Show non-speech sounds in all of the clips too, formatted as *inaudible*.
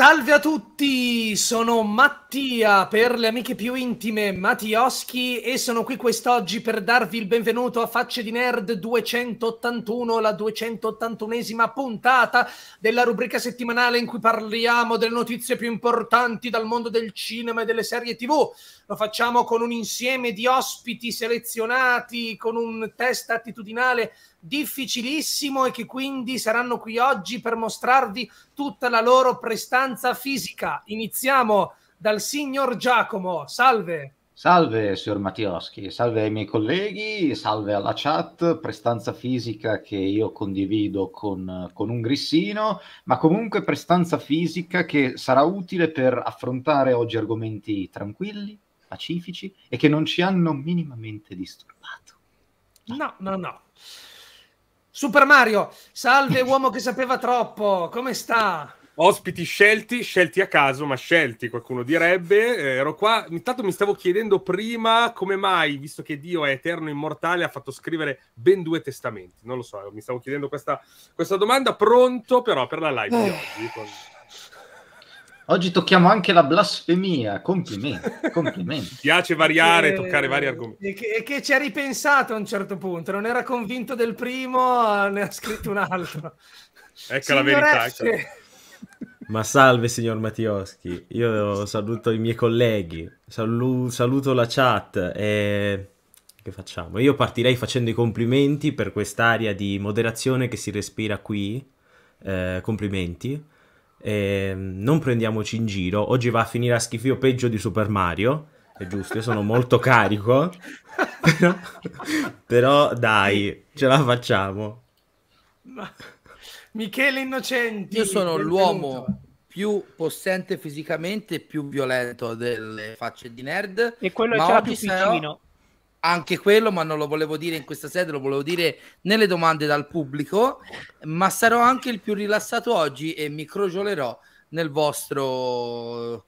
Salve a tutti, sono Mattia per le amiche più intime, Mattioschi, e sono qui quest'oggi per darvi il benvenuto a Facce di Nerd 281, la 281esima puntata della rubrica settimanale in cui parliamo delle notizie più importanti dal mondo del cinema e delle serie TV. Lo facciamo con un insieme di ospiti selezionati, con un test attitudinale difficilissimo e che quindi saranno qui oggi per mostrarvi tutta la loro prestanza fisica. Iniziamo dal signor Giacomo. Salve. Salve signor Mattioschi, salve ai miei colleghi, salve alla chat, prestanza fisica che io condivido con, con, un grissino, ma comunque prestanza fisica che sarà utile per affrontare oggi argomenti tranquilli, pacifici e che non ci hanno minimamente disturbato. No, no, no. Super Mario, salve uomo che sapeva troppo, come sta? Ospiti scelti, scelti a caso, ma scelti, qualcuno direbbe. Eh, ero qua, intanto mi stavo chiedendo prima come mai, visto che Dio è eterno e immortale, ha fatto scrivere ben due testamenti. Non lo so, mi stavo chiedendo questa, questa domanda, pronto però per la live di eh. oggi. Con... Oggi tocchiamo anche la blasfemia, complimenti, *laughs* complimenti. Piace variare, e, toccare vari argomenti. E che, e che, ci ha ripensato a un certo punto, non era convinto del primo, ne ha scritto un altro. ecco la verità. Che... Ecco. Ma salve signor Mattioschi, io saluto i miei colleghi, salu- saluto la chat e... Che facciamo? Io partirei facendo i complimenti per quest'area di moderazione che si respira qui, eh, complimenti. Eh, non prendiamoci in giro, oggi va a finire a schifo peggio di Super Mario, è giusto, io sono molto carico, però, però, dai, ce la facciamo. Ma... Michele Innocenti, io sono l'uomo più possente fisicamente e più violento delle facce di nerd. E quello è già più sarò anche quello, ma non lo volevo dire in questa sede, lo volevo dire nelle domande dal pubblico, ma sarò anche il più rilassato oggi e mi crogiolerò nel vostro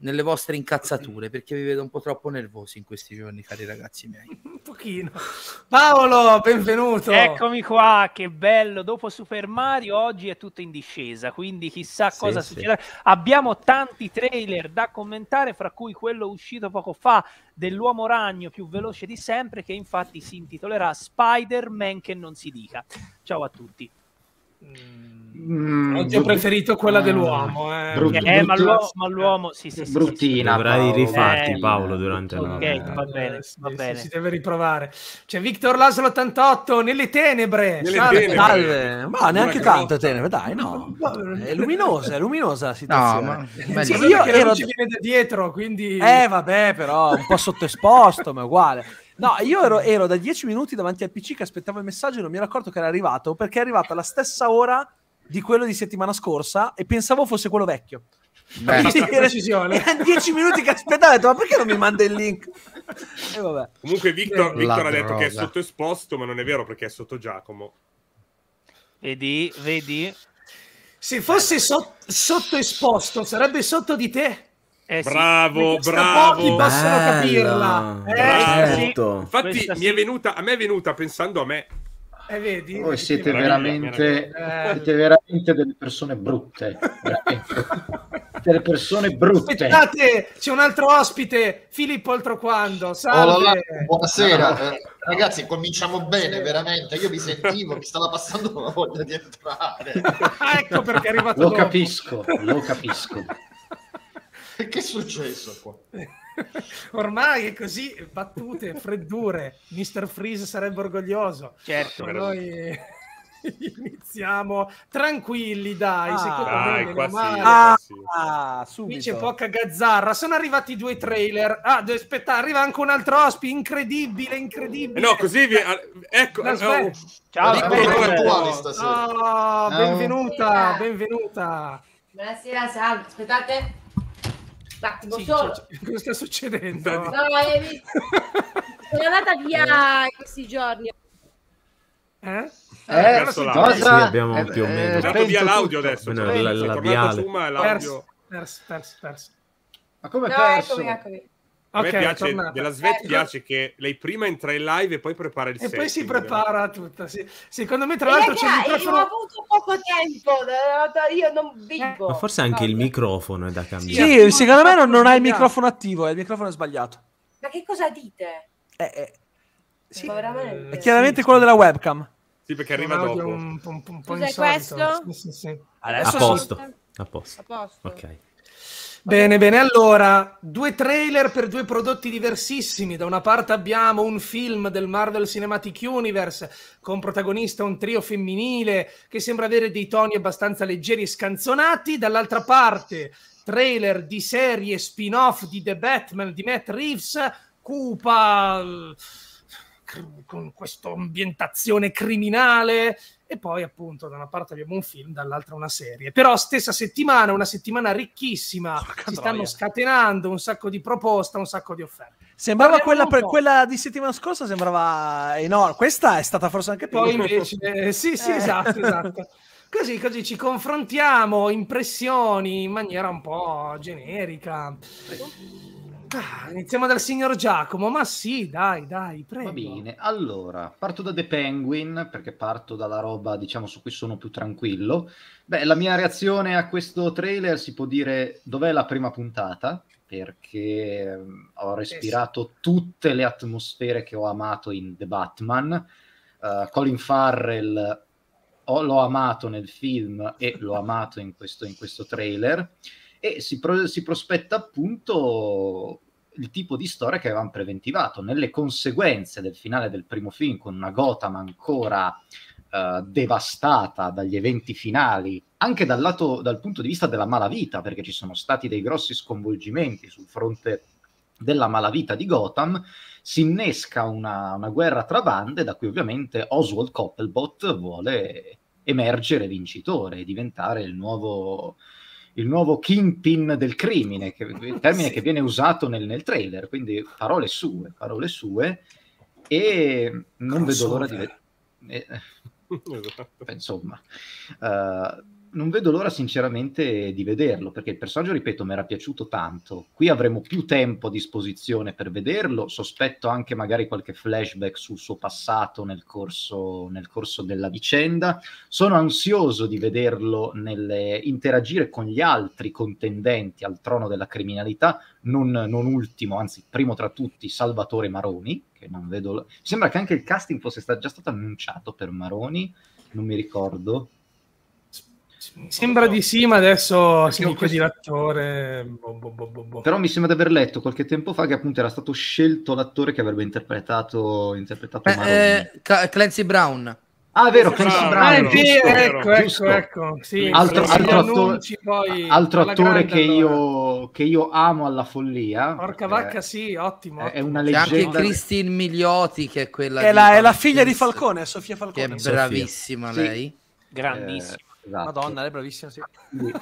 nelle vostre incazzature *laughs* perché vi vedo un po' troppo nervosi in questi giorni, cari ragazzi miei. *laughs* Un pochino. Paolo, benvenuto. Eccomi qua, che bello. Dopo Super Mario oggi è tutto in discesa, quindi chissà cosa sì. succederà. Abbiamo tanti trailer da commentare, fra cui quello uscito poco fa dell'uomo ragno più veloce di sempre che infatti si intitolerà Spider-Man che non si dica. Ciao a tutti. Mm, Oggi ho preferito quella dell'uomo, eh. eh. Brut- eh, ma, l'uomo, ma l'uomo sì, sì, sì, bruttina. Sì, Dovrai rifarti, eh, Paolo, durante la okay, la va bene, eh, va bene. si deve riprovare. C'è Victor Laszlo 88 nelle tenebre. Nelle tenebre. Ma neanche tanto tenebre, dai, *laughs* no. È luminosa, è luminosa la situazione. No, ma... sì, io ero... ci viene da dietro, quindi Eh, vabbè, però un po' sottoesposto, ma è uguale. No, io ero, ero da dieci minuti davanti al PC che aspettavo il messaggio e non mi ero accorto che era arrivato perché è arrivato alla stessa ora di quello di settimana scorsa e pensavo fosse quello vecchio. Beh, decisione. Era minuti che aspettavo, ho detto, ma perché non mi manda il link? E vabbè. Comunque Victor, eh. Victor ha detto che è sotto esposto, ma non è vero perché è sotto Giacomo. Vedi, vedi. Se fosse so- sotto esposto, sarebbe sotto di te. Eh sì. Bravo, bravo. Pochi possono capirla. Eh, certo. sì. Infatti Questa mi è venuta, a me è venuta pensando a me. Eh, vedi, Voi siete veramente, eh. siete veramente delle persone brutte. delle persone brutte. Aspettate, c'è un altro ospite, Filippo Altroquando. Salve. Oh, là, Buonasera. Eh, ragazzi, cominciamo bene, veramente. Io vi sentivo, mi stava passando una voglia di entrare. Ah, ecco perché è arrivato. Lo dopo. capisco, lo capisco che è successo qua? *laughs* Ormai è così, battute, freddure, Mr. Freeze sarebbe orgoglioso. Certo. Noi eh, *laughs* iniziamo tranquilli, dai, ah, secondo dai, me. Qua sì, ah, ah, subito. Qui c'è poca gazzarra. Sono arrivati due trailer. Ah, dove, aspetta, arriva anche un altro ospite, incredibile, incredibile. Eh no, così vi... Ecco, eh, no, oh. ciao. Oh, benvenuta, benvenuta. Buonasera, salve. Aspettate un attimo sì, solo. C'è, cioè, c'è, cioè, *laughs* cosa sta succedendo? No, no è... sono andata via eh. questi giorni. Eh? Eh, eh sì, abbiamo eh, più o eh, meno. Eh, dato via l'audio tutto. adesso. No, cioè, la, la, la, la, la, la, perso, perso, perso. Ma come no, perso? Eccomi, eccomi. A okay, me piace, della Svet eh, piace che lei prima entra in live e poi prepara il set. E setting. poi si prepara tutta, sì. Secondo me tra l'altro c'è il microfono... Io ho avuto poco tempo, eh, io non vivo. Ma forse anche no, il microfono è da cambiare. Sì, sì secondo me non, non hai il microfono attivo, è eh, il microfono è sbagliato. Ma che cosa dite? Eh, eh. Sì. Eh, è chiaramente sì, quello della webcam. Sì, perché arriva un dopo. Un, un, un, po' Cos'è questo? Sì, sì, sì. Adesso a posto. Sono... A posto. A posto. Ok. Bene, bene, allora, due trailer per due prodotti diversissimi. Da una parte abbiamo un film del Marvel Cinematic Universe con protagonista un trio femminile che sembra avere dei toni abbastanza leggeri e scanzonati, dall'altra parte trailer di serie spin-off di The Batman di Matt Reeves, cupa eh, con questa ambientazione criminale e poi appunto da una parte abbiamo un film, dall'altra una serie. Però stessa settimana, una settimana ricchissima, Porca si stanno scatenando un sacco di proposte, un sacco di offerte. Sembrava quella, per, quella, di settimana scorsa, sembrava enorme, questa è stata forse anche più. Poi invece, eh, sì, sì, eh. esatto, esatto. *laughs* Così, così ci confrontiamo impressioni in maniera un po' generica. Ah, iniziamo dal signor Giacomo, ma sì, dai, dai, prego. Va bene, allora, parto da The Penguin, perché parto dalla roba, diciamo, su cui sono più tranquillo. Beh, la mia reazione a questo trailer si può dire dov'è la prima puntata, perché mm, ho respirato tutte le atmosfere che ho amato in The Batman. Uh, Colin Farrell oh, l'ho amato nel film e l'ho amato in questo, in questo trailer e si, pro- si prospetta appunto il tipo di storia che avevamo preventivato. Nelle conseguenze del finale del primo film, con una Gotham ancora uh, devastata dagli eventi finali, anche dal, lato, dal punto di vista della malavita, perché ci sono stati dei grossi sconvolgimenti sul fronte della malavita di Gotham, si innesca una, una guerra tra bande da cui ovviamente Oswald Coppelbot vuole emergere vincitore e diventare il nuovo il nuovo kingpin del crimine, che, *laughs* il termine sì. che viene usato nel, nel, trailer, quindi parole sue, parole sue, e non Console. vedo l'ora di vedere. Eh, *laughs* esatto. insomma, uh, non vedo l'ora sinceramente di vederlo, perché il personaggio, ripeto, mi era piaciuto tanto. Qui avremo più tempo a disposizione per vederlo, sospetto anche magari qualche flashback sul suo passato nel corso, nel corso della vicenda. Sono ansioso di vederlo nel eh, interagire con gli altri contendenti al trono della criminalità, non, non ultimo, anzi primo tra tutti, Salvatore Maroni, che non vedo... L- Sembra che anche il casting fosse sta- già stato annunciato per Maroni, non mi ricordo Sembra so. di sì, ma adesso si dice questo... di l'attore. Boh boh, boh, boh, boh, Però mi sembra di aver letto qualche tempo fa che appunto era stato scelto l'attore che avrebbe interpretato, interpretato Beh, eh, eh Clancy Brown. Ah, è vero, Clancy Brown. Ah, è vero, ecco, ecco, ecco. Sì, altro, altro attore, ah, altro attore che, allora. io, che, io, amo alla follia. Porca eh, vacca, sì, ottimo. È, ottimo. una leggenda. C'è anche Christine Miglioti, che è quella... È, la, è la, figlia di Falcone, Sofia Falcone. Che è bravissima Sofia. lei. Sì. Grandissima. Eh Esatto. Madonna, è bravissima. Sì. *laughs*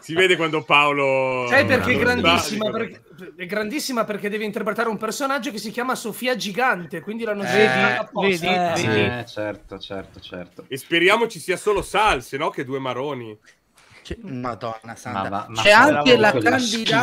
si vede quando Paolo. Sai perché è grandissima? Perché, è grandissima perché deve interpretare un personaggio che si chiama Sofia Gigante, quindi l'hanno eh, scelta eh, apposta. Vedi, eh, eh, certo, certo, certo. E speriamo ci sia solo Sal, se no che due maroni. Madonna santa, ma va, ma c'è anche la candidata,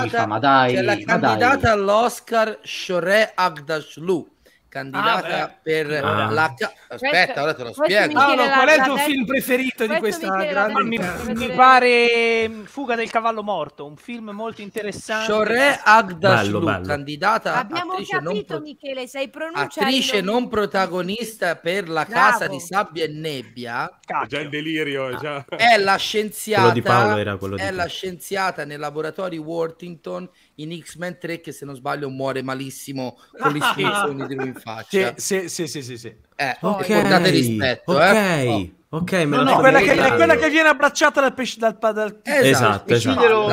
schifa, dai, la candidata all'Oscar Shore Agdashlu candidata ah, per ah. la aspetta ora te lo spiego no, no, qual è il tuo film preferito di questa grande mi, mi pare mm, Fuga del cavallo morto un film molto interessante Shore Agdashlu candidata abbiamo capito non Michele sei pronunciato attrice non protagonista per La Bravo. casa di sabbia e nebbia Cacchio. è già il delirio già... è la scienziata è la scienziata nel laboratorio Worthington in X-Men 3 che se non sbaglio muore malissimo *laughs* con gli spiegazioni di lui in faccia. Sì, sì, sì, sì, sì. Eh, okay. Portate rispetto, eh. ok. Eh. Ok, me no, no, quella che, è quella che viene abbracciata dal pesce dal, dal... Esatto, esatto. esatto. esatto. Lo,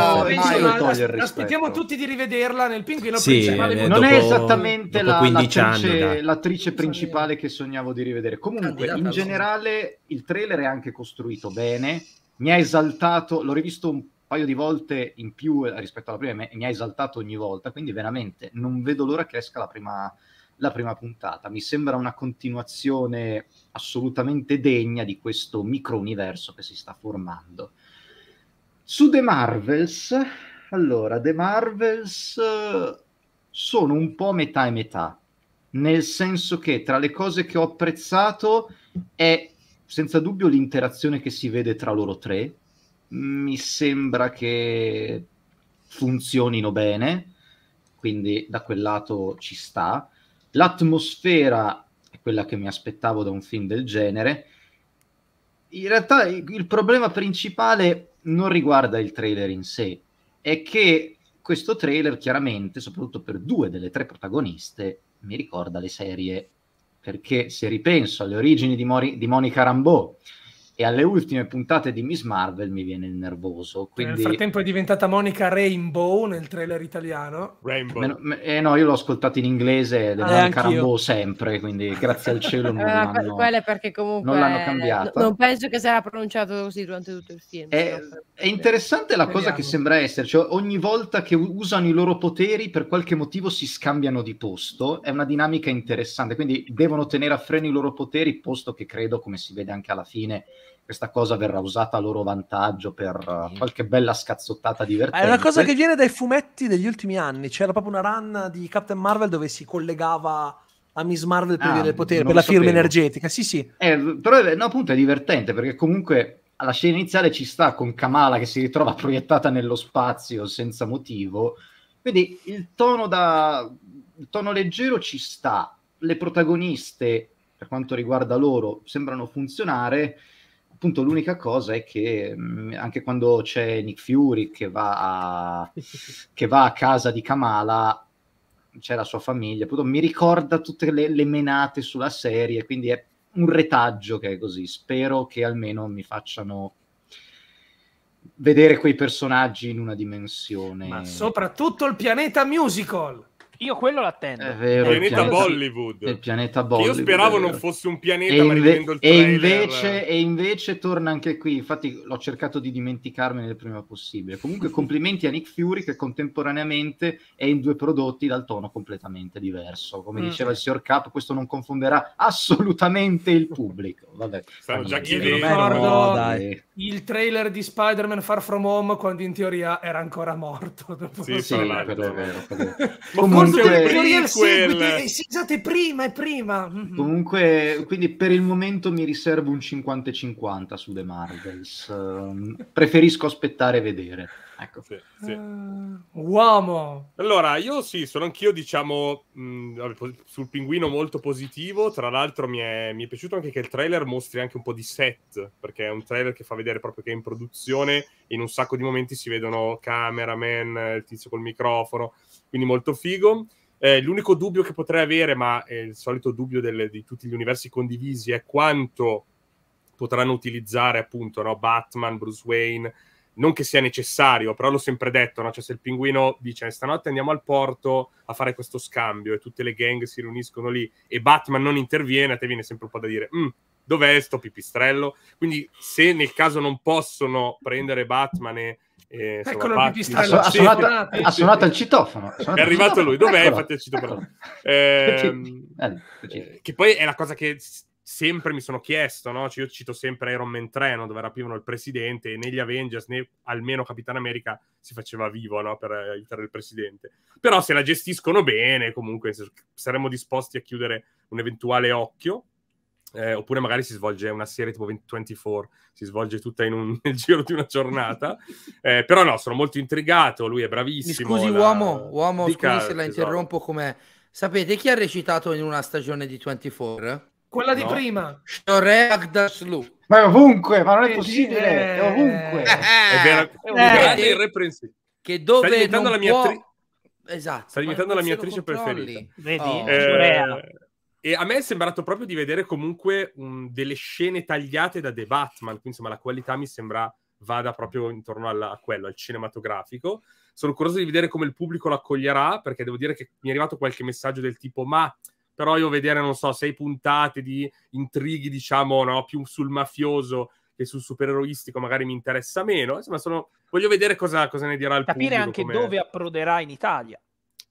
no, no, aspettiamo tutti di rivederla nel pinguino sì, principale. non dopo, è esattamente la, l'attrice, anni, l'attrice, principale che sognavo di rivedere. Comunque, in generale, il trailer è anche costruito bene. Mi ha esaltato, l'ho rivisto un paio di volte in più rispetto alla prima e mi ha esaltato ogni volta, quindi veramente non vedo l'ora che esca la prima, la prima puntata. Mi sembra una continuazione assolutamente degna di questo micro universo che si sta formando. Su The Marvels, allora, The Marvels eh, sono un po' metà e metà, nel senso che tra le cose che ho apprezzato è senza dubbio l'interazione che si vede tra loro tre, mi sembra che funzionino bene, quindi da quel lato ci sta. L'atmosfera è quella che mi aspettavo da un film del genere. In realtà il problema principale non riguarda il trailer in sé, è che questo trailer chiaramente, soprattutto per due delle tre protagoniste, mi ricorda le serie, perché se ripenso alle origini di, Mori- di Monica Rambeau, e alle ultime puntate di Miss Marvel mi viene il nervoso. Cioè, quindi... Nel frattempo è diventata Monica Rainbow nel trailer italiano. Rainbow. Eh no, io l'ho ascoltato in inglese ed è ah, Monica Rainbow sempre, quindi grazie al cielo non, *laughs* ah, l'hanno, Quella perché comunque non l'hanno cambiata. Non penso che sarà pronunciato così durante tutto il film. È, è interessante la Speriamo. cosa che sembra esserci. Cioè, ogni volta che usano i loro poteri, per qualche motivo si scambiano di posto. È una dinamica interessante, quindi devono tenere a freno i loro poteri, posto che credo, come si vede anche alla fine, questa cosa verrà usata a loro vantaggio per eh, qualche bella scazzottata divertente. È una cosa che viene dai fumetti degli ultimi anni. C'era proprio una run di Captain Marvel dove si collegava a Miss Marvel per ah, avere il potere, per la sapevo. firma energetica. Sì, sì. Eh, però eh, no, appunto è divertente perché comunque alla scena iniziale ci sta con Kamala che si ritrova *laughs* proiettata nello spazio senza motivo. Quindi il tono, da, il tono leggero ci sta. Le protagoniste, per quanto riguarda loro, sembrano funzionare appunto l'unica cosa è che mm, anche quando c'è Nick Fury che va a, che va a casa di Kamala c'è la sua famiglia, appunto mi ricorda tutte le, le menate sulla serie, quindi è un retaggio che è così. Spero che almeno mi facciano vedere quei personaggi in una dimensione. Ma soprattutto il pianeta musical. Io quello l'attendo. È vero, il pianeta, pianeta Bollywood. Il pianeta Bollywood. Io speravo non fosse un pianeta, e ma il e invece, e invece torna anche qui. Infatti l'ho cercato di dimenticarmene il prima possibile. Comunque complimenti a Nick Fury che contemporaneamente è in due prodotti dal tono completamente diverso. Come mm. diceva il signor Cap, questo non confonderà assolutamente il pubblico. Vabbè. Stavo già chiedendo. Il trailer di Spider-Man Far From Home quando in teoria era ancora morto. Dopo sì, sì, quello è vero. Quello prequel. Eh, sì, esatto, prima è prima. Mm-hmm. Comunque, quindi per il momento mi riservo un 50-50 su The Marvels. Eh, preferisco aspettare e vedere. Ecco. Sì, sì. Uh, uomo. Allora, io sì, sono anch'io, diciamo, mh, mm, sul pinguino molto positivo. Tra l'altro mi è, mi è, piaciuto anche che il trailer mostri anche un po' di set, perché è un trailer che fa vedere proprio che è in produzione e in un sacco di momenti si vedono cameraman, il tizio col microfono quindi molto figo. Eh, l'unico dubbio che potrei avere, ma è il solito dubbio delle, di tutti gli universi condivisi, è quanto potranno utilizzare appunto no? Batman, Bruce Wayne, non che sia necessario, però l'ho sempre detto, no? cioè, se il pinguino dice stanotte andiamo al porto a fare questo scambio e tutte le gang si riuniscono lì e Batman non interviene, a te viene sempre un po' da dire mm, dov'è sto pipistrello? Quindi se nel caso non possono prendere Batman e eh, Eccolo Patti, pipistrello. Ha, suonato, ha suonato il citofono. Suonato è arrivato lui, dov'è? Eccolo. Infatti il citofono. Ecco. Ehm, eh, eh, che poi è la cosa che sempre mi sono chiesto, no? Cioè, io cito sempre Iron Man 3, no? dove rapivano il presidente, e negli Avengers, né, almeno Capitano America si faceva vivo no? per aiutare il presidente. Però se la gestiscono bene, comunque saremmo disposti a chiudere un eventuale occhio eh, oppure magari si svolge una serie tipo 24, si svolge tutta in un, *laughs* nel giro di una giornata. *laughs* eh, però no, sono molto intrigato, lui è bravissimo. Mi scusi la... uomo, uomo Dica, scusi se la interrompo esatto. come... Sapete chi ha recitato in una stagione di 24? Quella di no. prima. Shore Ma è ovunque, ma non è possibile, eh. è ovunque. Eh, eh. è vero, è un grande irreprensibile. Che dove Stai Esatto. Sta diventando la mia attrice controlli. preferita. Vedi? Oh. Eh, e a me è sembrato proprio di vedere comunque um, delle scene tagliate da The Batman, quindi insomma la qualità mi sembra vada proprio intorno alla, a quello, al cinematografico. Sono curioso di vedere come il pubblico lo accoglierà, perché devo dire che mi è arrivato qualche messaggio del tipo ma però io vedere, non so, sei puntate di intrighi, diciamo, no, più sul mafioso che sul supereroistico magari mi interessa meno. Insomma, sono... voglio vedere cosa, cosa ne dirà il Capire pubblico. Capire anche come... dove approderà in Italia.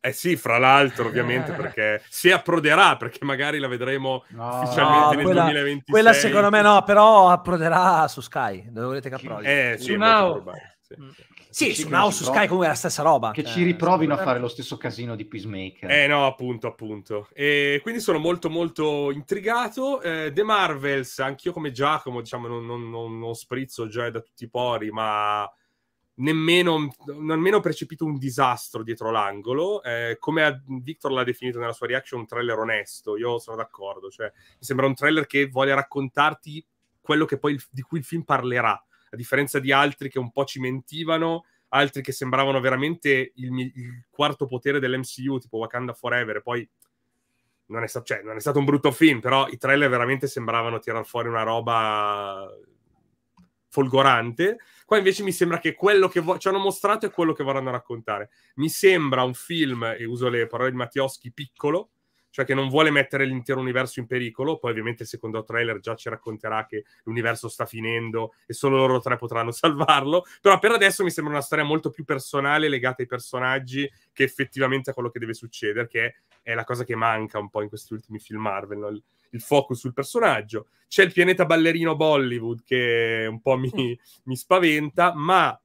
Eh sì, fra l'altro, eh. ovviamente, perché si approderà, perché magari la vedremo no, ufficialmente no, quella, nel 2026. Quella secondo me no, però approderà su Sky, dove volete che approdi. Eh, sì, Now. Mm. sì. sì, su Now, su Sky comunque è la stessa roba. Che eh, ci riprovino a eh. fare lo stesso casino di Peacemaker. Eh no, appunto, appunto. E quindi sono molto, molto intrigato. Eh, The Marvels, anch'io come Giacomo, diciamo, non, non, non, non sprizzo già da tutti i pori, ma nemmeno, nemmeno percepito un disastro dietro l'angolo. Eh, come Victor l'ha definito nella sua reaction, un trailer onesto. Io sono d'accordo. Cioè, mi sembra un trailer che vuole raccontarti quello il, di cui il film parlerà, a differenza di altri che un po' ci mentivano Altri che sembravano veramente il, il quarto potere dell'MCU, tipo Wakanda Forever, e poi non è, cioè, non è, stato un brutto film, però i trailer veramente sembravano tirar fuori una roba folgorante. Qua invece mi sembra che quello che vo- ci hanno mostrato è quello che vorranno raccontare. Mi sembra un film, e uso le parole di Mattioschi, piccolo, cioè che non vuole mettere l'intero universo in pericolo. Poi, ovviamente, il secondo trailer già ci racconterà che l'universo sta finendo e solo loro tre potranno *laughs* salvarlo. Però per adesso mi sembra una storia molto più personale, legata ai personaggi, che effettivamente a quello che deve succedere, che è la cosa che manca un po' in questi ultimi film Marvel. No? il focus sul personaggio. C'è il pianeta ballerino Bollywood che un po' mi, *laughs* mi spaventa, ma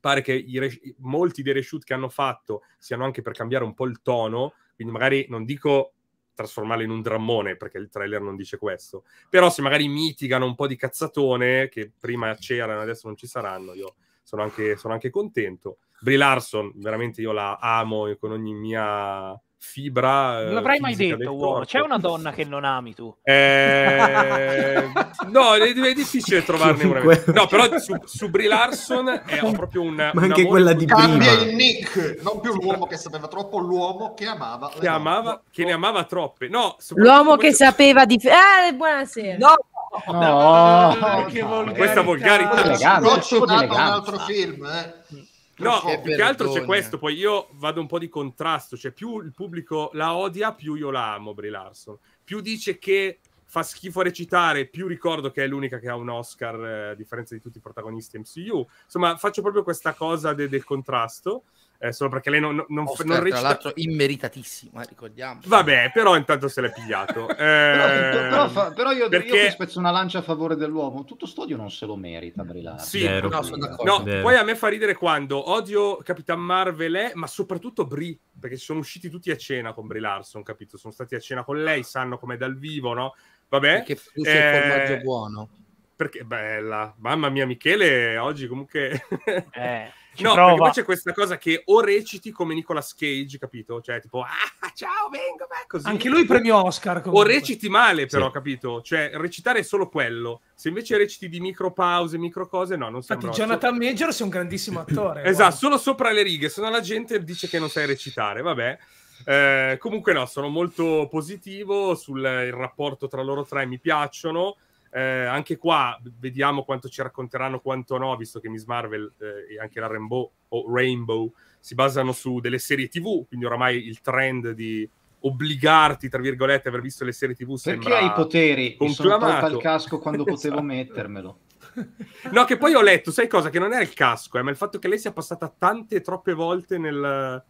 pare che i, molti dei reshoot che hanno fatto siano anche per cambiare un po' il tono, quindi magari non dico trasformarlo in un drammone, perché il trailer non dice questo. Però se magari mitigano un po' di cazzatone, che prima c'erano, e adesso non ci saranno, io sono anche, sono anche contento. Brie Larson, veramente io la amo con ogni mia fibra. Non eh, l'avrai mai detto, uomo. C'è una donna che non ami tu. Eh... no, è, è, difficile trovarne una. No, però su, su Brie Larson è proprio un. Ma anche un quella di Bri. Cambia il nick, non più l'uomo che sapeva troppo, l'uomo che amava. Che, amava, che ne amava troppe. No, l'uomo che sapeva di. Eh, buonasera. No! No, no, no, no che volgarità. questa volgarità è un altro film, eh. No, che più che altro c'è questo, poi io vado un po' di contrasto, cioè più il pubblico la odia, più io la amo Brie Larson. Più dice che fa schifo a recitare, più ricordo che è l'unica che ha un Oscar, eh, a differenza di tutti i protagonisti MCU. Insomma, faccio proprio questa cosa de- del contrasto eh, solo perché lei non, non, Oscar, non recita... tra l'altro immeritatissimo, ricordiamo. Vabbè, però intanto se l'è pigliato. *laughs* eh, però, fa, però, io, perché... io spezzo una lancia a favore dell'uomo, tutto studio non se lo merita, Brilante. Sì, Vero, no, sono d'accordo. No, poi a me fa ridere quando odio Capitan Marvel, è, ma soprattutto Brie, perché sono usciti tutti a cena con Brie Larson, capito? Sono stati a cena con lei, sanno com'è dal vivo, no? Vabbè. Che produce eh... il formaggio buono. Perché bella, mamma mia Michele, oggi comunque... eh *laughs* Ci no, prova. perché poi c'è questa cosa che o reciti come Nicolas Cage, capito? Cioè, tipo, ah, ciao, vengo, beh, così. Anche lui premio Oscar. Comunque. O reciti male, però, sì. capito? Cioè, recitare è solo quello. Se invece reciti di micro pause, micro cose, no, non sembra. Infatti, Jonathan Major sei un grandissimo *laughs* attore. esatto, wow. solo sopra le righe, se no la gente dice che non sai recitare, vabbè. Eh, comunque no, sono molto positivo sul eh, rapporto tra loro tre, mi piacciono. Eh, anche qua vediamo quanto ci racconteranno, quanto no, visto che Miss Marvel eh, e anche la Rainbow, Rainbow, si basano su delle serie TV, quindi oramai il trend di obbligarti, tra virgolette, a aver visto le serie TV Perché sembra Perché hai i poteri? Conclamato. Mi sono tolto il casco quando *laughs* potevo esatto. mettermelo. No, che poi ho letto, sai cosa? Che non era il casco, eh, ma il fatto che lei sia passata tante, troppe volte nel,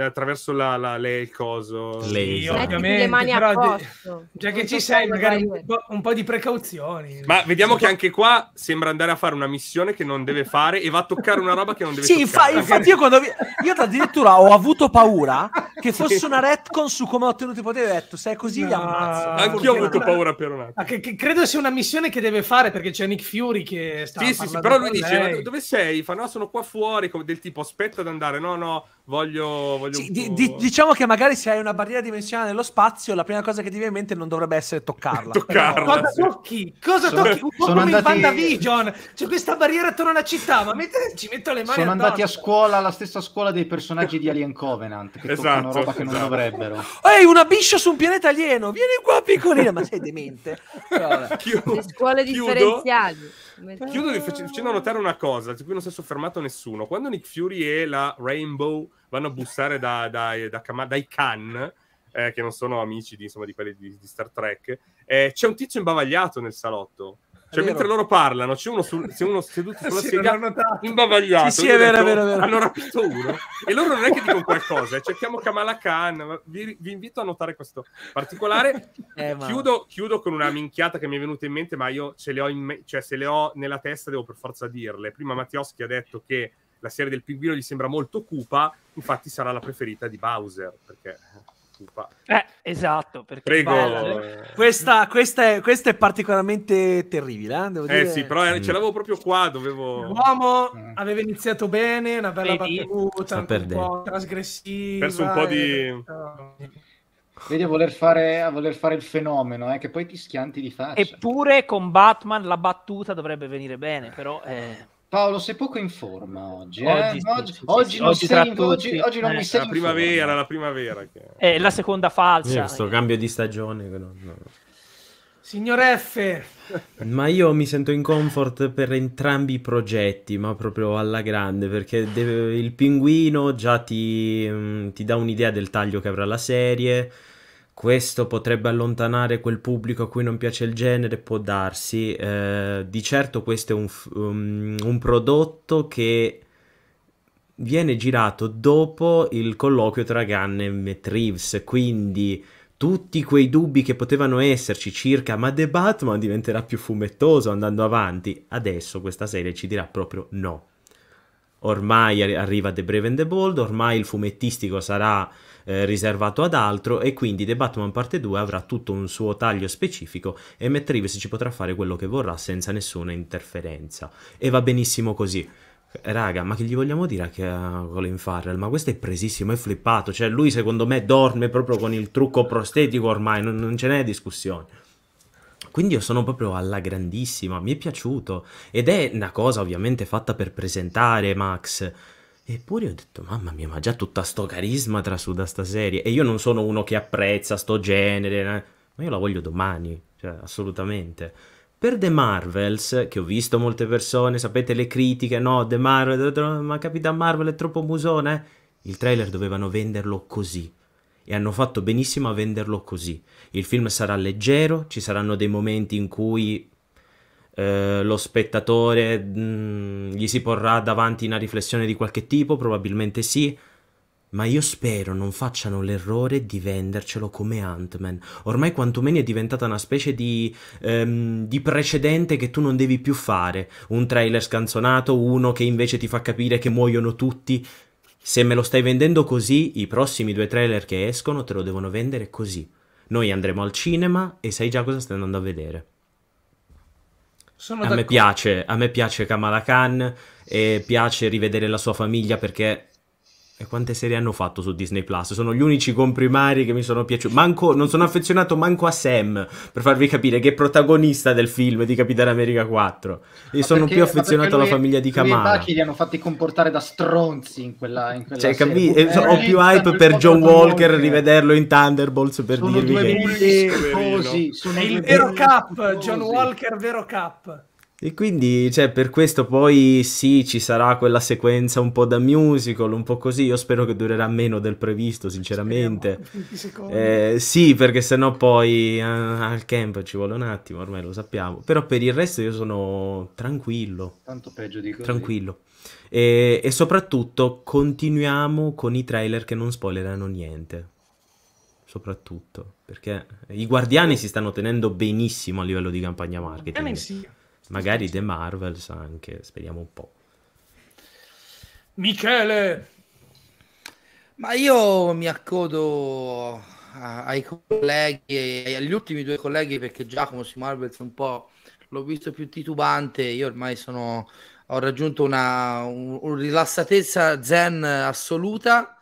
attraverso la, la, lei il coso. Lei, sì, ovviamente, le mani però, a posto. Già che non ci sei, magari un po', un po', di precauzioni. Ma vediamo sì, che anche qua sembra andare a fare una missione che non deve fare e va a toccare una roba che non deve sì, toccare. Sì, infatti io quando vi- io addirittura ho avuto paura che fosse una retcon su come ho ottenuto i poteri, ho detto se è così no, li ammazzo. Anch'io ho avuto paura per un attimo. Che, che credo sia una missione che deve fare perché c'è Nick Fury che sta Sì, sì, sì, però lui dice "Ma dove sei?" Fa "No, sono qua fuori", come del tipo "Aspetta ad andare". No, no, voglio voglio sì, di, di, diciamo che magari se hai una barriera dimensionale nello spazio, la prima cosa che ti viene in mente non dovrebbe essere toccarla. *laughs* toccarla cosa sì. tocchi? Cosa sono, tocchi? Un po' come andati... in WandaVision. C'è questa barriera attorno alla città, ma mette, ci metto le mani Sono andati a scuola, alla stessa scuola dei personaggi di Alien Covenant, che esatto, roba esatto. che non esatto. dovrebbero. Ehi, una biscia su un pianeta alieno! Vieni qua, piccolina! Ma sei demente. *laughs* Allora, le scuole differenziali. Chiudo facendo notare una cosa su cui non si è soffermato nessuno. Quando Nick Fury e la Rainbow vanno a bussare da, da, da, dai Khan, eh, che non sono amici di, insomma, di quelli di, di Star Trek, eh, c'è un tizio imbavagliato nel salotto. Cioè, mentre loro parlano, c'è uno, su, c'è uno seduto *laughs* sulla sì, sega imbavagliato. Sì, sì, è vero, detto, vero, vero. Hanno rapito uno. e loro non è che dicono qualcosa. Eh. Cerchiamo Kamala Khan. Vi, vi, invito a notare questo particolare. *laughs* Eh, ma... chiudo, chiudo, con una minchiata che mi è venuta in mente, ma io ce le ho, me- cioè, se le ho nella testa devo per forza dirle. Prima Mattioschi ha detto che la serie del pinguino gli sembra molto cupa, infatti sarà la preferita di Bowser, perché stufa. Eh, esatto, Prego. Questa, questa, è, questa, è, particolarmente terribile, eh? devo eh, dire. sì, però eh, mm. ce l'avevo proprio qua, dovevo... L'uomo mm. aveva iniziato bene, una bella Vedi? battuta, un po' trasgressiva. Perso un po' di... E... Vedi a voler, fare, a voler fare, il fenomeno, eh, che poi ti schianti di faccia. Eppure con Batman la battuta dovrebbe venire bene, però... Eh... Paolo, sei poco in forma oggi. Oggi, eh? oggi, non, oggi sei, oggi, oggi non eh, mi sei La primavera, la primavera. Che... È eh, la seconda falsa. Questo cambio di stagione. No, no. Signor F. *laughs* Ma io mi sento in comfort per entrambi i progetti, ma proprio alla grande, perché deve, il pinguino già ti, mm, ti dà un'idea del taglio che avrà la serie questo potrebbe allontanare quel pubblico a cui non piace il genere, può darsi. Eh, di certo questo è un, um, un prodotto che viene girato dopo il colloquio tra Gunn e Treves, quindi tutti quei dubbi che potevano esserci circa ma The Batman diventerà più fumettoso andando avanti, adesso questa serie ci dirà proprio no. Ormai arriva The Brave and the Bold, ormai il fumettistico sarà eh, riservato ad altro e quindi The Batman parte 2 avrà tutto un suo taglio specifico e Matt Reeves ci potrà fare quello che vorrà senza nessuna interferenza e va benissimo così. Raga, ma che gli vogliamo dire a Colin Farrell? Ma questo è presissimo, è flippato. Cioè, lui secondo me dorme proprio con il trucco prostetico ormai, non, non ce n'è discussione quindi io sono proprio alla grandissima, mi è piaciuto ed è una cosa ovviamente fatta per presentare Max Eppure ho detto, mamma mia, ma già tutta sto carisma trasuda sta serie. E io non sono uno che apprezza sto genere, eh. ma io la voglio domani, cioè, assolutamente. Per The Marvels, che ho visto molte persone, sapete le critiche, no, The Marvel, ma Capitan Marvel è troppo musone. Il trailer dovevano venderlo così. E hanno fatto benissimo a venderlo così. Il film sarà leggero, ci saranno dei momenti in cui eh, lo spettatore mh, mm, gli si porrà davanti una riflessione di qualche tipo, probabilmente sì, ma io spero non facciano l'errore di vendercelo come Ant-Man. Ormai quantomeno è diventata una specie di, ehm, di, precedente che tu non devi più fare. Un trailer scanzonato, uno che invece ti fa capire che muoiono tutti. Se me lo stai vendendo così, i prossimi due trailer che escono te lo devono vendere così. Noi andremo al cinema e sai già cosa stai andando a vedere. Sono a, me piace, a me piace Kamala Khan e piace rivedere la sua famiglia perché e quante serie hanno fatto su Disney Plus? Sono gli unici comprimari che mi sono piaciuti. Manco, non sono affezionato manco a Sam, per farvi capire che è protagonista del film di Capitan America 4. E ma sono perché, più affezionato alla lui, famiglia di Kamala. Ma li hanno fatti comportare da stronzi in quella, in quella cioè, serie. Eh, ho più hype per John Walker, rivederlo in Thunderbolts per sono dirvi che... Così, sono il vero cap, John Walker vero cap. E quindi, cioè, per questo poi sì, ci sarà quella sequenza un po' da musical, un po' così. Io spero che durerà meno del previsto, sinceramente. *laughs* eh, sì, perché sennò poi eh, al camp ci vuole un attimo, ormai lo sappiamo. Però per il resto io sono tranquillo. Tanto peggio di così. Tranquillo. E, e soprattutto continuiamo con i trailer che non spoilerano niente. Soprattutto perché i guardiani si stanno tenendo benissimo a livello di campagna marketing. Sì magari The Marvels anche, speriamo un po'. Michele! Ma io mi accodo ai colleghi, agli ultimi due colleghi perché Giacomo su Marvels un po' l'ho visto più titubante, io ormai sono, ho raggiunto una un, un rilassatezza zen assoluta.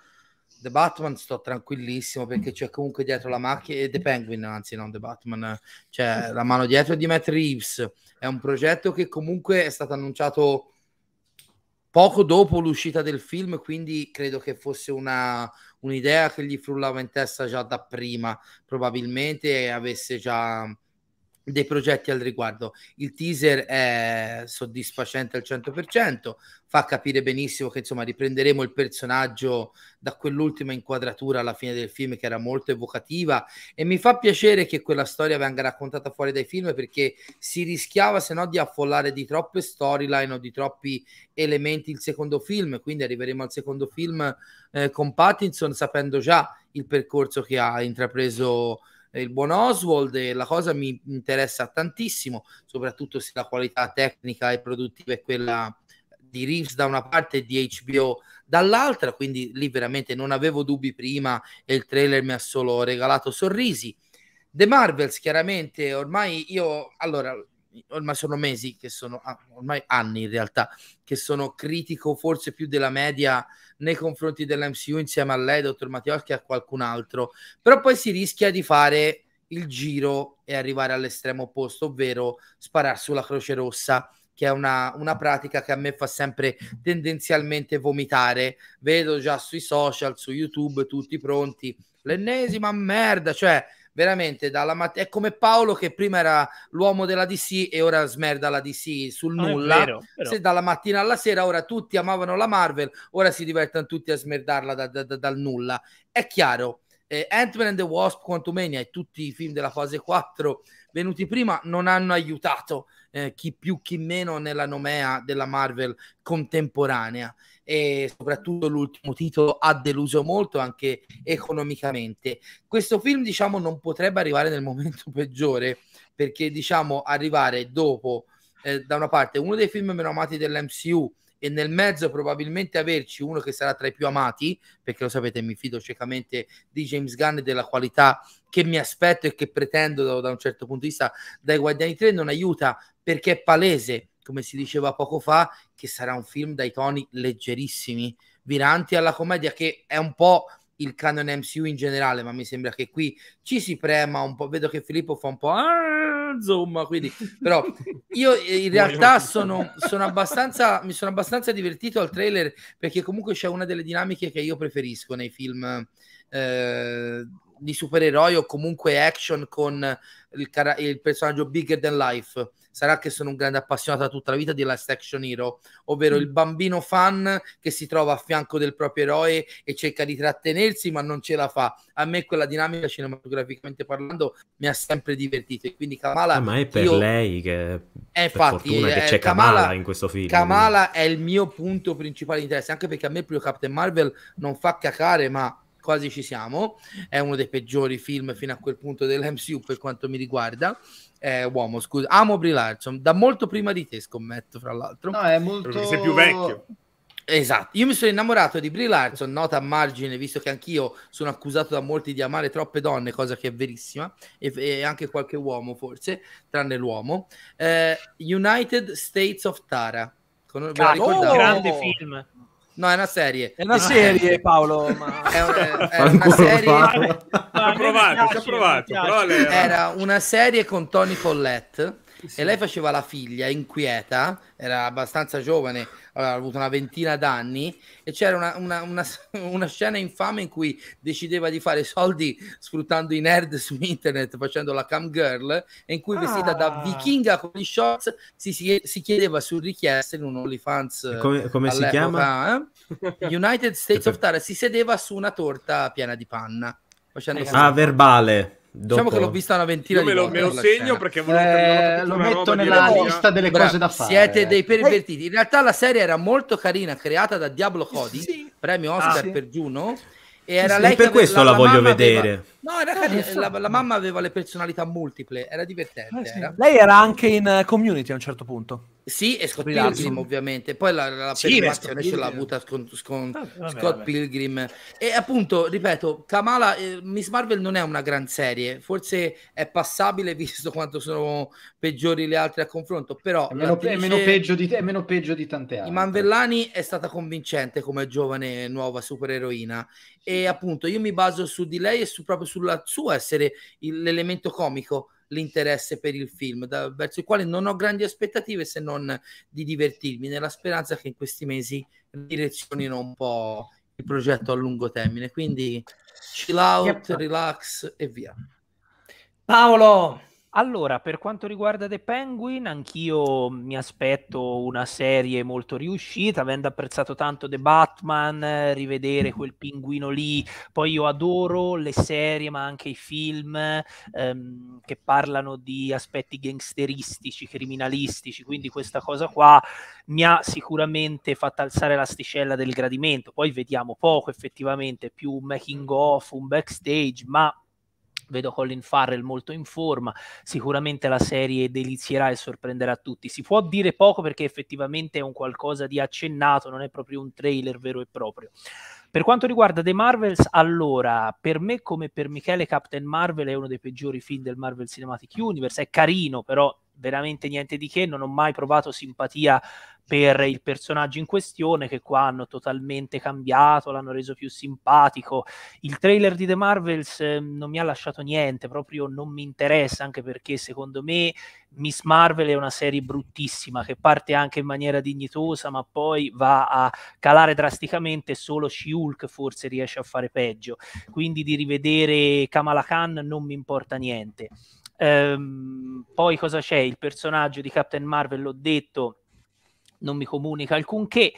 The Batman sto tranquillissimo perché c'è comunque dietro la macchina, e eh, The Penguin anzi non The Batman, c'è la mano dietro di Matt Reeves, è un progetto che comunque è stato annunciato poco dopo l'uscita del film, quindi credo che fosse una, un'idea che gli frullava in testa già da prima, probabilmente avesse già dei progetti al riguardo. Il teaser è soddisfacente al 100%, fa capire benissimo che insomma riprenderemo il personaggio da quell'ultima inquadratura alla fine del film che era molto evocativa e mi fa piacere che quella storia venga raccontata fuori dai film perché si rischiava se no di affollare di troppe storyline o di troppi elementi il secondo film, quindi arriveremo al secondo film eh, con Pattinson sapendo già il percorso che ha intrapreso il buon Oswald e la cosa mi interessa tantissimo, soprattutto se la qualità tecnica e produttiva è quella di Reeves da una parte e di HBO dall'altra, quindi lì veramente non avevo dubbi prima e il trailer mi ha solo regalato sorrisi. The Marvels chiaramente ormai io allora ormai sono mesi che sono, ah, ormai anni in realtà, che sono critico forse più della media nei confronti dell'MCU insieme a lei, dottor Mattioschi e a qualcun altro, però poi si rischia di fare il giro e arrivare all'estremo opposto, ovvero sparare sulla Croce Rossa che è una, una, pratica che a me fa sempre tendenzialmente vomitare. Vedo già sui social, su YouTube, tutti pronti, l'ennesima merda, cioè veramente dalla mattina. È come Paolo che prima era l'uomo della DC e ora smerda la DC sul nulla. Vero, Se dalla mattina alla sera ora tutti amavano la Marvel, ora si divertono tutti a smerdarla da, da, da, dal nulla. È chiaro. Eh, Ant-Man and the Wasp, Quantumania e tutti i film della fase 4 venuti prima non hanno aiutato eh, chi più chi meno nella nomea della Marvel contemporanea e soprattutto l'ultimo titolo ha deluso molto anche economicamente. Questo film, diciamo, non potrebbe arrivare nel momento *laughs* peggiore perché, diciamo, arrivare dopo eh, da una parte uno dei film meno amati dell'MCU e nel mezzo probabilmente averci uno che sarà tra i più amati, perché lo sapete, mi fido ciecamente di James Gunn e della qualità che mi aspetto e che pretendo da, da un certo punto di vista dai Guardiani 3 non aiuta perché è palese come si diceva poco fa, che sarà un film dai toni leggerissimi, viranti alla commedia, che è un po' il canon MCU in generale, ma mi sembra che qui ci si prema un po'. Vedo che Filippo fa un po'. Ah", insomma, quindi, però io eh, in realtà sono, sono abbastanza, mi sono abbastanza divertito al trailer perché comunque c'è una delle dinamiche che io preferisco nei film eh, di supereroi o comunque action con il, cara- il, personaggio Bigger Than Life. Sarà che sono un grande appassionato da tutta la vita di Last Action Hero, ovvero mm. il bambino fan che si trova a fianco del proprio eroe e cerca di trattenersi, ma non ce la fa. A me quella dinamica cinematograficamente parlando mi ha sempre divertito. E quindi Kamala. Ah, ma è per io... lei che. È eh, infatti, per che eh, c'è Kamala, Kamala, in questo film. Kamala quindi. è il mio punto principale di interesse, anche perché a me proprio Captain Marvel non fa cacare, ma quasi ci siamo, è uno dei peggiori film fino a quel punto dell'MCU per quanto mi riguarda. Eh, uomo, scusa, amo Brie Larson, da molto prima di te scommetto, fra l'altro. No, è molto... Sei più vecchio. Esatto, io mi sono innamorato di Brie Larson, nota a margine, visto che anch'io sono accusato da molti di amare troppe donne, cosa che è verissima, e, e anche qualche uomo forse, tranne l'uomo. Eh, United States of Tara. Con, Cazzo, oh, grande film. No, è una serie. È una serie, Paolo. Ma... È, un, è una serie. Ci ha provato, ci ha provato. Era una serie con Tony Collette sì. e lei faceva la figlia inquieta, era abbastanza giovane, aveva avuto una ventina d'anni e c'era una, una, una, *laughs* una scena infame in cui decideva di fare soldi sfruttando i nerd su internet facendo la cam girl e in cui ah. vestita da ah. vichinga con gli shorts si, si, si chiedeva su richiesta in un OnlyFans come, come si chiama? Eh? United States of Tara si sedeva su una torta piena di panna facendo ah, verbale Dopo. Diciamo che l'ho vista una ventina Io me lo, volte, me lo segno perché volevo eh, lo metto nella lista delle Bra- cose da fare. Siete dei pervertiti. In realtà la serie era molto carina, creata da Diablo Cody, sì. premio Oscar ah, sì. per Juno. E era sì, lei per questo la, la voglio vedere. Aveva No, era eh, la, la, mamma aveva le personalità multiple, era divertente. Eh, sì. era. Lei era anche in eh, community a un certo punto. Sì, e Scott Pilgrim, Pilgrim ovviamente. Poi la, la sì, ce l'ha avuta con, con ah, vabbè, Scott vabbè. Pilgrim. E appunto, ripeto, Kamala, eh, Miss Marvel non è una gran serie, forse è passabile *laughs* visto quanto sono peggiori le altre a confronto, però... È meno, è meno peggio, di, è meno peggio di tante altre. Manvellani è stata convincente come giovane nuova supereroina e appunto io mi baso su di lei e su, proprio sulla sua essere il, l'elemento comico l'interesse per il film, da, verso il quale non ho grandi aspettative se non di divertirmi, nella speranza che in questi mesi direzionino un po' il progetto a lungo termine. Quindi chill out, relax e via. Paolo, allora, per quanto riguarda The Penguin, anch'io mi aspetto una serie molto riuscita, avendo apprezzato tanto The Batman, rivedere quel pinguino lì. Poi io adoro le serie, ma anche i film ehm, che parlano di aspetti gangsteristici, criminalistici, quindi questa cosa qua mi ha sicuramente fatto alzare l'asticella del gradimento. Poi vediamo poco effettivamente, più un making off, un backstage, ma vedo Colin Farrell molto in forma, sicuramente la serie delizierà e sorprenderà tutti. Si può dire poco perché effettivamente è un qualcosa di accennato, non è proprio un trailer vero e proprio. Per quanto riguarda The Marvels, allora, per me come per Michele Captain Marvel è uno dei peggiori film del Marvel Cinematic Universe, è carino però veramente niente di che, non ho mai provato simpatia per il personaggio in questione che qua hanno totalmente cambiato, l'hanno reso più simpatico. Il trailer di The Marvels eh, non mi ha lasciato niente, proprio non mi interessa, anche perché secondo me Miss Marvel è una serie bruttissima che parte anche in maniera dignitosa, ma poi va a calare drasticamente, solo She-Hulk forse riesce a fare peggio. Quindi di rivedere Kamala Khan non mi importa niente. Ehm, poi cosa c'è? Il personaggio di Captain Marvel, l'ho detto, non mi comunica alcunché.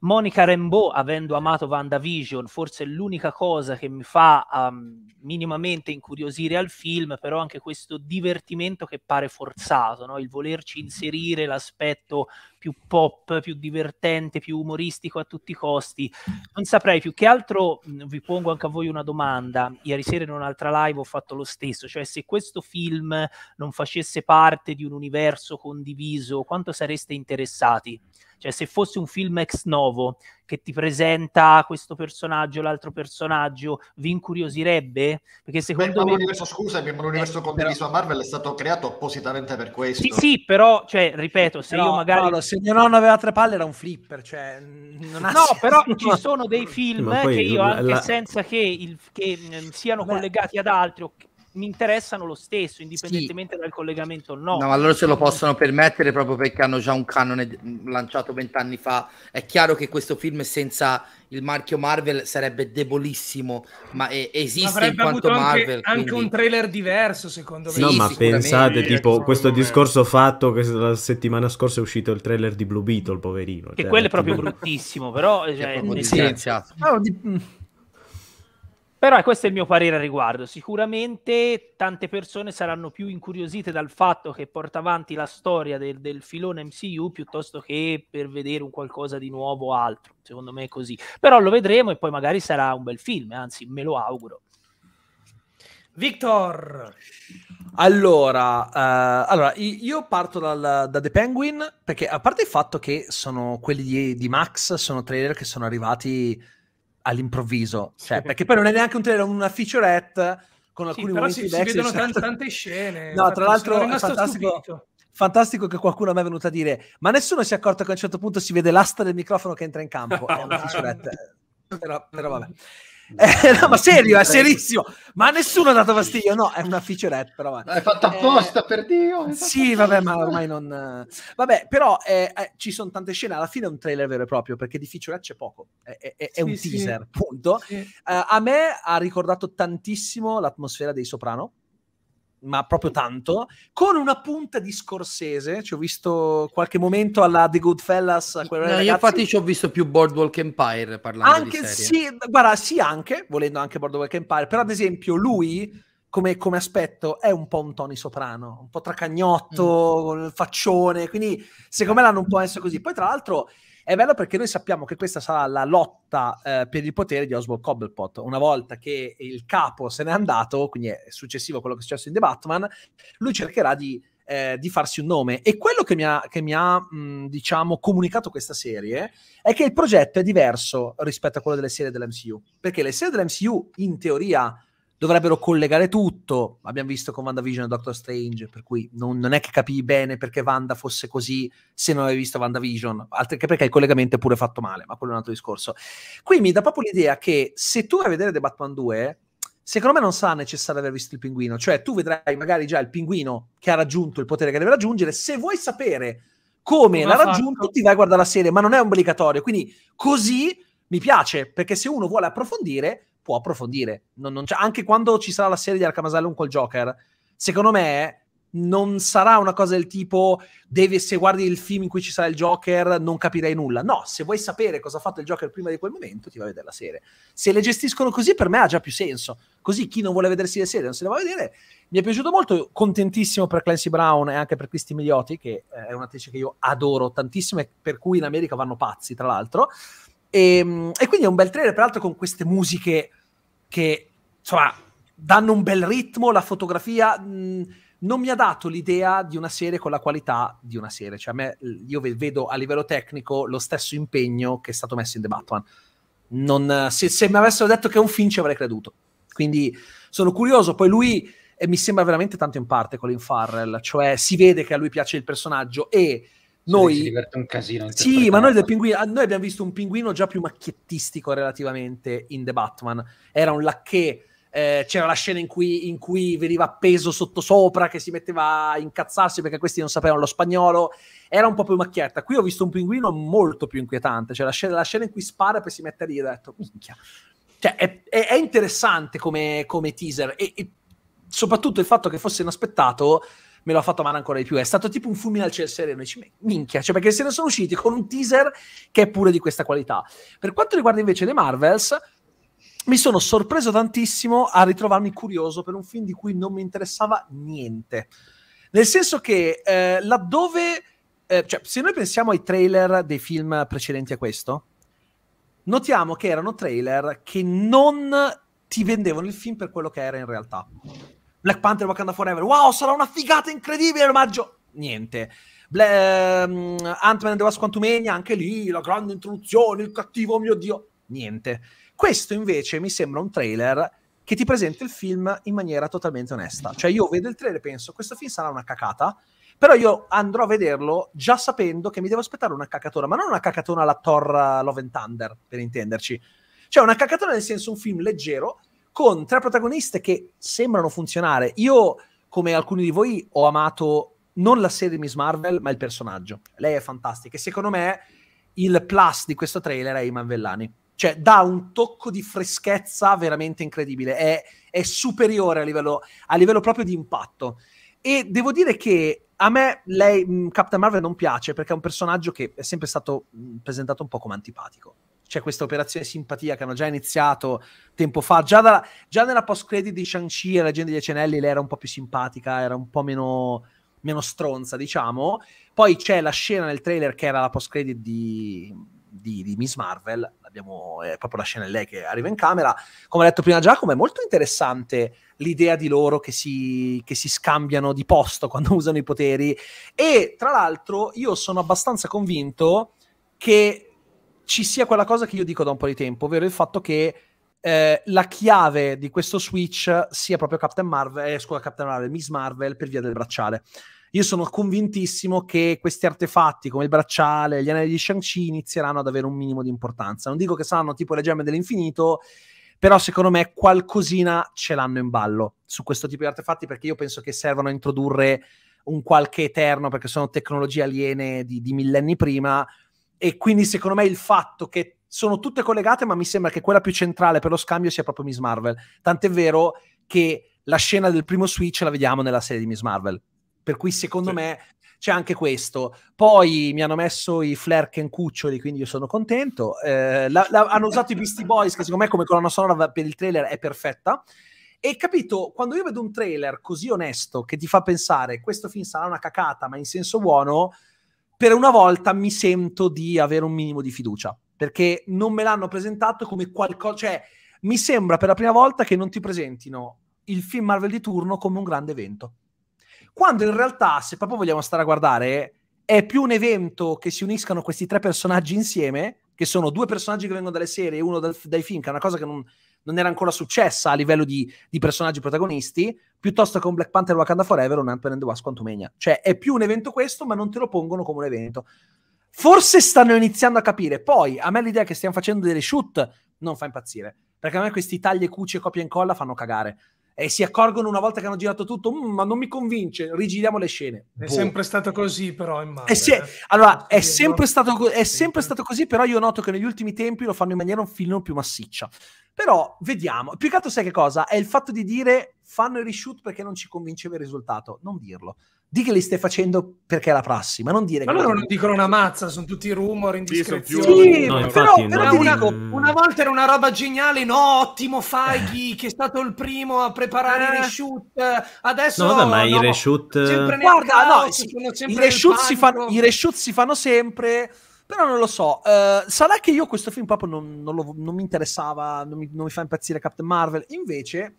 Monica Rambeau, avendo amato WandaVision, forse è l'unica cosa che mi fa um, minimamente incuriosire al film, però anche questo divertimento che pare forzato, no? il volerci inserire l'aspetto più pop, più divertente, più umoristico a tutti i costi. Non saprei più che altro, vi pongo anche a voi una domanda. Ieri sera in un'altra live ho fatto lo stesso, cioè se questo film non facesse parte di un universo condiviso, quanto sareste interessati? Cioè se fosse un film ex novo, che ti presenta questo personaggio, l'altro personaggio, vi incuriosirebbe? Perché secondo Beh, me... L'universo, scusami, ma l'universo eh, condiviso però... a Marvel è stato creato appositamente per questo. Sì, sì, però, cioè, ripeto, se però, io magari... Paolo, se mio nonno aveva tre palle era un flipper, cioè... Ha... No, però *laughs* ci sono dei film poi, che io, anche la... senza che, il, che mm, siano collegati ad altri, o mi interessano lo stesso, indipendentemente sì. dal collegamento o no. No, loro se lo possono permettere proprio perché hanno già un canone mm, lanciato vent'anni fa. È chiaro che questo film senza il marchio Marvel sarebbe debolissimo, ma è, esiste ma in quanto anche, Marvel. Anche quindi... un trailer diverso, secondo me. No, ma pensate, tipo, questo discorso fatto che la settimana scorsa è uscito il trailer di Blue Beetle, poverino. Che cioè, quello è proprio bruttissimo, però... Cioè, è proprio è... Sì. No, di... Però questo è il mio parere al riguardo. Sicuramente tante persone saranno più incuriosite dal fatto che porta avanti la storia del, del filone MCU piuttosto che per vedere un qualcosa di nuovo o altro. Secondo me è così. Però lo vedremo e poi magari sarà un bel film, anzi me lo auguro. Victor! Allora, uh, allora, io parto dal, da The Penguin perché a parte il fatto che sono quelli di, di Max, sono trailer che sono arrivati all'improvviso, cioè, sì. perché poi non è neanche un trailer, è una featurette con alcuni sì, momenti si, si vedono tante, tante scene. No, tra l'altro è fantastico. Stupito fantastico che qualcuno a me è venuto a dire ma nessuno si è accorto che a un certo punto si vede l'asta del microfono che entra in campo *laughs* però, però vabbè eh, no, ma serio, è serissimo. Ma nessuno ha dato fastidio, no, è una featurette, però va. È fatta apposta, eh, per Dio. Sì, vabbè, ma ormai non... Eh, vabbè, però eh, eh ci sono tante scene, alla fine è un trailer vero e proprio, perché di featurette c'è poco, è, è, è un teaser, sì. punto. Sì. Uh, a me ha ricordato tantissimo l'atmosfera dei Soprano, ma proprio tanto, con una punta di Scorsese, ci ho visto qualche momento alla The Goodfellas. No, io infatti ci ho visto più Boardwalk Empire parlando anche, di serie. Sì, guarda, sì anche, volendo anche Boardwalk Empire, però ad esempio lui... Come, come aspetto è un po' un Tony Soprano, un po' tracagnotto, mm. con il faccione, quindi secondo me l'hanno un po' messo così. Poi tra l'altro è bello perché noi sappiamo che questa sarà la lotta eh, per il potere di Oswald Cobblepot. Una volta che il capo se n'è andato, quindi è successivo a quello che è successo in The Batman, lui cercherà di, eh, di farsi un nome. E quello che mi ha, che mi ha mh, mm, diciamo, comunicato questa serie è che il progetto è diverso rispetto a quello delle serie dell'MCU. Perché le serie dell'MCU, in teoria, dovrebbero collegare tutto. Abbiamo visto con WandaVision e Doctor Strange, per cui non, non è che capii bene perché Wanda fosse così se non avevi visto WandaVision, altro che perché il collegamento è pure fatto male, ma quello è un altro discorso. Qui mi dà proprio l'idea che se tu vai a vedere The Batman 2, secondo me non sarà necessario aver visto il pinguino, cioè tu vedrai magari già il pinguino che ha raggiunto il potere che deve raggiungere, se vuoi sapere come, come l'ha raggiunto fatto? ti vai a guardare la serie, ma non è obbligatorio, quindi così mi piace, perché se uno vuole approfondire può approfondire. Non, non anche quando ci sarà la serie di Arkham Asylum col Joker, secondo me non sarà una cosa del tipo devi, se guardi il film in cui ci sarà il Joker non capirai nulla. No, se vuoi sapere cosa ha fatto il Joker prima di quel momento ti va a vedere la serie. Se le gestiscono così per me ha già più senso. Così chi non vuole vedersi le serie non se le va a vedere. Mi è piaciuto molto, contentissimo per Clancy Brown e anche per Christy Milioti che eh, è un'attrice che io adoro tantissimo e per cui in America vanno pazzi tra l'altro. E, ehm, e quindi è un bel trailer peraltro con queste musiche che insomma danno un bel ritmo, la fotografia mh, mm, non mi ha dato l'idea di una serie con la qualità di una serie, cioè a me io vedo a livello tecnico lo stesso impegno che è stato messo in The Batman. Non, se, se, mi avessero detto che è un film ci avrei creduto. Quindi sono curioso, poi lui eh, mi sembra veramente tanto in parte Colin Farrell, cioè si vede che a lui piace il personaggio e noi, si diverte un casino. Sì, ma noi, del pinguino, ah, noi abbiamo visto un pinguino già più macchiettistico relativamente in The Batman. Era un lacché eh, c'era la scena in cui, in cui, veniva appeso sotto sopra, che si metteva a incazzarsi perché questi non sapevano lo spagnolo, era un po' più macchietta. Qui ho visto un pinguino molto più inquietante, cioè la scena, la scena in cui spara e poi si mette a ridere, ho detto, minchia. Cioè, è, è, è interessante come, come teaser e, e, soprattutto il fatto che fosse inaspettato me lo ha fatto male ancora di più. È stato tipo un fulmine al ciel sereno. Dici, minchia, cioè perché se ne sono usciti con un teaser che è pure di questa qualità. Per quanto riguarda invece le Marvels, mi sono sorpreso tantissimo a ritrovarmi curioso per un film di cui non mi interessava niente. Nel senso che eh, laddove, eh, cioè, se noi pensiamo ai trailer dei film precedenti a questo, notiamo che erano trailer che non ti vendevano il film per quello che era in realtà. Black Panther Wakanda Forever, wow, sarà una figata incredibile, omaggio, niente. Bla- ehm, Ant-Man and the Wasp Quantumania, anche lì, la grande introduzione, il cattivo, oh mio Dio, niente. Questo invece mi sembra un trailer che ti presenta il film in maniera totalmente onesta. Cioè io vedo il trailer e penso, questo film sarà una cacata, però io andrò a vederlo già sapendo che mi devo aspettare una cacatona, ma non una cacatona alla Thor uh, Love and Thunder, per intenderci. Cioè una cacatona nel senso un film leggero, con tre protagoniste che sembrano funzionare. Io, come alcuni di voi, ho amato non la serie di Miss Marvel, ma il personaggio. Lei è fantastica e secondo me il plus di questo trailer è Iman Vellani. Cioè, dà un tocco di freschezza veramente incredibile. È, è superiore a livello, a livello proprio di impatto. E devo dire che a me lei, Captain Marvel, non piace perché è un personaggio che è sempre stato presentato un po' come antipatico c'è questa operazione simpatia che hanno già iniziato tempo fa. Già, da, già nella post-credit di Shang-Chi e la gente degli Acenelli lei era un po' più simpatica, era un po' meno, meno stronza, diciamo. Poi c'è la scena nel trailer che era la post-credit di, di, di, Miss Marvel. Abbiamo eh, proprio la scena di lei che arriva in camera. Come ha detto prima Giacomo, è molto interessante l'idea di loro che si, che si scambiano di posto quando *laughs* usano i poteri. E tra l'altro, io sono abbastanza convinto che ci sia quella cosa che io dico da un po' di tempo, ovvero il fatto che eh, la chiave di questo Switch sia proprio Captain Marvel, eh, scusa, Captain Marvel, Miss Marvel per via del bracciale. Io sono convintissimo che questi artefatti come il bracciale, gli anelli di Shang-Chi inizieranno ad avere un minimo di importanza. Non dico che saranno tipo le gemme dell'infinito, però secondo me qualcosina ce l'hanno in ballo su questo tipo di artefatti perché io penso che servano a introdurre un qualche eterno perché sono tecnologie aliene di, di millenni prima e quindi secondo me il fatto che sono tutte collegate, ma mi sembra che quella più centrale per lo scambio sia proprio Miss Marvel. Tant'è vero che la scena del primo Switch la vediamo nella serie di Miss Marvel. Per cui secondo sì. me c'è anche questo. Poi mi hanno messo i flare Ken Cuccioli, quindi io sono contento. Eh, la, la, hanno usato i Beastie Boys, che secondo me come colonna sonora per il trailer è perfetta. E capito, quando io vedo un trailer così onesto che ti fa pensare questo film sarà una cacata, ma in senso buono, per una volta mi sento di avere un minimo di fiducia, perché non me l'hanno presentato come qualcosa, cioè mi sembra per la prima volta che non ti presentino il film Marvel di turno come un grande evento. Quando in realtà, se proprio vogliamo stare a guardare, è più un evento che si uniscano questi tre personaggi insieme, che sono due personaggi che vengono dalle serie e uno dal, dai film, che è una cosa che non, non era ancora successa a livello di, di personaggi protagonisti, piuttosto che un Black Panther Wakanda Forever o un Ant-Man and the Wasp Quantumania. Cioè, è più un evento questo, ma non te lo pongono come un evento. Forse stanno iniziando a capire. Poi, a me l'idea che stiamo facendo delle shoot non fa impazzire, perché a me questi tagli e cuci e copia e incolla fanno cagare e si accorgono una volta che hanno girato tutto, mm, ma non mi convince, rigiriamo le scene. È boh. sempre stato così però in Marvel. Se, eh. Allora, è sempre, stato, è sempre stato così, però io noto che negli ultimi tempi lo fanno in maniera un filino più massiccia. Però vediamo, più che altro sai che cosa? È il fatto di dire fanno i reshoot perché non ci convinceva il risultato, non dirlo di che li stai facendo perché è la prassi, ma non dire ma che... loro non dicono una mazza, sono tutti rumori, indiscrezioni. Sì, no, però, infatti, però no. dico, una volta era una roba geniale, no, ottimo Faghi, eh. che è stato il primo a preparare eh. i reshoot, adesso... No, vabbè, ma no, i reshoot... Guarda, caos, no, sì, i, reshoot si fanno, i reshoot si fanno sempre... Però non lo so, uh, sarà che io questo film proprio non, non, lo, non mi interessava, non mi, non mi fa impazzire Captain Marvel, invece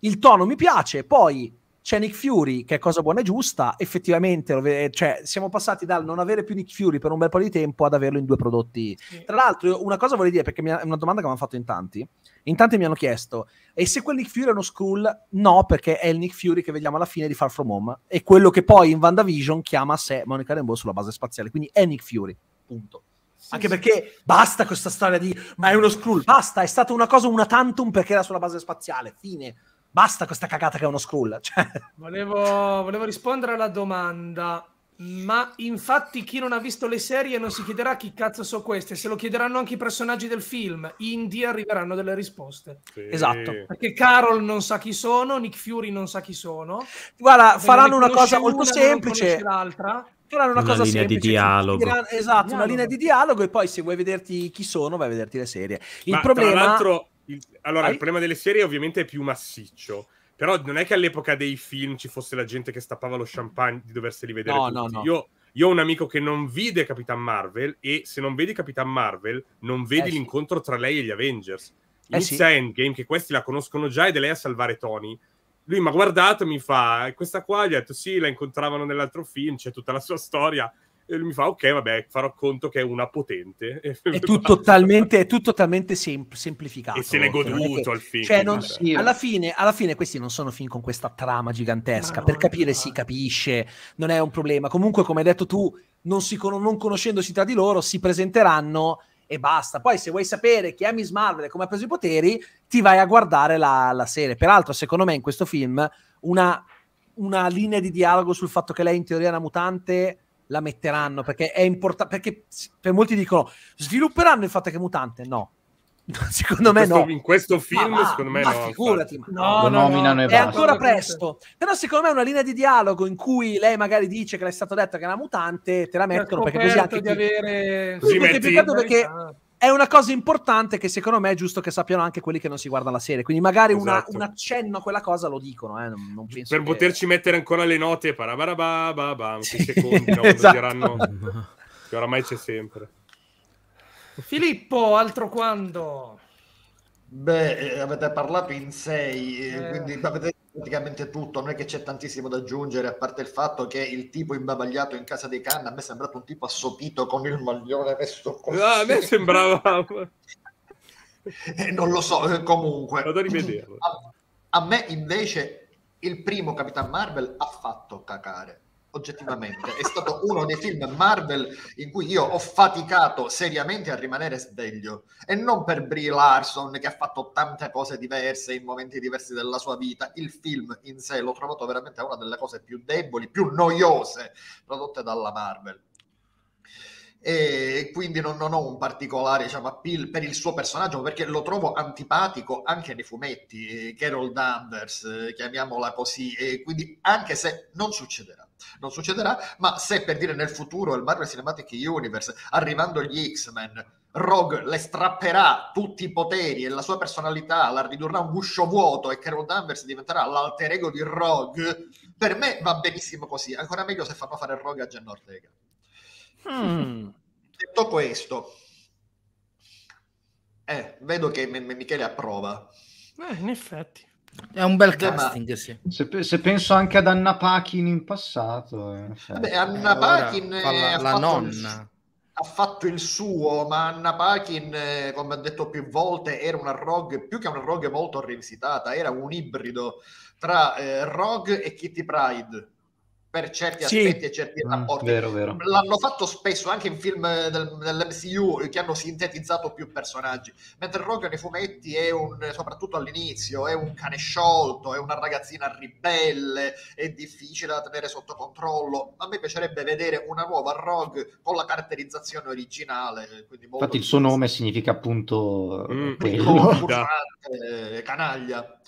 il tono mi piace, poi c'è Nick Fury, che è cosa buona e giusta, effettivamente, eh, cioè, siamo passati dal non avere più Nick Fury per un bel po' di tempo ad averlo in due prodotti. Sì. Tra l'altro, una cosa vorrei dire, perché è una domanda che mi hanno fatto in tanti, in tanti mi hanno chiesto, e se quel Nick Fury è uno Skrull? No, perché è il Nick Fury che vediamo alla fine di Far From Home, e quello che poi in WandaVision chiama a sé Monica Rambeau sulla base spaziale, quindi è Nick Fury, punto. Sì, Anche sì. perché basta questa storia di ma è uno Skrull, basta, è stata una cosa una tantum perché era sulla base spaziale, fine Basta questa cagata che è uno scroll. *laughs* Cioè. Volevo, volevo rispondere alla domanda. Ma infatti chi non ha visto le serie non si chiederà chi cazzo sono queste, se lo chiederanno anche i personaggi del film, indie arriveranno delle risposte. Sì. Esatto. Perché Carol non sa chi sono, Nick Fury non sa chi sono. Guarda, faranno una cosa molto una, semplice. Faranno una, una cosa linea semplice. di dialogo. Esatto, dialogo. una linea di dialogo e poi se vuoi vederti chi sono vai a vederti le serie. Il Ma, problema... Tra l'altro il, allora, Hai... il problema delle serie ovviamente è più massiccio. Però non è che all'epoca dei film ci fosse la gente che stappava lo champagne di doverseli vedere no, tutti. No, no. Io, io, ho un amico che non vide Capitan Marvel e se non vedi Capitan Marvel non vedi eh, l'incontro sì. tra lei e gli Avengers. Eh Inizia eh, sì. Endgame, che questi la conoscono già ed è lei a salvare Tony. Lui mi ha guardato e mi fa, questa qua, gli ha detto sì, la incontravano nell'altro film, c'è tutta la sua storia mi fa, ok, vabbè, farò conto che è una potente. *laughs* È tutto talmente, è tutto talmente sempl- semplificato. E se l'è goduto al film. Cioè, non, alla, fine, alla fine questi non sono film con questa trama gigantesca. No, per capire no. si capisce, non è un problema. Comunque, come hai detto tu, non, si, non conoscendosi tra di loro, si presenteranno e basta. Poi, se vuoi sapere chi è Miss Marvel e come ha preso i poteri, ti vai a guardare la, la serie. Peraltro, secondo me, in questo film, una, una linea di dialogo sul fatto che lei in teoria è una mutante la metteranno perché è importante. Perché per molti dicono svilupperanno il fatto che è mutante. No, *laughs* secondo in me questo, no. In questo film, ma, secondo me ma no. Figurati, ma no, no, no, no. è ancora presto. Però, secondo me, è una linea di dialogo in cui lei magari dice che le è stato detto che è una mutante, te la mettono perché così anche. Di avere... Così metti... perché è una cosa importante che secondo me è giusto che sappiano anche quelli che non si guardano la serie. Quindi magari esatto. una, un accenno a quella cosa lo dicono. Eh? Non, non per che... poterci mettere ancora le note, parabarabababam, sì, secondi, *laughs* esatto. diranno, *laughs* che oramai c'è sempre. Filippo, altro quando? Beh, eh, avete parlato in sei, eh, eh. quindi avete detto praticamente tutto, non è che c'è tantissimo da aggiungere, a parte il fatto che il tipo imbavagliato in casa dei Canna a me è sembrato un tipo assopito con il maglione messo così. No, ah, a me sembrava... *laughs* eh, non lo so, eh, comunque... Vado a rivederlo. A, a me invece il primo Capitan Marvel ha fatto cacare oggettivamente è stato uno dei film Marvel in cui io ho faticato seriamente a rimanere sveglio e non per Brie Larson che ha fatto tante cose diverse in momenti diversi della sua vita il film in sé l'ho trovato veramente una delle cose più deboli più noiose prodotte dalla Marvel e quindi non, non, ho un particolare diciamo, appeal per il suo personaggio perché lo trovo antipatico anche nei fumetti, eh, Carol Danvers, eh, chiamiamola così, e quindi anche se non succederà non succederà, ma se per dire nel futuro il Marvel Cinematic Universe, arrivando gli X-Men, Rogue le strapperà tutti i poteri e la sua personalità, la ridurrà un guscio vuoto e Carol Danvers diventerà l'alter ego di Rogue, per me va benissimo così, ancora meglio se fanno fare Rogue a Jenna Ortega. Hmm. Detto questo, eh, vedo che M- Michele approva. Eh, in effetti. È un bel casting, eh, sì. se, se, penso anche ad Anna Paquin in passato... Eh, cioè, Vabbè, eh, Anna Paquin eh, la, la nonna. Il, ha fatto il suo, ma Anna Paquin, eh, come ho detto più volte, era una rogue, più che una rogue molto rivisitata, era un ibrido tra eh, rogue e Kitty Pride per certi sì. aspetti e certi mm, rapporti. Vero, vero. L'hanno fatto spesso anche in film del, dell'MCU che hanno sintetizzato più personaggi, mentre Rogue nei fumetti è un, soprattutto all'inizio, è un cane sciolto, è una ragazzina ribelle, è difficile da tenere sotto controllo. A me piacerebbe vedere una nuova Rogue con la caratterizzazione originale. Infatti il suo nome significa appunto mm, quello. Eh, canaglia.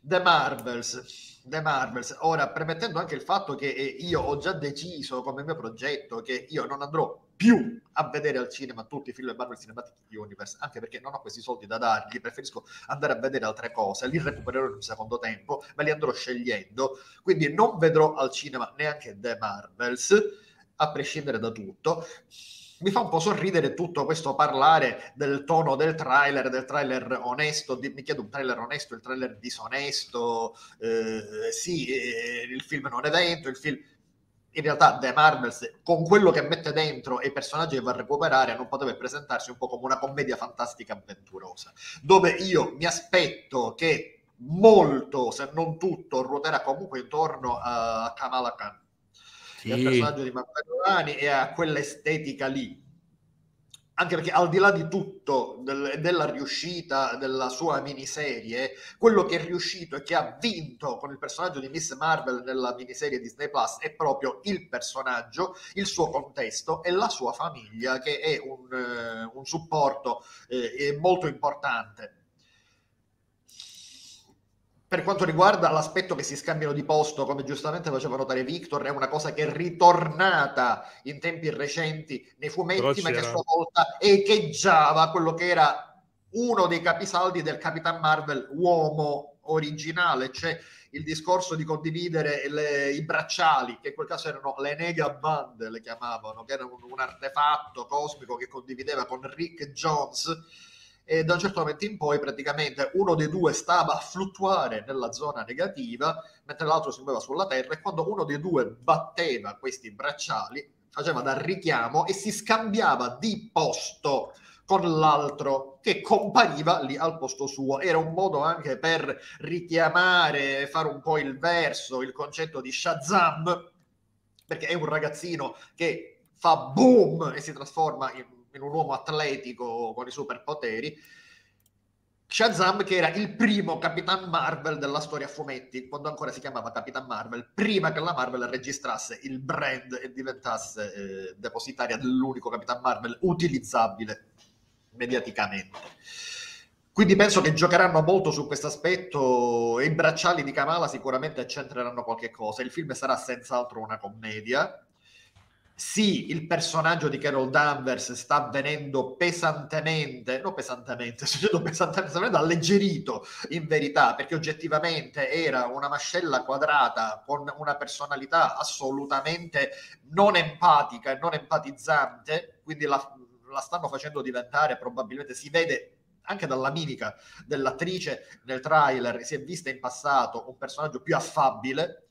The Marvels. The Marvels. Ora, premettendo anche il fatto che eh, io ho già deciso come mio progetto che io non andrò più a vedere al cinema tutti i film del Marvel Cinematic Universe, anche perché non ho questi soldi da dargli, preferisco andare a vedere altre cose, li recupererò in un secondo tempo, ma li andrò scegliendo, quindi non vedrò al cinema neanche The Marvels, a prescindere da tutto mi fa un po' sorridere tutto questo parlare del tono del trailer, del trailer onesto, di, mi chiedo un trailer onesto, il trailer disonesto, eh, sì, eh, il film non è dentro, il film... In realtà The Marvels, con quello che mette dentro e i personaggi che va a recuperare, non poteva presentarsi un po' come una commedia fantastica avventurosa, dove io mi aspetto che molto, se non tutto, ruoterà comunque intorno a Kamala Khan sì. al personaggio di Matteo e a quell'estetica lì. Anche perché al di là di tutto, del, della riuscita della sua miniserie, quello che è riuscito e che ha vinto con il personaggio di Miss Marvel nella miniserie Disney Plus è proprio il personaggio, il suo contesto e la sua famiglia, che è un, eh, un supporto eh, molto importante per quanto riguarda l'aspetto che si scambiano di posto, come giustamente faceva notare Victor, è una cosa che è ritornata in tempi recenti nei fumetti, ma che a sua volta echeggiava quello che era uno dei capisaldi del Capitan Marvel uomo originale, cioè il discorso di condividere le, i bracciali, che in quel caso erano le Nega Band, le chiamavano, che era un, un artefatto cosmico che condivideva con Rick Jones e da un certo momento in poi praticamente uno dei due stava a fluttuare nella zona negativa mentre l'altro si muoveva sulla terra e quando uno dei due batteva questi bracciali faceva da richiamo e si scambiava di posto con l'altro che compariva lì al posto suo. Era un modo anche per richiamare, fare un po' il verso, il concetto di Shazam, perché è un ragazzino che fa boom e si trasforma in in un uomo atletico con i superpoteri. Shazam, che era il primo Capitan Marvel della storia a fumetti, quando ancora si chiamava Capitan Marvel, prima che la Marvel registrasse il brand e diventasse eh, depositaria dell'unico Capitan Marvel utilizzabile mediaticamente. Quindi penso che giocheranno molto su questo aspetto e i bracciali di Kamala sicuramente accentreranno qualche cosa. Il film sarà senz'altro una commedia, sì, il personaggio di Carol Danvers sta venendo pesantemente, non pesantemente, succedo *laughs* pesantemente, sta venendo alleggerito in verità, perché oggettivamente era una mascella quadrata con una personalità assolutamente non empatica e non empatizzante, quindi la, la stanno facendo diventare probabilmente, si vede anche dalla mimica dell'attrice nel trailer, si è vista in passato un personaggio più affabile,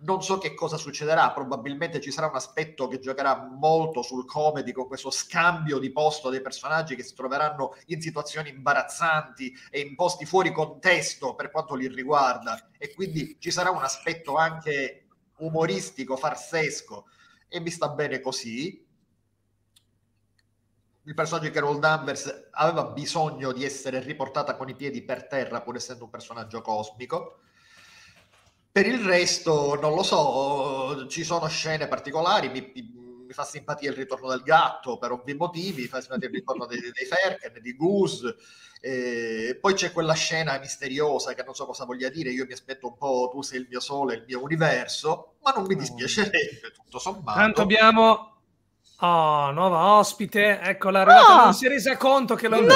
non so che cosa succederà, probabilmente ci sarà un aspetto che giocherà molto sul comedy con questo scambio di posto dei personaggi che si troveranno in situazioni imbarazzanti e in posti fuori contesto per quanto li riguarda e quindi ci sarà un aspetto anche umoristico, farsesco e mi sta bene così. Il personaggio di Carol Danvers aveva bisogno di essere riportata con i piedi per terra pur essendo un personaggio cosmico per il resto, non lo so, ci sono scene particolari, mi, mi fa simpatia il ritorno del gatto per ovvi motivi, mi fa simpatia il ritorno dei, dei Ferken, di Goose, eh, poi c'è quella scena misteriosa che non so cosa voglia dire, io mi aspetto un po', tu sei il mio sole, il mio universo, ma non mi dispiacerebbe tutto sommato. Tanto abbiamo Oh, nuova ospite, eccola, arrivata, no. Ah! non si è resa conto che l'ho No,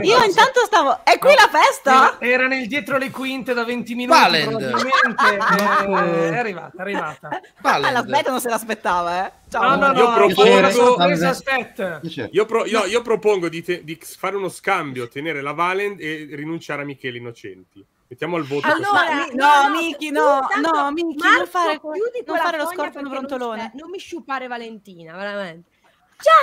io intanto stavo... È qui no. la festa? Era, era, nel dietro le quinte da 20 minuti, Valend. probabilmente. *laughs* eh, è arrivata, è arrivata. Valend. Aspetta, non se l'aspettava, eh. Ciao. No, no, no, io propongo... Io, pro... io, io propongo di, te... di fare uno scambio, tenere la Valend e rinunciare a Michele Innocenti. Mettiamo il voto. Allora, no, no, Miki, no, no, Miki, non fare, non fare lo scorpione brontolone. Non mi sciupare Valentina, veramente.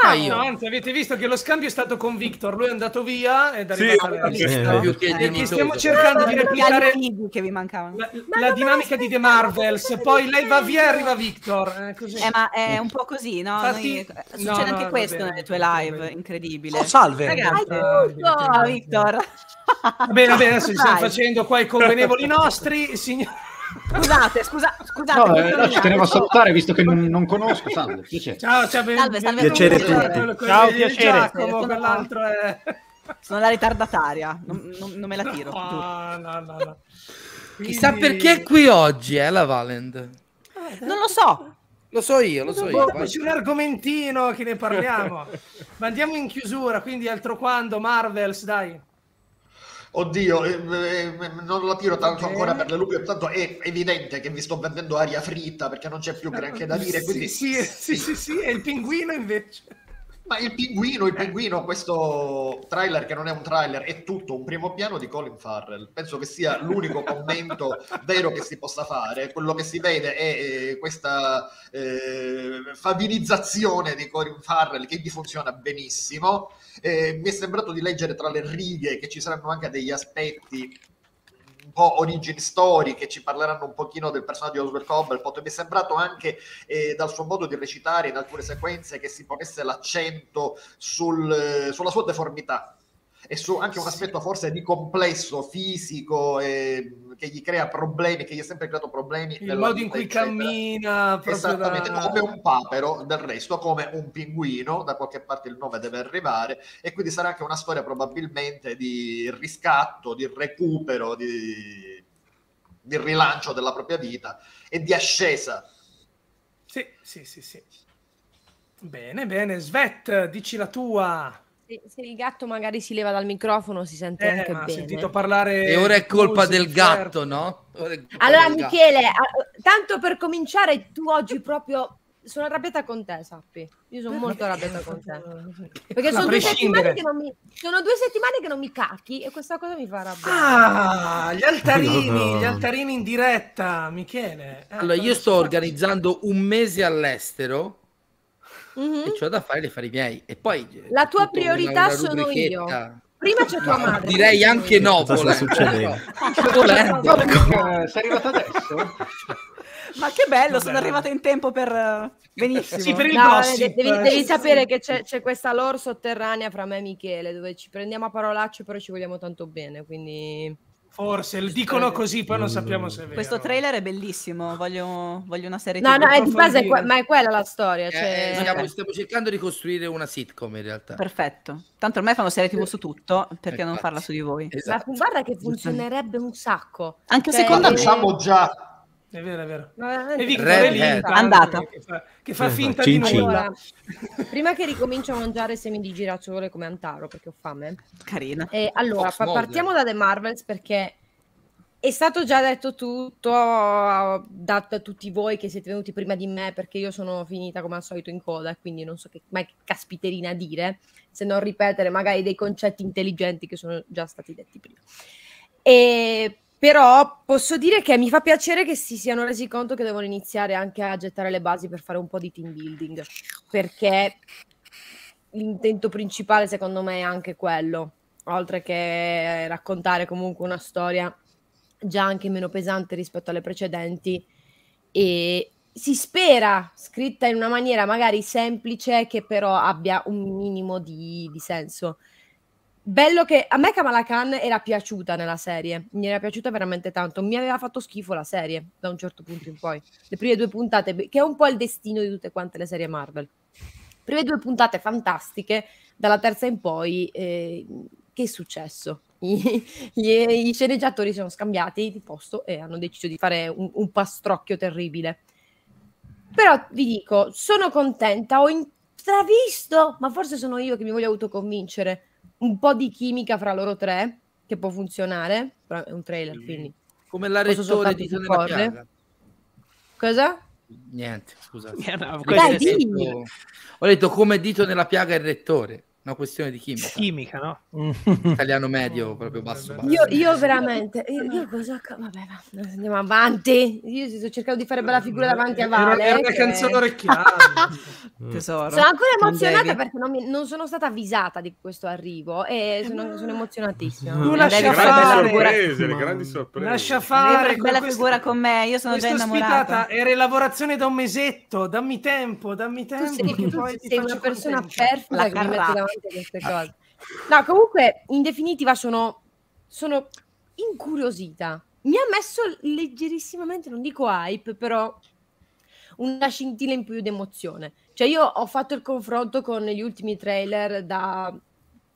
Ciao! No, anzi, avete visto che lo scambio è stato con Victor, lui è andato via ed è sì, arrivato sì, eh, eh, stiamo cercando di replicare che vi mancavano. la, la dinamica di The Marvels, poi lei va via e arriva Victor. Eh, così. Eh, ma è un po' così, no? Infatti... Noi... Succede no, anche no, questo nelle tue live, incredibile. Oh, salve! Ragazzi, Ciao, Victor! Va bene, va bene, adesso ci stiamo facendo qua i convenevoli nostri, signori. Scusate, scusa, scusate. No, eh, no, ci tenevo a salutare visto che non, non conosco. Salve, piacere. Ciao, ciao, ben... salve, salve piacere a tutti. Ciao, piacere. Giacomo, sono, quell'altro è... sono la ritardataria, non, non, non me la tiro. No, no, no, no. Quindi... Chissà perché è qui oggi, eh, la Valend. non lo so. Lo so io, lo so io. Boh, c'è un argomentino che ne parliamo. Ma andiamo in chiusura, quindi altro quando, Marvels, dai. Oddio, eh, eh, non la tiro tanto okay. ancora per le lupi, tanto è evidente che vi sto vendendo aria fritta perché non c'è più granché da *laughs* dire. Quindi... Sì, sì, sì, sì, sì, e il pinguino invece. Ma il pinguino, il eh. pinguino, questo trailer che non è un trailer, è tutto un primo piano di Colin Farrell. Penso che sia l'unico commento *laughs* vero che si possa fare. Quello che si vede è eh, questa eh, fabilizzazione di Colin Farrell che gli funziona benissimo. Eh, mi è sembrato di leggere tra le righe che ci saranno anche degli aspetti po' origini storiche, ci parleranno un pochino del personaggio di Oswald Cobblepot. Mi è sembrato anche eh, dal suo modo di recitare in alcune sequenze che si ponesse l'accento sul, eh, sulla sua deformità e su anche un aspetto forse di complesso fisico eh, che gli crea problemi, che gli ha sempre creato problemi. Il modo in cui eccetera. cammina, esattamente da... come un papero, del resto come un pinguino, da qualche parte il nome deve arrivare, e quindi sarà anche una storia probabilmente di riscatto, di recupero, di, di rilancio della propria vita e di ascesa. Sì, sì, sì, sì. Bene, bene, Svet, dici la tua se, il gatto magari si leva dal microfono si sente eh, anche bene. sentito parlare... E ora è colpa del gatto, certo. no? Allora Michele, tanto per cominciare, tu oggi proprio sono arrabbiata con te, sappi. Io sono molto arrabbiata con te. *laughs* Perché sono due, settimane che non mi, sono due settimane che non mi cacchi e questa cosa mi fa arrabbiare. Ah, gli altarini, *laughs* gli altarini in diretta, Michele. Eh, allora, io sto organizzando un mese all'estero mm-hmm. e ho da fare, le fare miei. E poi eh, la tua priorità sono io. Prima c'è tua madre. Direi anche no, succede? volendo. Ecco. Ecco. Sei arrivato adesso? Ma che bello, sono arrivata in tempo per... Eh, benissimo. Sì, per il no, devi, devi, eh, sapere che c'è, c'è, questa lore sotterranea fra me e Michele, dove ci prendiamo a parolacce, però ci vogliamo tanto bene, quindi... Forse, lo dicono così, poi non sappiamo se è vero. Questo trailer è bellissimo, voglio, voglio una serie di No, no, è di base è que- ma è quella la storia. Eh, cioè... Eh, stiamo, stiamo, cercando di costruire una sitcom in realtà. Perfetto. Tanto ormai fanno serie tv eh, su tutto, perché eh, non farla su di voi? Esatto. Ma guarda che funzionerebbe un sacco. Anche cioè, secondo me. Facciamo già è vero, è vero. e Victor lì, andata. Che fa, che fa finta cin, di nulla. Allora, prima che ricomincio a mangiare semi di girasole come Antaro, perché ho fame. Carina. E eh, allora, Fox partiamo da The Marvels perché è stato già detto tutto da, da, tutti voi che siete venuti prima di me perché io sono finita come al solito in coda quindi non so che, mai caspiterina dire se non ripetere magari dei concetti intelligenti che sono già stati detti prima. E però posso dire che mi fa piacere che si siano resi conto che devono iniziare anche a gettare le basi per fare un po' di team building, perché l'intento principale secondo me è anche quello, oltre che raccontare comunque una storia già anche meno pesante rispetto alle precedenti e si spera scritta in una maniera magari semplice che però abbia un minimo di, di senso bello che a me Kamala Khan era piaciuta nella serie, mi era piaciuta veramente tanto, mi aveva fatto schifo la serie da un certo punto in poi, le prime due puntate, che è un po' il destino di tutte quante le serie Marvel. Prime due puntate fantastiche, dalla terza in poi, eh, che è successo? I, *laughs* gli, I sceneggiatori sono scambiati di posto e hanno deciso di fare un, un pastrocchio terribile. Però vi dico, sono contenta, ho intravisto, ma forse sono io che mi voglio autoconvincere, un po' di chimica fra loro tre, che può funzionare, però è un trailer, quindi... Come la rettore di Santa Cosa? Niente, scusate. Dai, detto... Ho detto come dito nella piaga il rettore una questione di chimica. Chimica, no? *laughs* Italiano medio, proprio basso. basso. Io, io, veramente, io, io cosa... Vabbè, va, andiamo avanti. Io sto cercando di fare bella figura davanti a Vale. Era una canzone orecchiata. *laughs* Sono ancora emozionata perché non, mi, non, sono stata avvisata di questo arrivo e sono, sono emozionatissima. Tu lascia fare. Sorprese, le grandi sorprese. Lascia fare. Bella questa, figura con me, io sono già innamorata. Era in lavorazione da un mesetto, dammi tempo, dammi tempo. Tu sei, tu sei una persona perfetta che mi mette davanti veramente queste ah. cose. No, comunque, in definitiva, sono, sono incuriosita. Mi ha messo leggerissimamente, non dico hype, però una scintilla in più di emozione. Cioè, io ho fatto il confronto con gli ultimi trailer da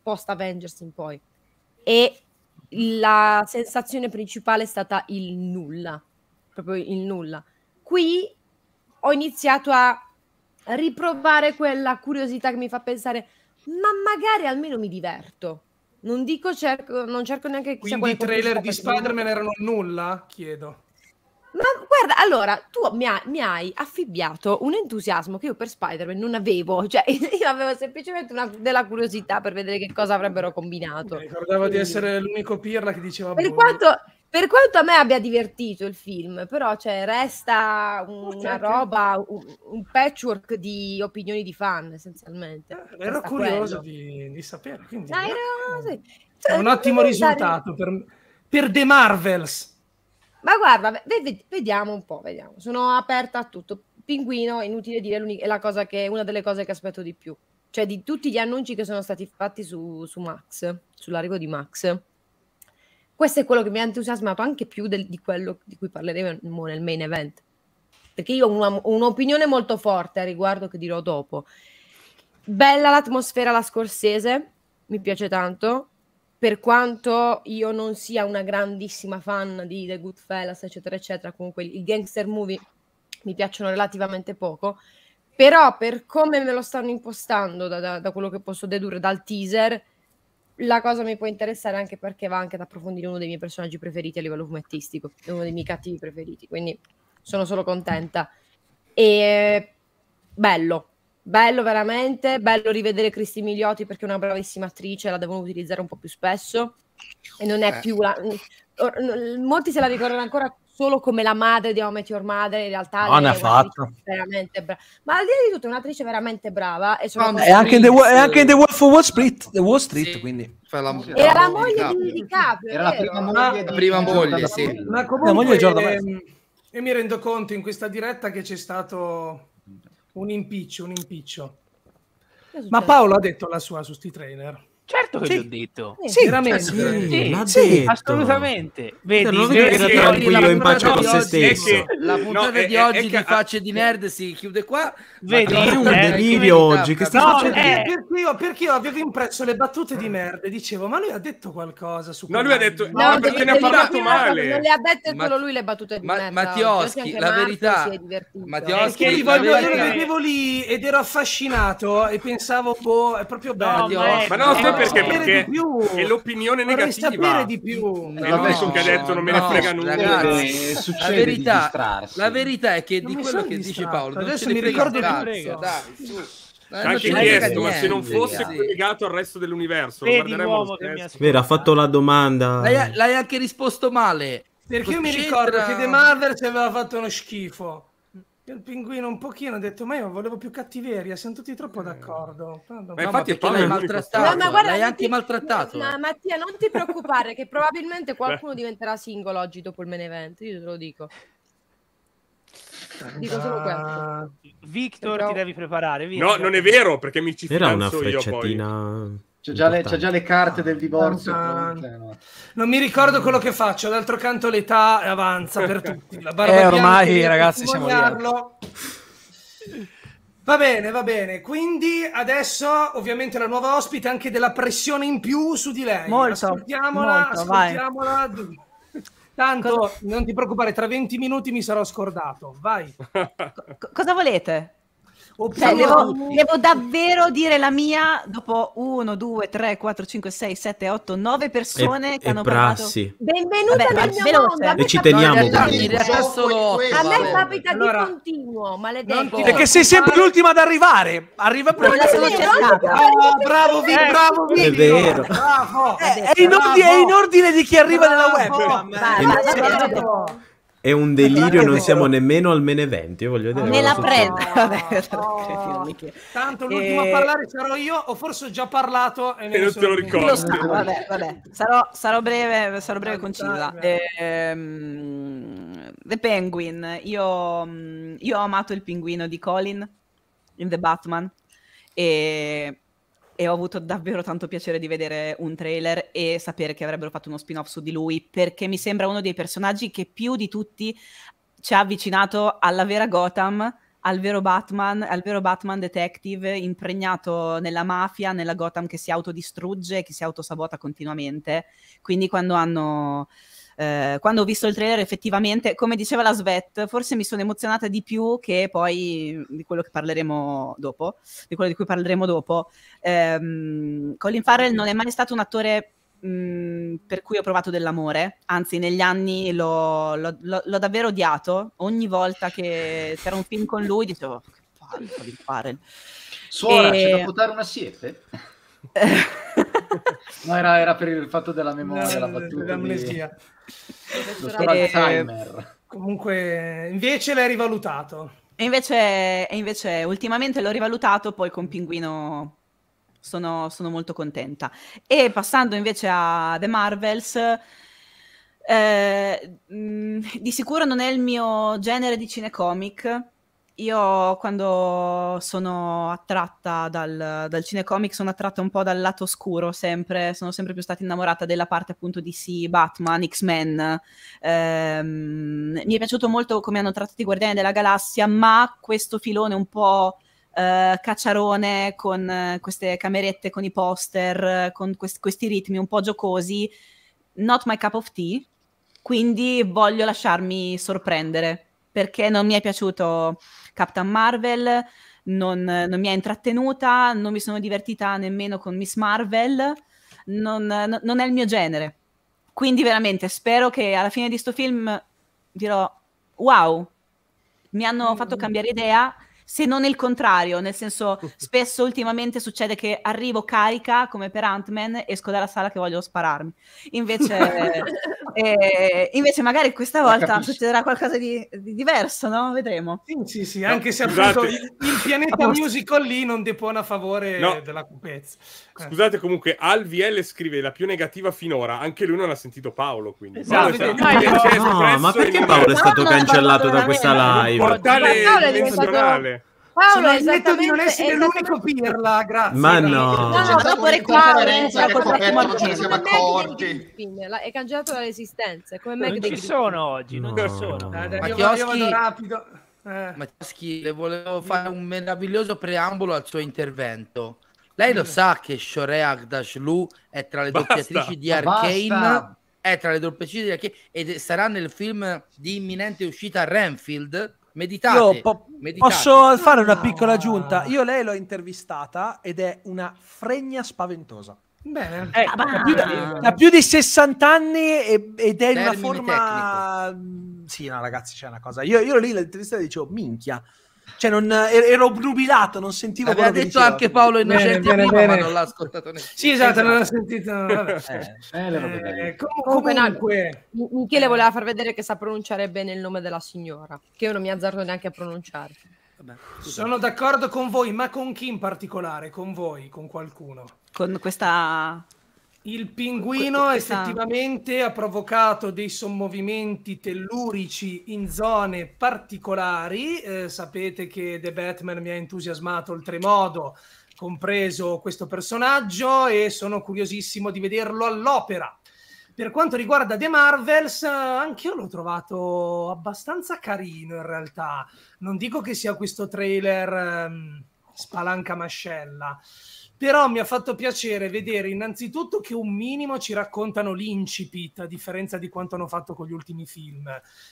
post Avengers in poi. E la sensazione principale è stata il nulla, proprio il nulla. Qui ho iniziato a riprovare quella curiosità che mi fa pensare ma magari almeno mi diverto. Non dico cerco, non cerco neanche chissà Quindi i trailer di Spider-Man erano nulla? Chiedo. Ma guarda, allora, tu mi, ha, mi, hai affibbiato un entusiasmo che io per Spider-Man non avevo, *laughs* cioè io avevo semplicemente una, della curiosità per vedere che cosa avrebbero combinato. Mi ricordavo Quindi. di essere l'unico pirla che diceva... Per boh. quanto, per quanto a me abbia divertito il film, però cioè, resta oh, una certo. roba, un, un, patchwork di opinioni di fan essenzialmente. Eh, cioè, ero curioso di, di, sapere. Quindi, Dai, boh. no, sì. è un cioè, ottimo risultato per, per, The Marvels. Ma guarda, vediamo un po', vediamo. Sono aperta a tutto. Pinguino, inutile dire, è, che, è una delle cose che aspetto di più. Cioè di tutti gli annunci che sono stati fatti su, su Max, sull'arrivo di Max questo è quello che mi ha entusiasmato anche più del, di quello di cui parleremo nel main event. Perché io ho un'opinione molto forte a riguardo che dirò dopo. Bella l'atmosfera la scorsese, mi piace tanto. Per quanto io non sia una grandissima fan di The Goodfellas, eccetera, eccetera, comunque i gangster movie mi piacciono relativamente poco. Però per come me lo stanno impostando, da, da, da quello che posso dedurre dal teaser, la cosa mi può interessare anche perché va anche ad approfondire uno dei miei personaggi preferiti a livello fumettistico, uno dei miei cattivi preferiti, quindi sono solo contenta. E bello, bello veramente, bello rivedere Cristi Migliotti perché è una bravissima attrice, la devono utilizzare un po' più spesso e non è eh. più la... Molti se la ricordano ancora solo come la madre di Home Your Mother, in realtà ah, non è fatto. veramente brava. Ma al di là di tutto è un'attrice veramente brava. E no, è, anche The, è anche in The Wolf of Wall Street, The Wall Street sì. quindi. La, la era la moglie di, di Caprio. Era la prima moglie, la prima moglie, sì. Ma comunque, la moglie di Jordan. e ehm, mi rendo conto in questa diretta che c'è stato un impiccio, un impiccio. Ma Paolo ha detto la sua su sti trainer. Certo che sì. ho detto. Sì, veramente. Certo, sì, sì assolutamente. Cioè, vedi, non vedi, vedi, tranquillo in pace con se stesso. La puntata di oggi di facce di eh. nerd si chiude qua. Vedi, è un delirio oggi che sta facendo. Eh. Perché, io, avevo impresso le battute di merda dicevo, ma lui ha detto qualcosa su No, lui ha detto, no, perché ne ha parlato male. Non le ha dette solo lui le battute di merda. Mattioschi, la verità. Mattioschi, li vedevo lì ed ero affascinato e pensavo, boh, è proprio bello. Ma no, stai perché? Perché è l'opinione Vorrei negativa. sapere di più. E eh, no, lui no, che ha detto non me ne no, frega nulla. Ragazzi, la, verità, la verità è che non di quello che distratto. dice Paolo, adesso mi ricordo più. Dai, su. Eh, anche chiesto, ma se non fosse sì. collegato al resto dell'universo, Vedi lo Vero, ha fatto la domanda. L'hai, l'hai anche risposto male. Perché io mi ricordo che The Marvel ci aveva fatto uno schifo il pinguino un pochino ha detto, ma io volevo più cattiveria, siamo tutti troppo eh. d'accordo. No, ma infatti ma l'hai maltrattato, no, guarda, l'hai anche ti... maltrattato. Ma, eh. Mattia, non ti preoccupare che probabilmente qualcuno diventerà singolo oggi dopo il main io te lo dico. Eh, dico solo questo. Victor, Però... ti devi preparare. Victor. No, non è vero, perché mi ci Era una frecciatina... io poi. C'è già, le, c'è già, le, carte del divorzio. non mi ricordo quello che faccio, d'altro canto l'età avanza per tutti. La barba eh, ormai ragazzi siamo lì. Va bene, va bene. Quindi adesso ovviamente la nuova ospite anche della pressione in più su di lei. Molto, ascoltiamola, molto, ascoltiamola. Vai. Tanto non ti preoccupare, tra 20 minuti mi sarò scordato. Vai. C- cosa volete? Cioè, devo, devo, davvero dire la mia dopo 1, 2, 3, 4, 5, 6, 7, 8, 9 persone e, che e hanno prassi. parlato. Benvenuta Vabbè, nel mio mondo. E ci teniamo. A me capita allora, di continuo, maledetto. Perché sei sempre l'ultima ad arrivare. Arriva prima. Oh, bravo, vi, bravo, vi. È vero. Bravo. Eh, è, è, in ordine, è in ordine di chi arriva bravo, nella web. Bravo, bravo, è un delirio e non siamo esatto. nemmeno al mene 20, io voglio vedere. Me la prendo. *laughs* Oh, *laughs* Tanto eh, l'ultimo e... a parlare sarò io, o forse ho già parlato e, e non te lo ricordo. Lo vabbè, vabbè. Sarò, sarò, breve, sarò breve e concisa. Ehm, the Penguin, io, mm, io ho amato il pinguino di Colin in The Batman e e ho avuto davvero tanto piacere di vedere un trailer e sapere che avrebbero fatto uno spin-off su di lui perché mi sembra uno dei personaggi che più di tutti ci ha avvicinato alla vera Gotham, al vero Batman, al vero Batman detective impregnato nella mafia, nella Gotham che si autodistrugge, che si autosabota continuamente. Quindi quando hanno eh, quando ho visto il trailer effettivamente, come diceva la Svet, forse mi sono emozionata di più che poi di quello che parleremo dopo, di quello di cui parleremo dopo. Eh, Colin Farrell non è mai stato un attore mm, per cui ho provato dell'amore, anzi negli anni l'ho, l'ho, l'ho davvero odiato, ogni volta che c'era un film con lui dicevo, che palle Colin Farrell. Suora, e... c'è da buttare una siepe? *laughs* No, era, era, per il fatto della memoria, no, la battuta. L'amnesia. Di... E... Comunque, invece l'hai rivalutato. E invece, e invece, ultimamente l'ho rivalutato, poi con Pinguino sono, sono molto contenta. E passando invece a The Marvels... Eh, mh, mm, di sicuro non è il mio genere di cinecomic, io quando sono attratta dal, dal cinecomic sono attratta un po' dal lato scuro sempre, sono sempre più stata innamorata della parte appunto di sì, Batman, X-Men. Ehm, mi è piaciuto molto come hanno trattato i Guardiani della Galassia, ma questo filone un po'... Uh, cacciarone con uh, queste camerette con i poster, con quest- questi ritmi un po' giocosi, not my cup of tea, quindi voglio lasciarmi sorprendere perché non mi è piaciuto Captain Marvel, non, non mi ha intrattenuta, non mi sono divertita nemmeno con Miss Marvel, non, no, non è il mio genere. Quindi veramente spero che alla fine di sto film dirò wow, mi hanno fatto mm. cambiare idea se non il contrario, nel senso *laughs* spesso ultimamente succede che arrivo carica come per Ant-Man, esco dalla sala che voglio spararmi. Invece, *laughs* eh, invece magari questa volta succederà qualcosa di, di, diverso, no? Vedremo. Sì, sì, sì, anche se appunto il, il pianeta *laughs* musical lì non depone a favore no. della cupezza. Eh. Scusate, comunque, Al VL scrive la più negativa finora. Anche lui non ha sentito Paolo. Quindi. Esatto. Paolo stato... no, no, ma perché Paolo è stato cancellato da questa live? Portale menzionale. Paolo è esattamente, di non essere l'unico pirla, grazie. Ma no, no, no cioè, dopo recupereremo, non siamo accorti. È cancellato dall'esistenza, come Non ci sono oggi, non ci sono. Io vado rapido. Eh. Mattiaschi, le volevo fare un meraviglioso preambolo al suo intervento. Lei lo sa che Shore Agdashlu è tra le doppiatrici di Arkane. È tra le doppiatrici di Arkane ed sarà nel film di imminente uscita Renfield. Meditate, Io po meditate. posso fare una piccola aggiunta. Io lei l'ho intervistata ed è una fregna spaventosa. Bene. eh, ah, ha, più di, ha, più di, 60 anni ed è in una forma. Tecnico. Mm, sì, no, ragazzi, c'è una cosa. Io, io lì l'intervista dicevo, minchia. Cioè, non, er-, ero obnubilato, non sentivo Aveva detto diceva. anche Paolo Innocenti bene, bene, prima, bene. ma non l'ha ascoltato nessuno. Sì, esatto, esatto. non l'ha sentito. eh, eh, comunque, comunque... No, Michele voleva far vedere che sa pronunciare bene il nome della signora, che io non mi azzardo neanche a pronunciare. Vabbè, Sono d'accordo con voi, ma con chi in particolare? Con voi, con qualcuno? Con questa il pinguino effettivamente ha provocato dei sommovimenti tellurici in zone particolari. Eh, sapete che The Batman mi ha entusiasmato oltremodo, compreso questo personaggio, e sono curiosissimo di vederlo all'opera. Per quanto riguarda The Marvels, anch'io l'ho trovato abbastanza carino in realtà. Non dico che sia questo trailer eh, spalanca mascella però mi ha fatto piacere vedere innanzitutto che un minimo ci raccontano l'incipit, a differenza di quanto hanno fatto con gli ultimi film.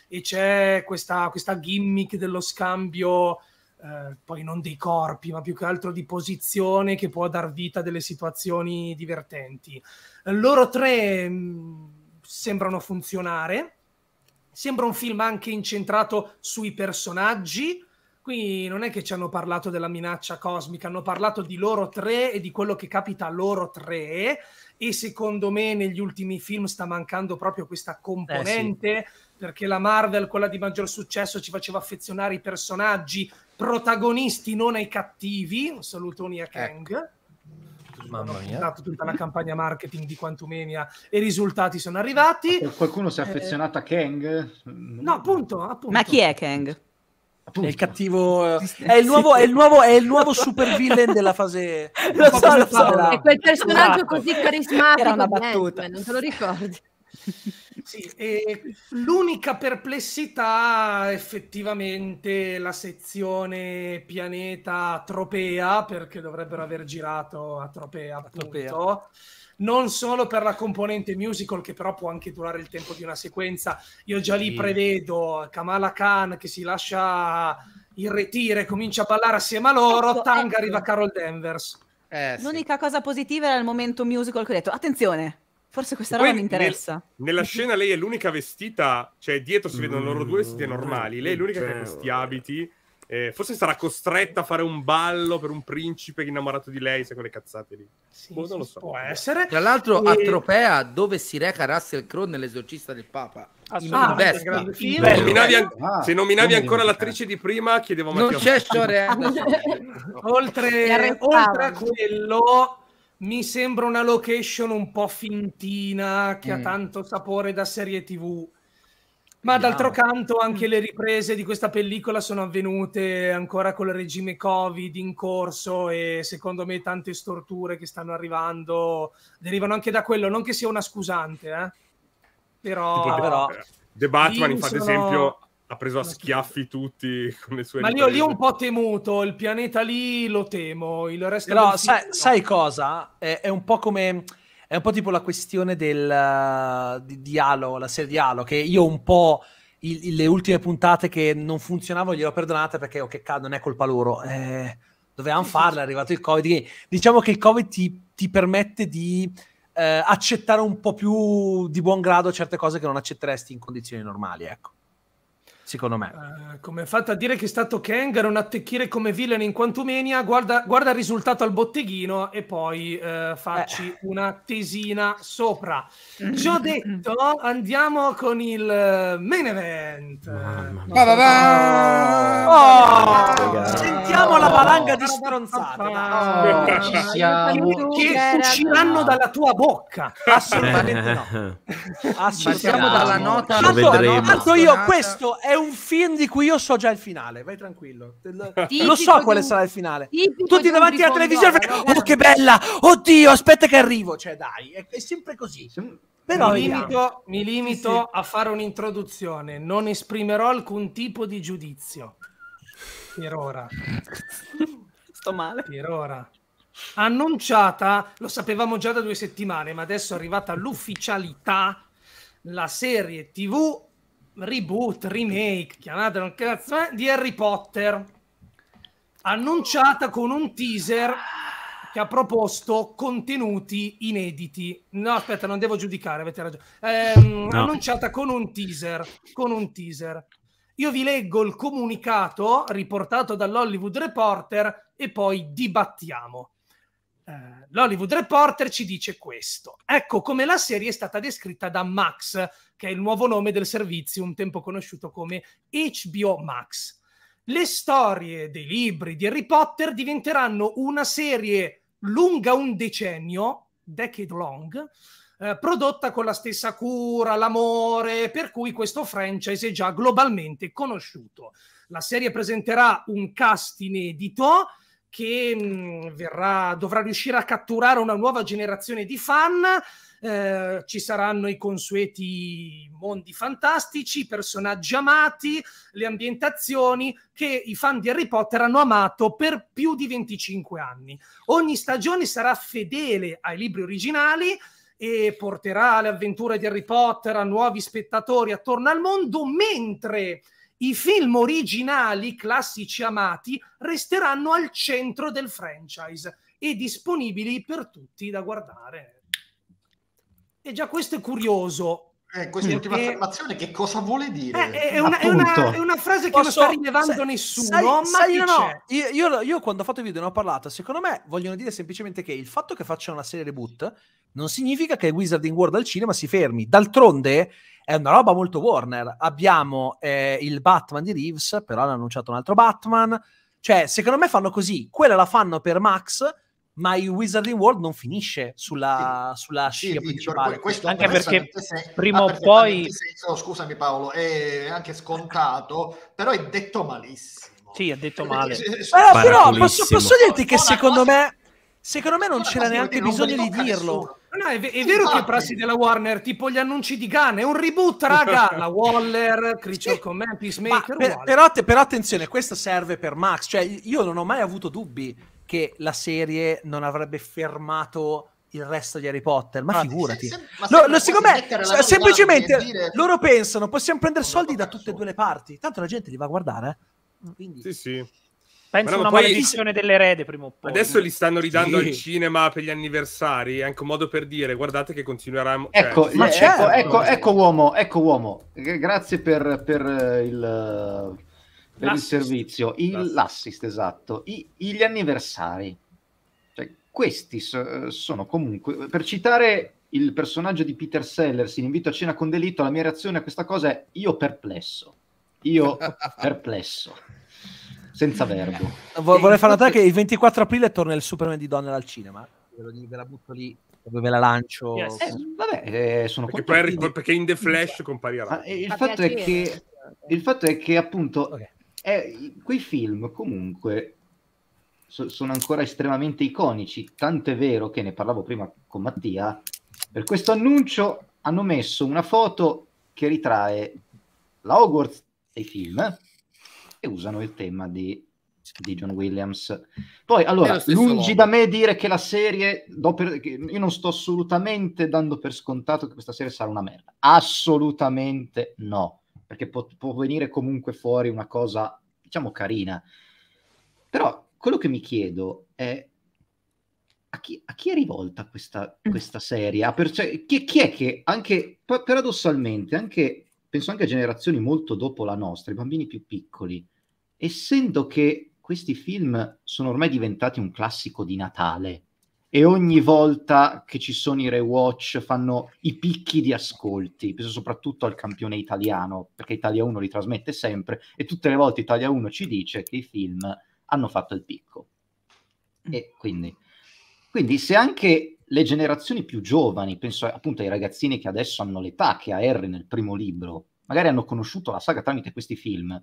E c'è questa, questa gimmick dello scambio, eh, poi non dei corpi, ma più che altro di posizione che può dar vita a delle situazioni divertenti. Loro tre mh, mm, sembrano funzionare. Sembra un film anche incentrato sui personaggi, Qui non è che ci hanno parlato della minaccia cosmica, hanno parlato di loro tre e di quello che capita a loro tre. E secondo me negli ultimi film sta mancando proprio questa componente. Eh sì. Perché la Marvel, quella di maggior successo, ci faceva affezionare i personaggi protagonisti, non ai cattivi. Un salutoni a ecco. Kang. Ecco. Mamma mia. dato tutta la campagna marketing di Quantumania e i risultati sono arrivati. Qualcuno si è eh, affezionato eh... a Kang? No, appunto, appunto, Ma chi è Kang? Appunto. È il cattivo. È il nuovo, è il nuovo, è il nuovo super villain della fase. *laughs* lo so, lo so. Era... È quel personaggio esatto. così carismatico. Era una battuta. Batman, non te lo ricordi. *laughs* Sì, l'unica perplessità effettivamente la sezione pianeta Tropea, perché dovrebbero aver girato a Tropea, appunto. Tropea non solo per la componente musical che però può anche durare il tempo di una sequenza. Io già lì prevedo Kamala Khan che si lascia irretire, comincia a ballare assieme a loro, ecco, tang ecco. arriva Carol Danvers. Eh, L'unica sì. cosa positiva era il momento musical che ho detto, attenzione, Forse questa roba mi interessa. Nel, nella *laughs* scena lei è l'unica vestita, cioè dietro si vedono loro due vestiti normali, lei è l'unica che ha questi certo. abiti eh, forse sarà costretta a fare un ballo per un principe innamorato di lei, se quelle cazzate lì. Sì, oh, non lo so. Può essere. Tra l'altro, e... a Tropea, dove si reca Russell Crowe nell'esorcista del Papa? Assolutamente. Ah, film. Beh, nominavi an- ah, se nominavi ancora l'attrice di prima, chiedevo a Mattia. Non c'è Sorella. *laughs* oltre, oltre a quello mi sembra una location un po' fintina che mm. ha tanto sapore da serie tv ma d'altro canto anche mm. le riprese di questa pellicola sono avvenute ancora col regime Covid in corso e secondo me tante storture che stanno arrivando derivano anche da quello, non che sia una scusante, eh? però, tipo, però The Batman infatti, sono... esempio ha preso a schiaffi tutti con le sue Ma io lì ho un po' temuto, il pianeta lì lo temo, il resto Però sai, sai cosa? È, è un po' come è un po' tipo la questione del eh, di, di Halo, la serie di Halo, che io un po'. le ultime puntate che non funzionavano gliel'ho perdonata perché, oh, che cazzo, non è colpa loro. Eh, dovevamo farla, è arrivato il Covid. Diciamo che il Covid ti, ti permette di eh, accettare un po' più di buon grado certe cose che non accetteresti in condizioni normali, ecco secondo me. Uh, come è fatta a dire che è stato Kang a non attecchire come villain in Quantumania, guarda, guarda il risultato al botteghino e poi uh, facci eh. una tesina sopra. Ciò mm. detto, andiamo con il main event. Mamma oh, oh, sentiamo la valanga di stronzate. Siamo... Che usciranno dalla tua bocca. Assolutamente no. Eh. Assolutamente no. dalla nota. Tanto, tanto io questo è un film di cui io so già il finale, vai tranquillo. *laughs* Tipico Lo so quale un... sarà il finale. Tutti davanti alla televisione, no, oh che bella, oddio, aspetta che arrivo. Cioè dai, è, è sempre così. Però mi limito, mi limito sì, sì. a fare un'introduzione, non esprimerò alcun tipo di giudizio. Per ora. Sto male. Per ora annunciata, lo sapevamo già da due settimane, ma adesso è arrivata l'ufficialità, la serie TV reboot, remake, chiamatelo un cazzo, di Harry Potter, annunciata con un teaser che ha proposto contenuti inediti. No, aspetta, non devo giudicare, avete ragione. Ehm, no. Annunciata con un teaser, con un teaser. Io vi leggo il comunicato riportato dall'Hollywood Reporter e poi dibattiamo. Eh, l'Hollywood Reporter ci dice questo. Ecco come la serie è stata descritta da Max, che è il nuovo nome del servizio, un tempo conosciuto come HBO Max. Le storie dei libri di Harry Potter diventeranno una serie lunga un decennio, decade long, eh, prodotta con la stessa cura, l'amore, per cui questo franchise è già globalmente conosciuto. La serie presenterà un cast inedito che mh, mm, verrà, dovrà riuscire a catturare una nuova generazione di fan. Eh, ci saranno i consueti mondi fantastici, i personaggi amati, le ambientazioni che i fan di Harry Potter hanno amato per più di 25 anni. Ogni stagione sarà fedele ai libri originali e porterà le avventure di Harry Potter a nuovi spettatori attorno al mondo, mentre i film originali classici amati resteranno al centro del franchise e disponibili per tutti da guardare. E già questo è curioso. Eh, quest'ultima perché... affermazione che cosa vuole dire? Eh, è, una, è, una, è, una, frase che Posso... non sta rilevando sai, nessuno. Sai, ma sai, no, io, io, io, quando ho fatto il video ne ho parlato. Secondo me vogliono dire semplicemente che il fatto che facciano una serie reboot non significa che Wizarding World al cinema si fermi. D'altronde è una roba molto Warner. Abbiamo eh, il Batman di Reeves, però hanno annunciato un altro Batman. Cioè, secondo me fanno così, quella la fanno per Max, ma il Wizarding World non finisce sulla, sì, sulla scia sì, principale. Questo anche perché prima o poi... Senso, scusami Paolo, è anche scontato, però è detto malissimo. Sì, ha detto male. Però, eh, eh, però posso, posso, dirti che secondo me, secondo me non c'era neanche bisogno di dirlo. Nessuno No, è, è vero che i prassi della Warner, tipo gli annunci di Gunn, è un reboot, raga. *laughs* La Waller, Creature sì. Command, Peacemaker. Per, però, però attenzione, questo serve per Max. Cioè, io non ho mai avuto dubbi che la serie non avrebbe fermato il resto di Harry Potter. Ma ah, figurati. Se, se, ma no, lo, secondo se, semplicemente dire... loro pensano: possiamo prendere soldi da tutte e due le parti. Tanto la gente li va a guardare. Mm, quindi... Sì, sì. Penso Bravo, una poi... maledizione dell'erede prima o poi. Adesso li stanno ridando sì. al cinema per gli anniversari, è anche un modo per dire, guardate che continueremo. Cioè, ecco, cioè, sì, ecco, ecco, ecco, uomo, ecco uomo, grazie per, per eh, il, per il servizio, il, l'assist. esatto, I, gli anniversari. Cioè, questi sono comunque, per citare il personaggio di Peter Sellers in Invito a cena con delitto, la mia reazione a questa cosa è io perplesso. Io *laughs* perplesso senza verbo. Eh, Vor- vorrei far notare che il 24 aprile torna il Superman di Donner al cinema. Ve la butto lì, ve la lancio. Yes. Eh, vabbè, eh, sono perché, contenti. poi, perché in The Flash comparirà. Ma, ah, il, fatto che, il, fatto è che, appunto, okay. quei film comunque so, sono ancora estremamente iconici. Tanto è vero che ne parlavo prima con Mattia. Per questo annuncio hanno messo una foto che ritrae la Hogwarts dei film e usano il tema di, di John Williams. Poi, allora, lungi modo. da me dire che la serie, per, io non sto assolutamente dando per scontato che questa serie sarà una merda, assolutamente no, perché può, può venire comunque fuori una cosa, diciamo, carina. Però quello che mi chiedo è a chi, a chi, è rivolta questa, mm. questa serie? Perce- chi, chi, è che, anche paradossalmente, anche, penso anche a generazioni molto dopo la nostra, i bambini più piccoli, essendo che questi film sono ormai diventati un classico di Natale e ogni volta che ci sono i rewatch fanno i picchi di ascolti, penso soprattutto al campione italiano, perché Italia 1 li trasmette sempre e tutte le volte Italia 1 ci dice che i film hanno fatto il picco. Mm. E quindi, quindi se anche le generazioni più giovani, penso appunto ai ragazzini che adesso hanno l'età che ha Harry nel primo libro, magari hanno conosciuto la saga tramite questi film,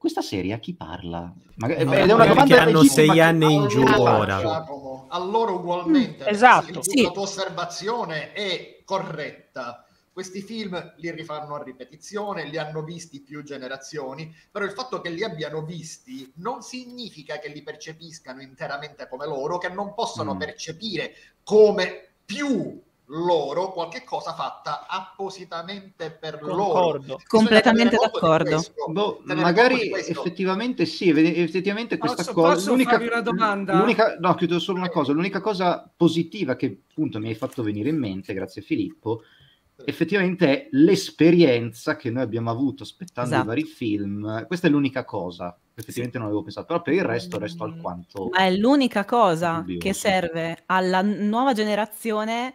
questa serie a chi parla? Ma, no, eh, beh, è una domanda che hanno sei anni in giù ora. allora ugualmente, mm, esatto. Sì. la tua osservazione è corretta. Questi film li rifanno a ripetizione, li hanno visti più generazioni, però il fatto che li abbiano visti non significa che li percepiscano interamente come loro, che non possono mm. percepire come più loro qualche cosa fatta appositamente per Concordo. loro. Completamente d'accordo. Boh, magari effettivamente sì, effettivamente posso, questa cosa... Posso l'unica, una domanda? L'unica, no, chiudo solo una cosa. L'unica cosa positiva che appunto mi hai fatto venire in mente, grazie Filippo, effettivamente è l'esperienza che noi abbiamo avuto aspettando esatto. i vari film. Questa è l'unica cosa effettivamente non avevo pensato, però per il resto resto alquanto. Ma è l'unica cosa dubbioso. che serve alla nuova generazione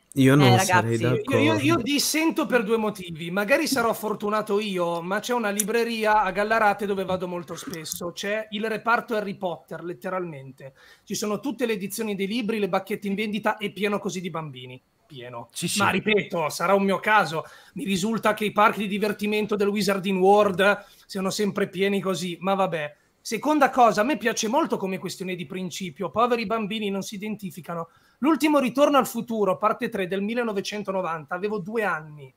Io non eh, ragazzi, io, io, io, dissento per due motivi. Magari sarò fortunato io, ma c'è una libreria a Gallarate dove vado molto spesso. C'è il reparto Harry Potter, letteralmente. Ci sono tutte le edizioni dei libri, le bacchette in vendita e pieno così di bambini. Pieno. Sì, sì. Ma ripeto, sarà un mio caso. Mi risulta che i parchi di divertimento del Wizarding World siano sempre pieni così, ma vabbè. Seconda cosa, a me piace molto come questione di principio. Poveri bambini non si identificano L'ultimo ritorno al futuro, parte 3 del 1990, avevo due anni.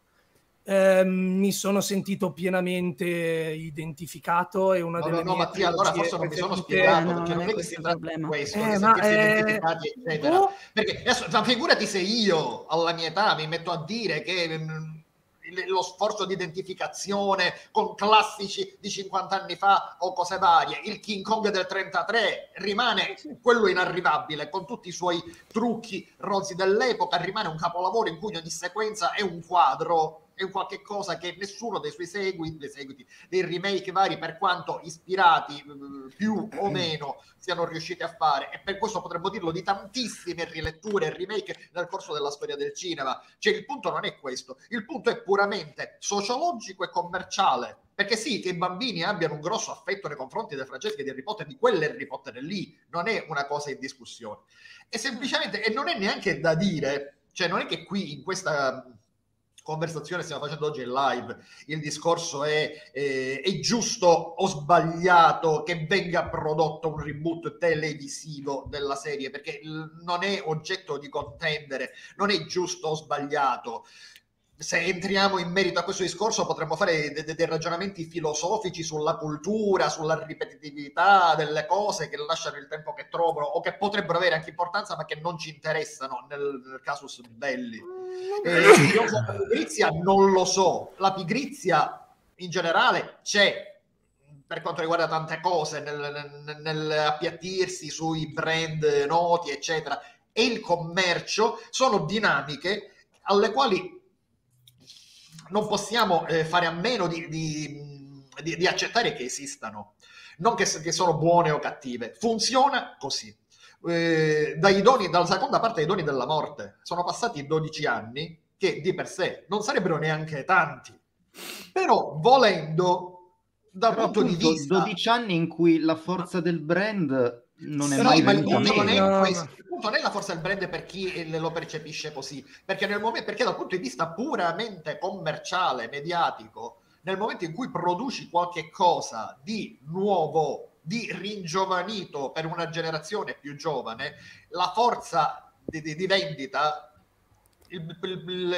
Eh, mi sono sentito pienamente identificato e una no, delle no, no Mattia, allora forse non mi sono spiegato no, perché non è che si tratta questo eh, ma, eh... eccetera. Oh. perché adesso figurati se io alla mia età mi metto a dire che mh, mm, lo sforzo di identificazione con classici di 50 anni fa o cose varie. Il King Kong del 33 rimane quello inarrivabile con tutti i suoi trucchi rozzi dell'epoca, rimane un capolavoro in cui ogni sequenza è un quadro è un qualche cosa che nessuno dei suoi seguiti, seguiti dei remake vari, per quanto ispirati mm, più o meno, siano riusciti a fare. E per questo potremmo dirlo di tantissime riletture e remake nel corso della storia del cinema. Cioè, il punto non è questo, il punto è puramente sociologico e commerciale. Perché sì, che i bambini abbiano un grosso affetto nei confronti dei Franceschi e di Harry Potter, di quell'Harry Potter lì, non è una cosa in discussione. E semplicemente, e non è neanche da dire, cioè non è che qui in questa conversazione stiamo facendo oggi in live, il discorso è eh, è giusto o sbagliato che venga prodotto un reboot televisivo della serie perché non è oggetto di contendere, non è giusto o sbagliato se entriamo in merito a questo discorso potremmo fare de- de- dei ragionamenti filosofici sulla cultura, sulla ripetitività delle cose che lasciano il tempo che trovano o che potrebbero avere anche importanza ma che non ci interessano nel, nel casus belli. Mm. Eh, io sulla pigrizia non lo so, la pigrizia in generale c'è per quanto riguarda tante cose nel, nel, nel appiattirsi sui brand noti eccetera e il commercio sono dinamiche alle quali non possiamo eh, fare a meno di, di, di, di, accettare che esistano, non che, che sono buone o cattive. Funziona così. Eh, dai doni, dalla seconda parte dei doni della morte sono passati 12 anni, che di per sé non sarebbero neanche tanti, però volendo, dal punto appunto, di vista... 12 anni in cui la forza del brand non è Però, mai il punto non, è questo, il punto non è la forza del brand per chi eh, lo percepisce così, perché, nel momento, perché dal punto di vista puramente commerciale, mediatico, nel momento in cui produci qualche cosa di nuovo, di ringiovanito per una generazione più giovane, la forza di, di, di vendita il, il,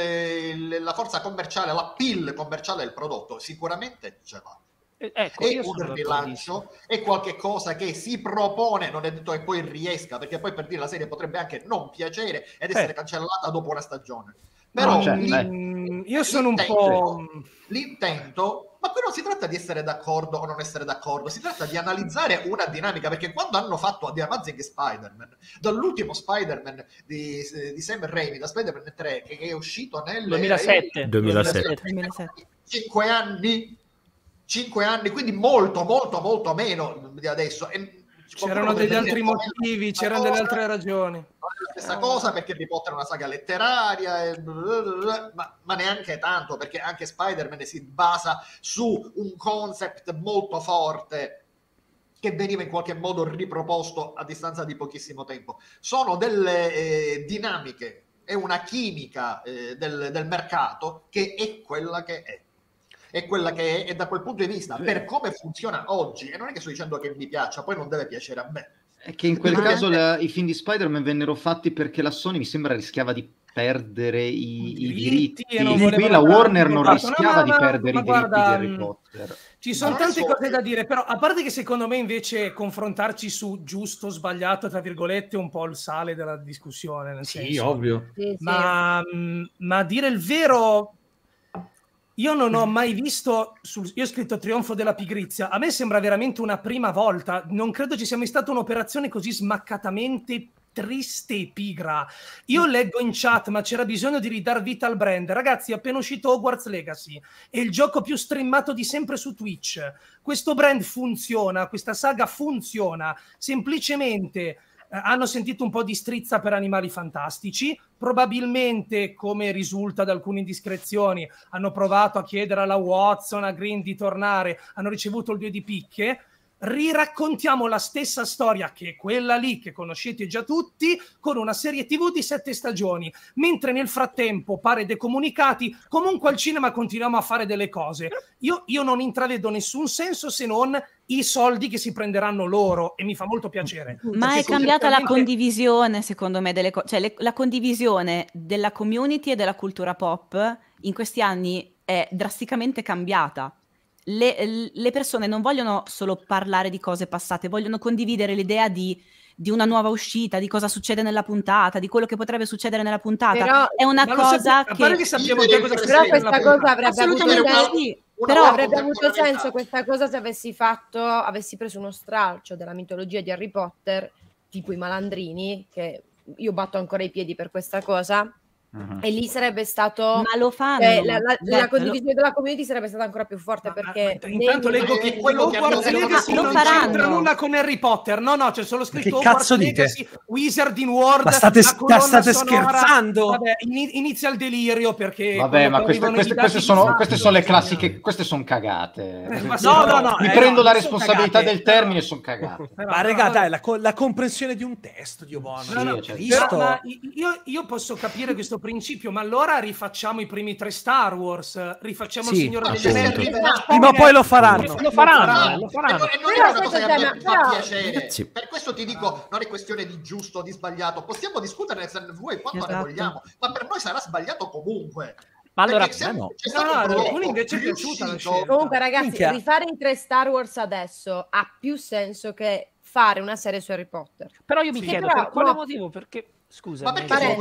il, la forza commerciale, l'appeal commerciale del prodotto sicuramente ce l'ha. E, eh, ecco, e un rilancio è qualcosa che si propone, non è detto che poi riesca, perché poi per dire la serie potrebbe anche non piacere ed essere eh. cancellata dopo una stagione. Però no, cioè, lì, eh, io sono un po' l'intento mm, ma qui non si tratta di essere d'accordo o non essere d'accordo, si tratta di analizzare una dinamica, perché quando hanno fatto The Amazing Spider-Man, dall'ultimo Spider-Man di, eh, di Sam Raimi, da Spider-Man 3, che, è uscito nel 2007, 2007. 2007. 2007. 5 anni cinque anni, quindi molto, molto, molto meno di adesso. E c'erano degli altri motivi, c'erano cosa, delle altre ragioni. la stessa eh. cosa perché Harry Potter è una saga letteraria, e... ma, ma, neanche tanto, perché anche Spider-Man si basa su un concept molto forte che veniva in qualche modo riproposto a distanza di pochissimo tempo. Sono delle eh, dinamiche, è una chimica eh, del, del mercato che è quella che è è quella che è, e da quel punto di vista, per come funziona oggi, e non è che sto dicendo che mi piaccia, poi non deve piacere a me. È che in quel Ma caso la, i film di Spider-Man vennero fatti perché la Sony mi sembra rischiava di perdere i, i diritti, e qui la Warner non rischiava no, di perdere i guarda, diritti di Harry mm, Potter. Ci sono tante so. cose da dire, però a parte che secondo me invece confrontarci su giusto, o sbagliato, tra virgolette, è un po' il sale della discussione. Nel sì, senso. ovvio. Sì, sì. Ma, mm, ma, dire il vero, io non ho mhm. mai visto, sul, io ho scritto Trionfo della pigrizia, a me sembra veramente una prima volta, non credo ci sia mai stata un'operazione così smaccatamente triste e pigra. Io mm. leggo in chat, ma c'era bisogno di ridar vita al brand. Ragazzi, è appena uscito Hogwarts Legacy, è il gioco più streamato di sempre su Twitch. Questo brand funziona, questa saga funziona, semplicemente eh, hanno sentito un po' di strizza per animali fantastici, probabilmente, come risulta da alcune indiscrezioni, hanno provato a chiedere alla Watson, a Green di tornare, hanno ricevuto il due di picche, riraccontiamo la stessa storia che è quella lì che conoscete già tutti con una serie tv di sette stagioni mentre nel frattempo pare decomunicati comunque al cinema continuiamo a fare delle cose io, io non intravedo nessun senso se non i soldi che si prenderanno loro e mi fa molto piacere ma è cambiata la condivisione secondo me delle cose cioè le, la condivisione della community e della cultura pop in questi anni è drasticamente cambiata le, le, persone non vogliono solo parlare di cose passate, vogliono condividere l'idea di, di, una nuova uscita, di cosa succede nella puntata, di quello che potrebbe succedere nella puntata. Però, è una cosa che... A che sappiamo già cosa Però questa cosa avrebbe avuto, sì, però avrebbe avuto senso questa cosa se avessi fatto, avessi preso uno stralcio della mitologia di Harry Potter, tipo i malandrini, che io batto ancora i piedi per questa cosa, Uh-huh. E lì sarebbe stato. Ma lo fanno. Cioè, la, la, la, cioè, la, condivisione della community sarebbe stata ancora più forte. Ma, perché. Ma, intanto leggo che quello che Hogwarts non faranno. c'entra nulla con Harry Potter. No, no, c'è solo scritto. che cazzo dite? Legacy, Wizard in World. Ma state, state scherzando. Vabbè, inizia il delirio perché. Vabbè, ma queste, queste, queste, sono, queste, sono, le classiche. Queste eh, sono cagate. no, no, no. Mi eh, prendo la responsabilità del termine, sono cagate. Ma regà, dai, la, comprensione di un testo, Dio buono. Certo. Io posso capire questo principio, ma allora rifacciamo i primi tre Star Wars, rifacciamo sì, il Signore degli Anelli. Prima o poi lo faranno. Lo faranno, lo faranno. E, non è una cosa che a me fa piacere. Sì. Per questo ti dico, non è questione di giusto o di sbagliato, possiamo discutere se vuoi quanto esatto. ne vogliamo, ma per noi sarà sbagliato comunque. Ma allora, se no, no, no invece è piaciuta Comunque, ragazzi, Minchia. rifare in tre Star Wars adesso ha più senso che fare una serie su Harry Potter. Però io mi sì, chiedo però, per quale no. motivo, perché Scusa, ma perché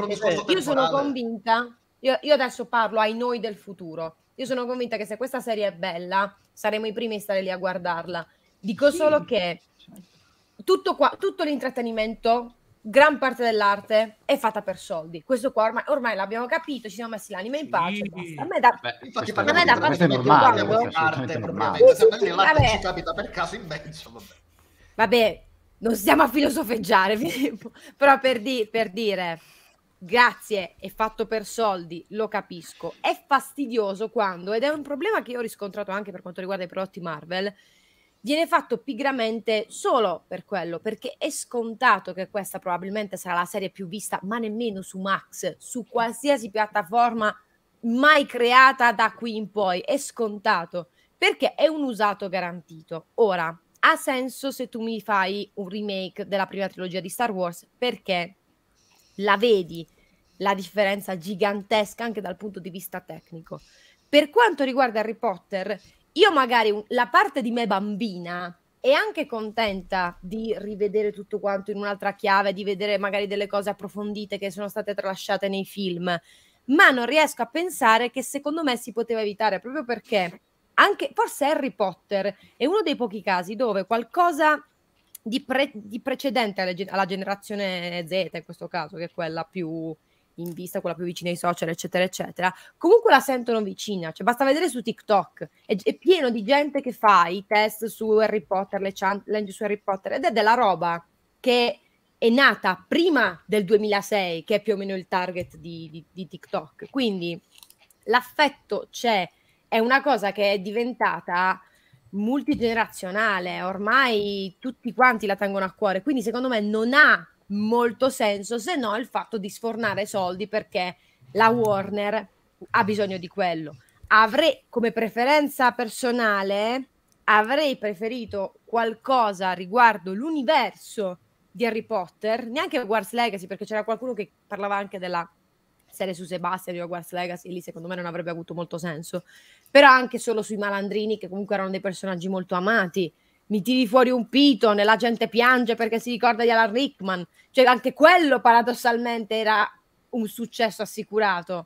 Io sono convinta, io, io adesso parlo ai noi del futuro. Io sono convinta che se questa serie è bella, saremo i primi a stare lì a guardarla. Dico sì. solo che tutto, qua, tutto l'intrattenimento, gran parte dell'arte è fatta per soldi. Questo qua ormai, ormai l'abbiamo capito, ci siamo messi l'anima in pace. Sì. A me da, Beh, infatti, a me parte normale, È normale. Arte, sì, sì, se a me ci capita per caso in mezzo, vabbè. Vabbè, non stiamo a filosofeggiare, *laughs* però per, di, per dire grazie, è fatto per soldi, lo capisco, è fastidioso quando, ed è un problema che io ho riscontrato anche per quanto riguarda i prodotti Marvel, viene fatto pigramente solo per quello, perché è scontato che questa probabilmente sarà la serie più vista, ma nemmeno su Max, su qualsiasi piattaforma mai creata da qui in poi, è scontato, perché è un usato garantito. Ora, ha senso se tu mi fai un remake della prima trilogia di Star Wars perché la vedi la differenza gigantesca anche dal punto di vista tecnico. Per quanto riguarda Harry Potter, io magari la parte di me bambina è anche contenta di rivedere tutto quanto in un'altra chiave, di vedere magari delle cose approfondite che sono state tralasciate nei film, ma non riesco a pensare che secondo me si poteva evitare proprio perché anche forse Harry Potter è uno dei pochi casi dove qualcosa di, pre- di precedente alla, alla, generazione Z, in questo caso, che è quella più in vista, quella più vicina ai social, eccetera, eccetera, comunque la sentono vicina. Cioè, basta vedere su TikTok, è, è pieno di gente che fa i test su Harry Potter, le challenge su Harry Potter, ed è della roba che è nata prima del 2006, che è più o meno il target di, di, di TikTok. Quindi l'affetto c'è è una cosa che è diventata multigenerazionale, ormai tutti quanti la tengono a cuore, quindi secondo me non ha molto senso se no il fatto di sfornare soldi perché la Warner ha bisogno di quello. Avrei come preferenza personale, avrei preferito qualcosa riguardo l'universo di Harry Potter, neanche Wars Legacy, perché c'era qualcuno che parlava anche della serie su Sebastian di Wars Legacy, lì secondo me non avrebbe avuto molto senso però anche solo sui malandrini che comunque erano dei personaggi molto amati. Mi tiri fuori un pitone, la gente piange perché si ricorda di Alan Rickman, cioè anche quello paradossalmente era un successo assicurato.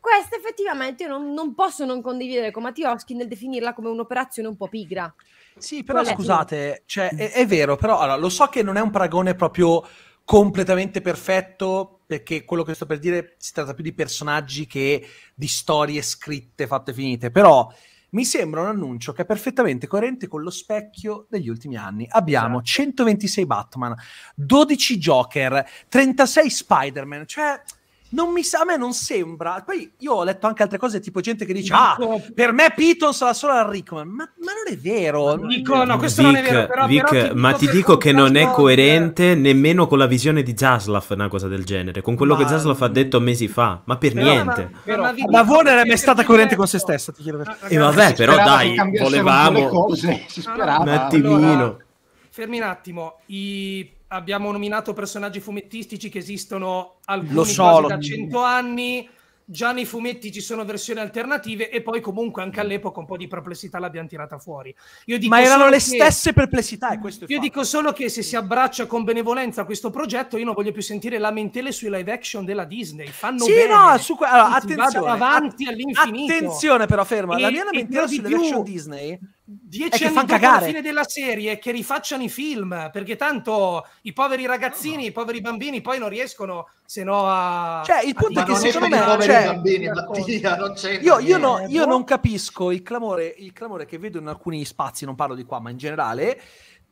Questa effettivamente io non, non posso non condividere con Mattioschi nel definirla come un'operazione un po' pigra. Sì, però Qual scusate, è? Cioè, è, è, vero, però allora, lo so che non è un paragone proprio completamente perfetto perché quello che sto per dire si tratta più di personaggi che di storie scritte fatte finite, però mi sembra un annuncio che è perfettamente coerente con lo specchio degli ultimi anni. Abbiamo 126 esatto. Batman, 12 Joker, 36 Spider-Man, cioè non mi sa, a me non sembra. Poi io ho letto anche altre cose, tipo gente che dice: Ah, per me Piton sarà solo al Rickman. Ma, ma, non è vero. Nico, no, questo Vic, non è vero. Però, Vic, però ma ti dico che non è coerente nemmeno con la visione di Zaslav una cosa del genere, con quello ma... che Zaslav ha detto mesi fa. Ma per però, niente. la Warner è mai stata coerente con se stessa. Ti chiedo perché. E vabbè, però dai, volevamo. Cose, si sperava. Un attimino. Allora, fermi un attimo. I abbiamo nominato personaggi fumettistici che esistono alcuni so, da cento anni. Già nei fumetti ci sono versioni alternative e poi comunque anche all'epoca un po' di perplessità l'abbiamo tirata fuori. Ma erano le stesse perplessità e questo Io fatto. dico solo che se si abbraccia con benevolenza questo progetto io non voglio più sentire lamentele sui live action della Disney. Fanno sì, bene. no, su que- allora, attenzione. avanti all'infinito. Attenzione però, ferma. E, la mia lamentela sulle live action Disney dieci anni dopo cagare. la fine della serie che rifacciano i film perché tanto i poveri ragazzini, i poveri bambini poi non riescono se no a cioè il punto è che secondo me cioè, bambini, Mattia, non io, io, no, io, non capisco il clamore, il clamore, che vedo in alcuni spazi non parlo di qua ma in generale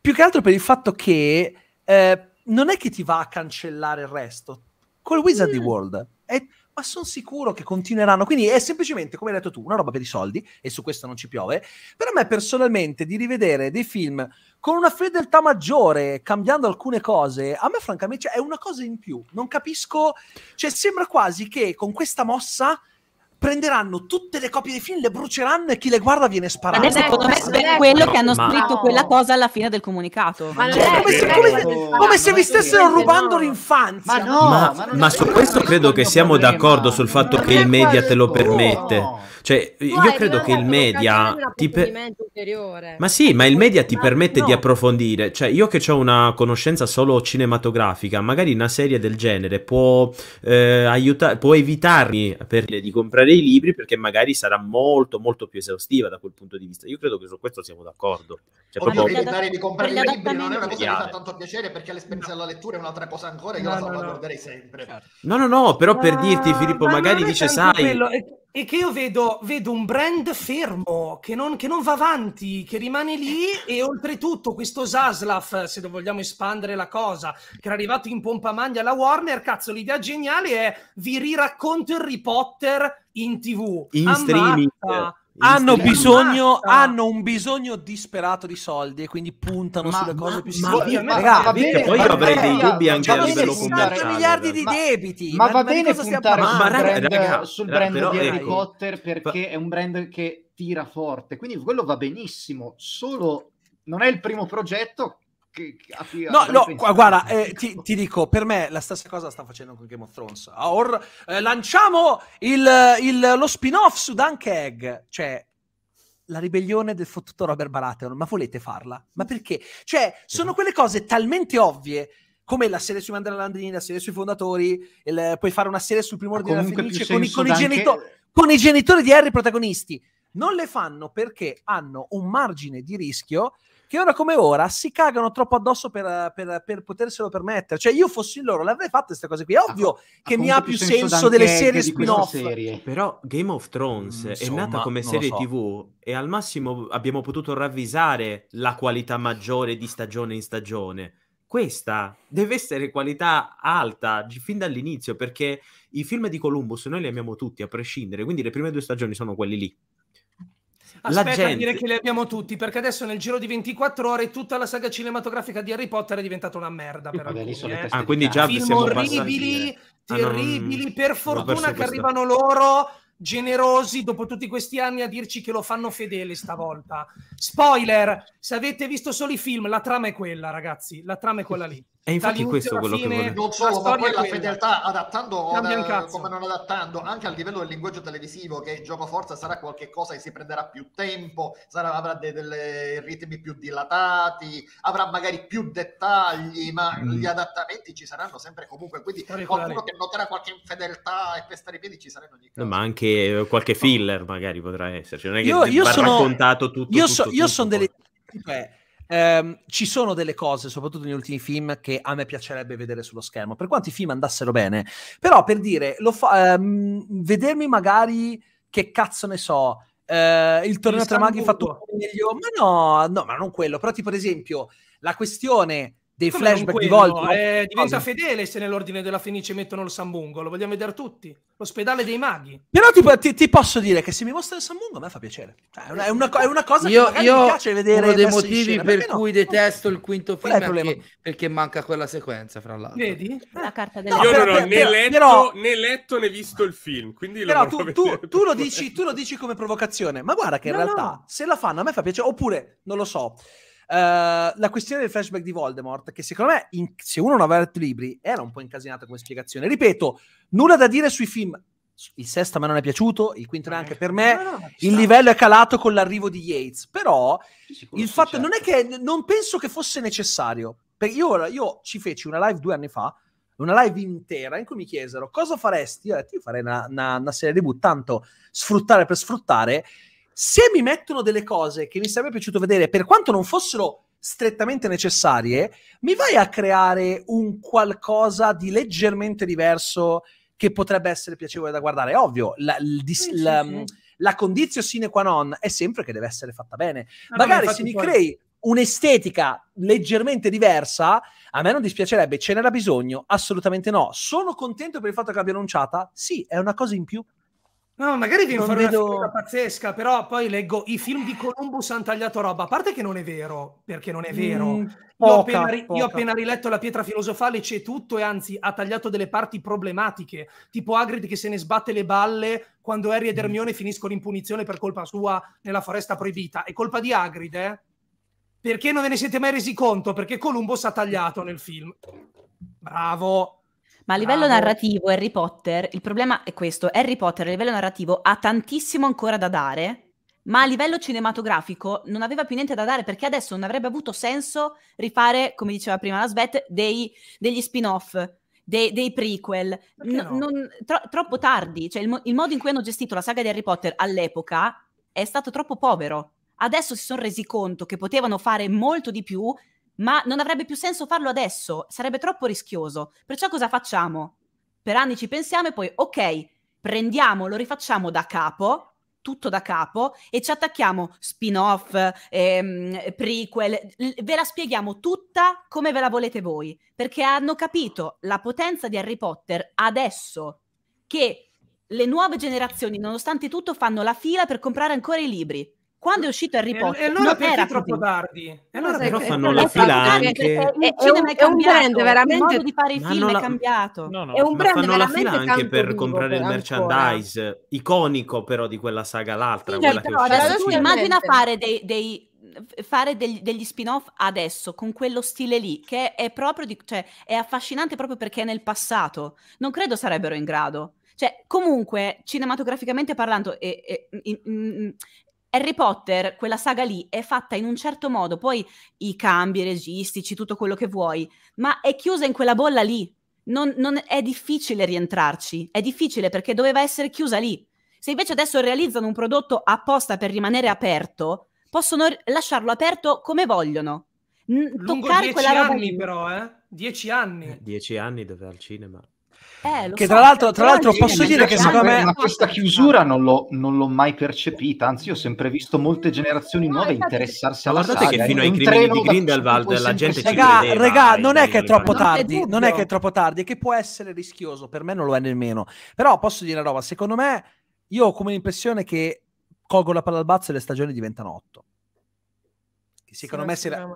più che altro per il fatto che eh, non è che ti va a cancellare il resto col Wizard mm. World è ma sono sicuro che continueranno. Quindi è semplicemente, come hai detto tu, una roba per i soldi, e su questo non ci piove. Per me personalmente di rivedere dei film con una fedeltà maggiore, cambiando alcune cose, a me francamente cioè, è una cosa in più. Non capisco, cioè sembra quasi che con questa mossa prenderanno tutte le copie dei film, le bruceranno e chi le guarda viene sparato. Adesso, secondo me è quello no, che hanno ma... scritto quella cosa alla fine del comunicato. Ma cioè, come, se, come, no, come se vi stessero rubando no. l'infanzia. Ma, no, ma, ma su questo credo che siamo d'accordo sul fatto che il media te lo permette. Cioè, io credo che il media ti per... Ma sì, ma il media ti permette di approfondire. Cioè, io che ho una conoscenza solo cinematografica, magari una serie del genere può, eh, aiuta- può evitarmi per, di comprare i libri perché magari sarà molto molto più esaustiva da quel punto di vista. Io credo che su questo siamo d'accordo. Cioè, proprio... evitare di comprare i libri non è una cosa chiave. che mi fa tanto piacere perché l'esperienza della lettura è un'altra cosa ancora, io no, la, no, la sempre. Certo. No, no, no, però per dirti Filippo, Ma magari dice sai... E che io vedo, vedo, un brand fermo, che non, che non va avanti, che rimane lì e oltretutto questo Zaslav, se vogliamo espandere la cosa, che era arrivato in pompa magna alla Warner, cazzo l'idea geniale è vi riracconto Harry Potter in tv, in streaming. hanno bisogno, hanno un bisogno disperato di soldi e quindi puntano ma, sulle cose più sicure. Ma, bene, poi io avrei dei dubbi anche a livello commerciale. 7 miliardi di debiti. Ma, ma, ma va bene puntare sul ma, brand, raga, sul brand però, di Harry ecco, Potter perché è un brand che tira forte, quindi quello va benissimo, solo non è il primo progetto che, che, no, no, guarda, eh, ti, ti, dico, per me la stessa cosa sta facendo con Game of Thrones. Ah, or, eh, lanciamo il, il, lo spin-off su Dunk Egg, cioè la ribellione del fottuto Robert Baratheon, ma volete farla? Ma perché? Cioè, sono quelle cose talmente ovvie come la serie sui Mandalandini, la serie sui fondatori, il, puoi fare una serie sul primo ordine della Fenice con, con, genito- con i genitori di Harry protagonisti. Non le fanno perché hanno un margine di rischio che ora come ora si cagano troppo addosso per, per, per poterselo permettere. Cioè, io fossi loro, l'avrei fatto queste cose qui. È ovvio a, che a mi ha più senso, senso delle serie spin-off. Serie. Però Game of Thrones Insomma, è nata come serie so. TV e al massimo abbiamo potuto ravvisare la qualità maggiore di stagione in stagione questa deve essere qualità alta fin dall'inizio perché i film di Columbus noi li amiamo tutti a prescindere, quindi le prime due stagioni sono quelli lì. Aspetta gente... a dire che li abbiamo tutti, perché adesso nel giro di 24 ore tutta la saga cinematografica di Harry Potter è diventata una merda. Per Vabbè, alcuni, eh. Ah, quindi già Film siamo orribili, terribili. Ah, non... Per fortuna che arrivano loro generosi dopo tutti questi anni a dirci che lo fanno fedele stavolta. Spoiler, se avete visto solo i film, la trama è quella, ragazzi, la trama è quella lì. E infatti questo è quello fine, che volevo. Non solo, ma poi la fedeltà adattando da, eh, come non adattando, anche al livello del linguaggio televisivo, che il gioco forza sarà qualcosa che si prenderà più tempo, sarà, avrà dei, dei ritmi più dilatati, avrà magari più dettagli, ma mm. gli adattamenti ci saranno sempre comunque. Quindi Storia qualcuno che noterà qualche infedeltà e pestare i piedi ci saranno ogni caso. No, ma anche eh, qualche filler magari potrà esserci. Non è che io, io sono, raccontato tutto. Io, so, tutto, io tutto, sono poi. delle... Beh, ehm, ci sono delle cose, soprattutto negli ultimi film, che a me piacerebbe vedere sullo schermo, per quanto i film andassero bene. Però, per dire, fa- ehm, vedermi magari, che cazzo ne so, eh, il torneo tra maghi fatto meglio, ma no, no, ma non quello. Però, tipo, ad esempio, la questione dei Come flashback di volta. Eh, diventa fedele se nell'ordine della Fenice mettono il Sambungo, lo vogliamo vedere tutti. L'ospedale dei maghi. Però ti, ti, ti posso dire che se mi mostra il Sambungo a me fa piacere. Cioè, è, una, è, una, è, una, cosa io, che io mi piace vedere. Uno dei motivi per cui detesto il quinto film è perché, perché, manca quella sequenza, fra l'altro. Vedi? La carta delle no, Io non ho né, però, letto, però, né letto né visto il film, quindi però tu, *laughs* tu, tu, lo dici, tu, lo dici, come provocazione, ma guarda che in no, realtà no. se la fanno a me fa piacere, oppure, non lo so... Eh, la questione del flashback di Voldemort, che secondo me, in, se uno non aveva letto i libri, era un po' incasinata come spiegazione. Ripeto, nulla da dire sui film. Il sesto a me non è piaciuto, il quinto eh, neanche per me. il livello è calato con l'arrivo di Yates, però il fatto non è certo. che non penso che fosse necessario. Perché io, io ci feci una live due anni fa una live intera in cui mi chiesero cosa faresti. Io ho detto, io farei una, una, una serie di debut, tanto sfruttare per sfruttare se mi mettono delle cose che mi sarebbe piaciuto vedere, per quanto non fossero strettamente necessarie, mi vai a creare un qualcosa di leggermente diverso che potrebbe essere piacevole da guardare. È ovvio, la, il, dis, sì, la, sì. la condizione sine qua non è sempre che deve essere fatta bene. Ah, Magari se mi poi... crei un'estetica leggermente diversa, a me non dispiacerebbe, ce n'era bisogno? Assolutamente no. Sono contento per il fatto che abbia annunciata? Sì, è una cosa in più No, magari vi non fare vedo... una pazzesca, però poi leggo i film di Columbus hanno tagliato roba. A parte che non è vero, perché non è mm, vero. Mm, poca, io, ho ri- io, ho appena, riletto La pietra filosofale, c'è tutto e anzi ha tagliato delle parti problematiche, tipo Agrid che se ne sbatte le balle quando Harry ed mm. Hermione mm. finiscono in punizione per colpa sua nella foresta proibita. È colpa di Agrid, eh? Perché non ve ne siete mai resi conto? Perché Columbus ha tagliato nel film. Bravo. Ma a livello ah, narrativo, Harry Potter, il problema è questo: Harry Potter a livello narrativo ha tantissimo ancora da dare, ma a livello cinematografico non aveva più niente da dare perché adesso non avrebbe avuto senso rifare, come diceva prima la Svet, dei, degli spin-off. Dei, dei prequel no? non, tro, troppo tardi cioè il, mo- il modo in cui hanno gestito la saga di Harry Potter all'epoca è stato troppo povero adesso si sono resi conto che potevano fare molto di più ma non avrebbe più senso farlo adesso, sarebbe troppo rischioso. Perciò cosa facciamo? Per anni ci pensiamo e poi, ok, prendiamo, lo rifacciamo da capo, tutto da capo, e ci attacchiamo spin-off, ehm, prequel, ve la spieghiamo tutta come ve la volete voi, perché hanno capito la potenza di Harry Potter adesso, che le nuove generazioni, nonostante tutto, fanno la fila per comprare ancora i libri quando è uscito Harry Potter e, e allora perché era troppo tardi e allora però fanno la fila anche è, è, è, un, è un brand veramente il modo di fare i film la... è cambiato no, no, è un brand fanno la fila anche per comprare il merchandise ancora. iconico però di quella saga l'altra sì, quella però, che adesso tu immagina fare dei, dei fare degli, degli spin-off adesso con quello stile lì che è proprio di, cioè, è affascinante proprio perché è nel passato non credo sarebbero in grado cioè comunque cinematograficamente parlando e, e, in, Harry Potter, quella saga lì, è fatta in un certo modo, poi i cambi registici, tutto quello che vuoi, ma è chiusa in quella bolla lì. Non, non è difficile rientrarci, è difficile perché doveva essere chiusa lì. Se invece adesso realizzano un prodotto apposta per rimanere aperto, possono lasciarlo aperto come vogliono. N- Lungo toccare quella roba anni, lì. però, eh? Dieci anni. Eh, dieci anni dove al cinema. Eh, che so, tra l'altro, tra l'altro posso dire che secondo me... Ma questa chiusura non l'ho, non l'ho, mai percepita, anzi ho sempre visto molte generazioni nuove interessarsi alla guardate saga. Guardate che fino ai crimini di Grindelwald la gente ci vedeva. Regà, eh, non è che è troppo tardi, non è che è troppo tardi, è che può essere rischioso, per me non lo è nemmeno. Però posso dire una roba, secondo me io ho come l'impressione che colgo la palla al bazzo e le stagioni diventano otto. Secondo sì, me se la,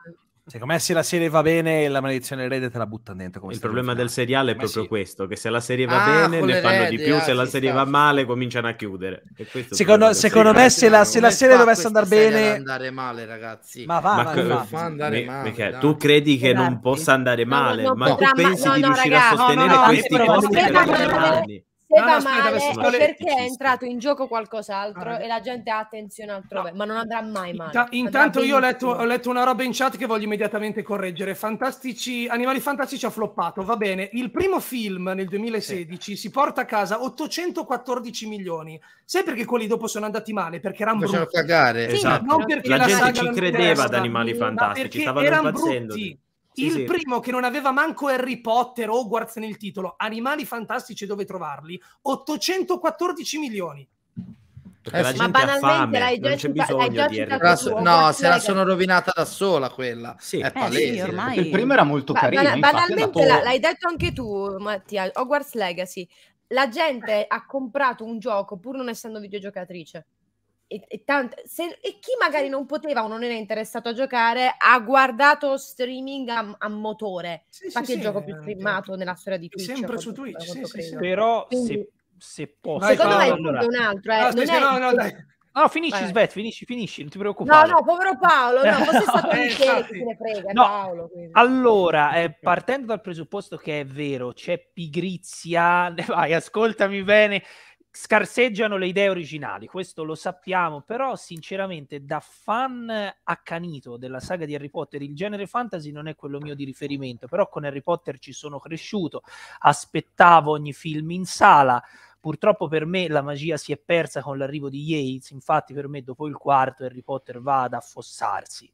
Secondo me se la serie va bene, la maledizione del rede te la butta dentro. il problema del seriale è proprio sì. questo, che se la serie va ah, bene ne fanno di più, ah, se la serie va male cominciano a chiudere. Secondo, secondo me se la, se la serie dovesse andare bene... Non andare male ragazzi. Ma va, ma, va, va. fa andare male. Perché, tu credi che non possa andare male, no, no, ma tu pensi di riuscire a sostenere questi costi per anni se no, va no, aspetta, male adesso, perché è entrato in gioco qualcos'altro ah, e la gente ha attenzione altrove, no. ma non andrà mai male. Ta- intanto io ho letto, ho letto, una roba in chat che voglio immediatamente correggere. Fantastici, Animali Fantastici ha floppato, va bene. Il primo film nel 2016 sì. si porta a casa 814 milioni. Sai perché quelli dopo sono andati male? Perché erano Facciamo brutti. Cagare. Esatto. Non perché la, la gente ci credeva ad Animali Fantastici, stavano impazzendo. Brutti il sì. primo che non aveva manco Harry Potter, Hogwarts nel titolo, Animali Fantastici dove trovarli, 814 milioni. Eh, sì. ma banalmente l'hai già, cita- l'hai già citato su, no, se la sono rovinata da sola quella sì. è palese eh, sì, il primo era molto ba- carino ba- banalmente la- l'hai detto anche tu Mattia Hogwarts Legacy la gente ha comprato un gioco pur non essendo videogiocatrice e, e, tante, se, e, chi magari non poteva o non era interessato a giocare ha guardato streaming a, a motore. Sì, Infatti sì, il sì, gioco eh, più cioè, streamato nella storia di Twitch. Sempre su Twitch, sì, sì, però Quindi, se, se posso... Secondo me allora. un altro, eh. Ah, non è... no, no, dai. No, finisci, Vai. Svet, finisci, finisci, non ti preoccupare. No, no, povero Paolo, no, fosse *laughs* stato eh, che se ne frega, no. Paolo. Quindi. Allora, eh, partendo dal presupposto che è vero, c'è pigrizia, *laughs* vai, ascoltami bene, scarseggiano le idee originali, questo lo sappiamo, però sinceramente da fan accanito della saga di Harry Potter il genere fantasy non è quello mio di riferimento, però con Harry Potter ci sono cresciuto, aspettavo ogni film in sala, purtroppo per me la magia si è persa con l'arrivo di Yates, infatti per me dopo il quarto Harry Potter va ad affossarsi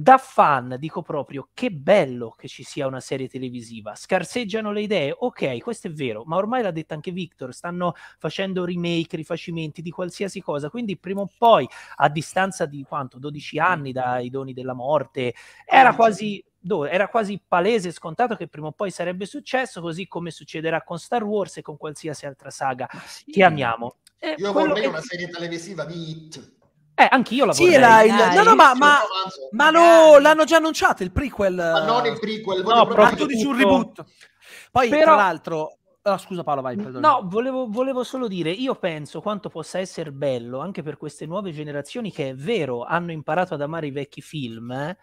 da fan dico proprio che bello che ci sia una serie televisiva, scarseggiano le idee, ok, questo è vero, ma ormai l'ha detto anche Victor, stanno facendo remake, rifacimenti di qualsiasi cosa, quindi prima o poi, a distanza di quanto, 12 anni dai doni della morte, era quasi era quasi palese e scontato che prima o poi sarebbe successo, così come succederà con Star Wars e con qualsiasi altra saga che amiamo. E eh, Io vorrei è... una serie televisiva di It. Eh, anch'io la vorrei. Sì, la, il... no, no, ma, ma, ma lo, l'hanno già annunciato il prequel. Ma non il prequel, no, proprio tu dici un reboot. Poi, Però... tra l'altro, Oh, scusa Paolo, vai. Perdone. No, volevo, volevo, solo dire, io penso quanto possa essere bello anche per queste nuove generazioni che è vero, hanno imparato ad amare i vecchi film, eh,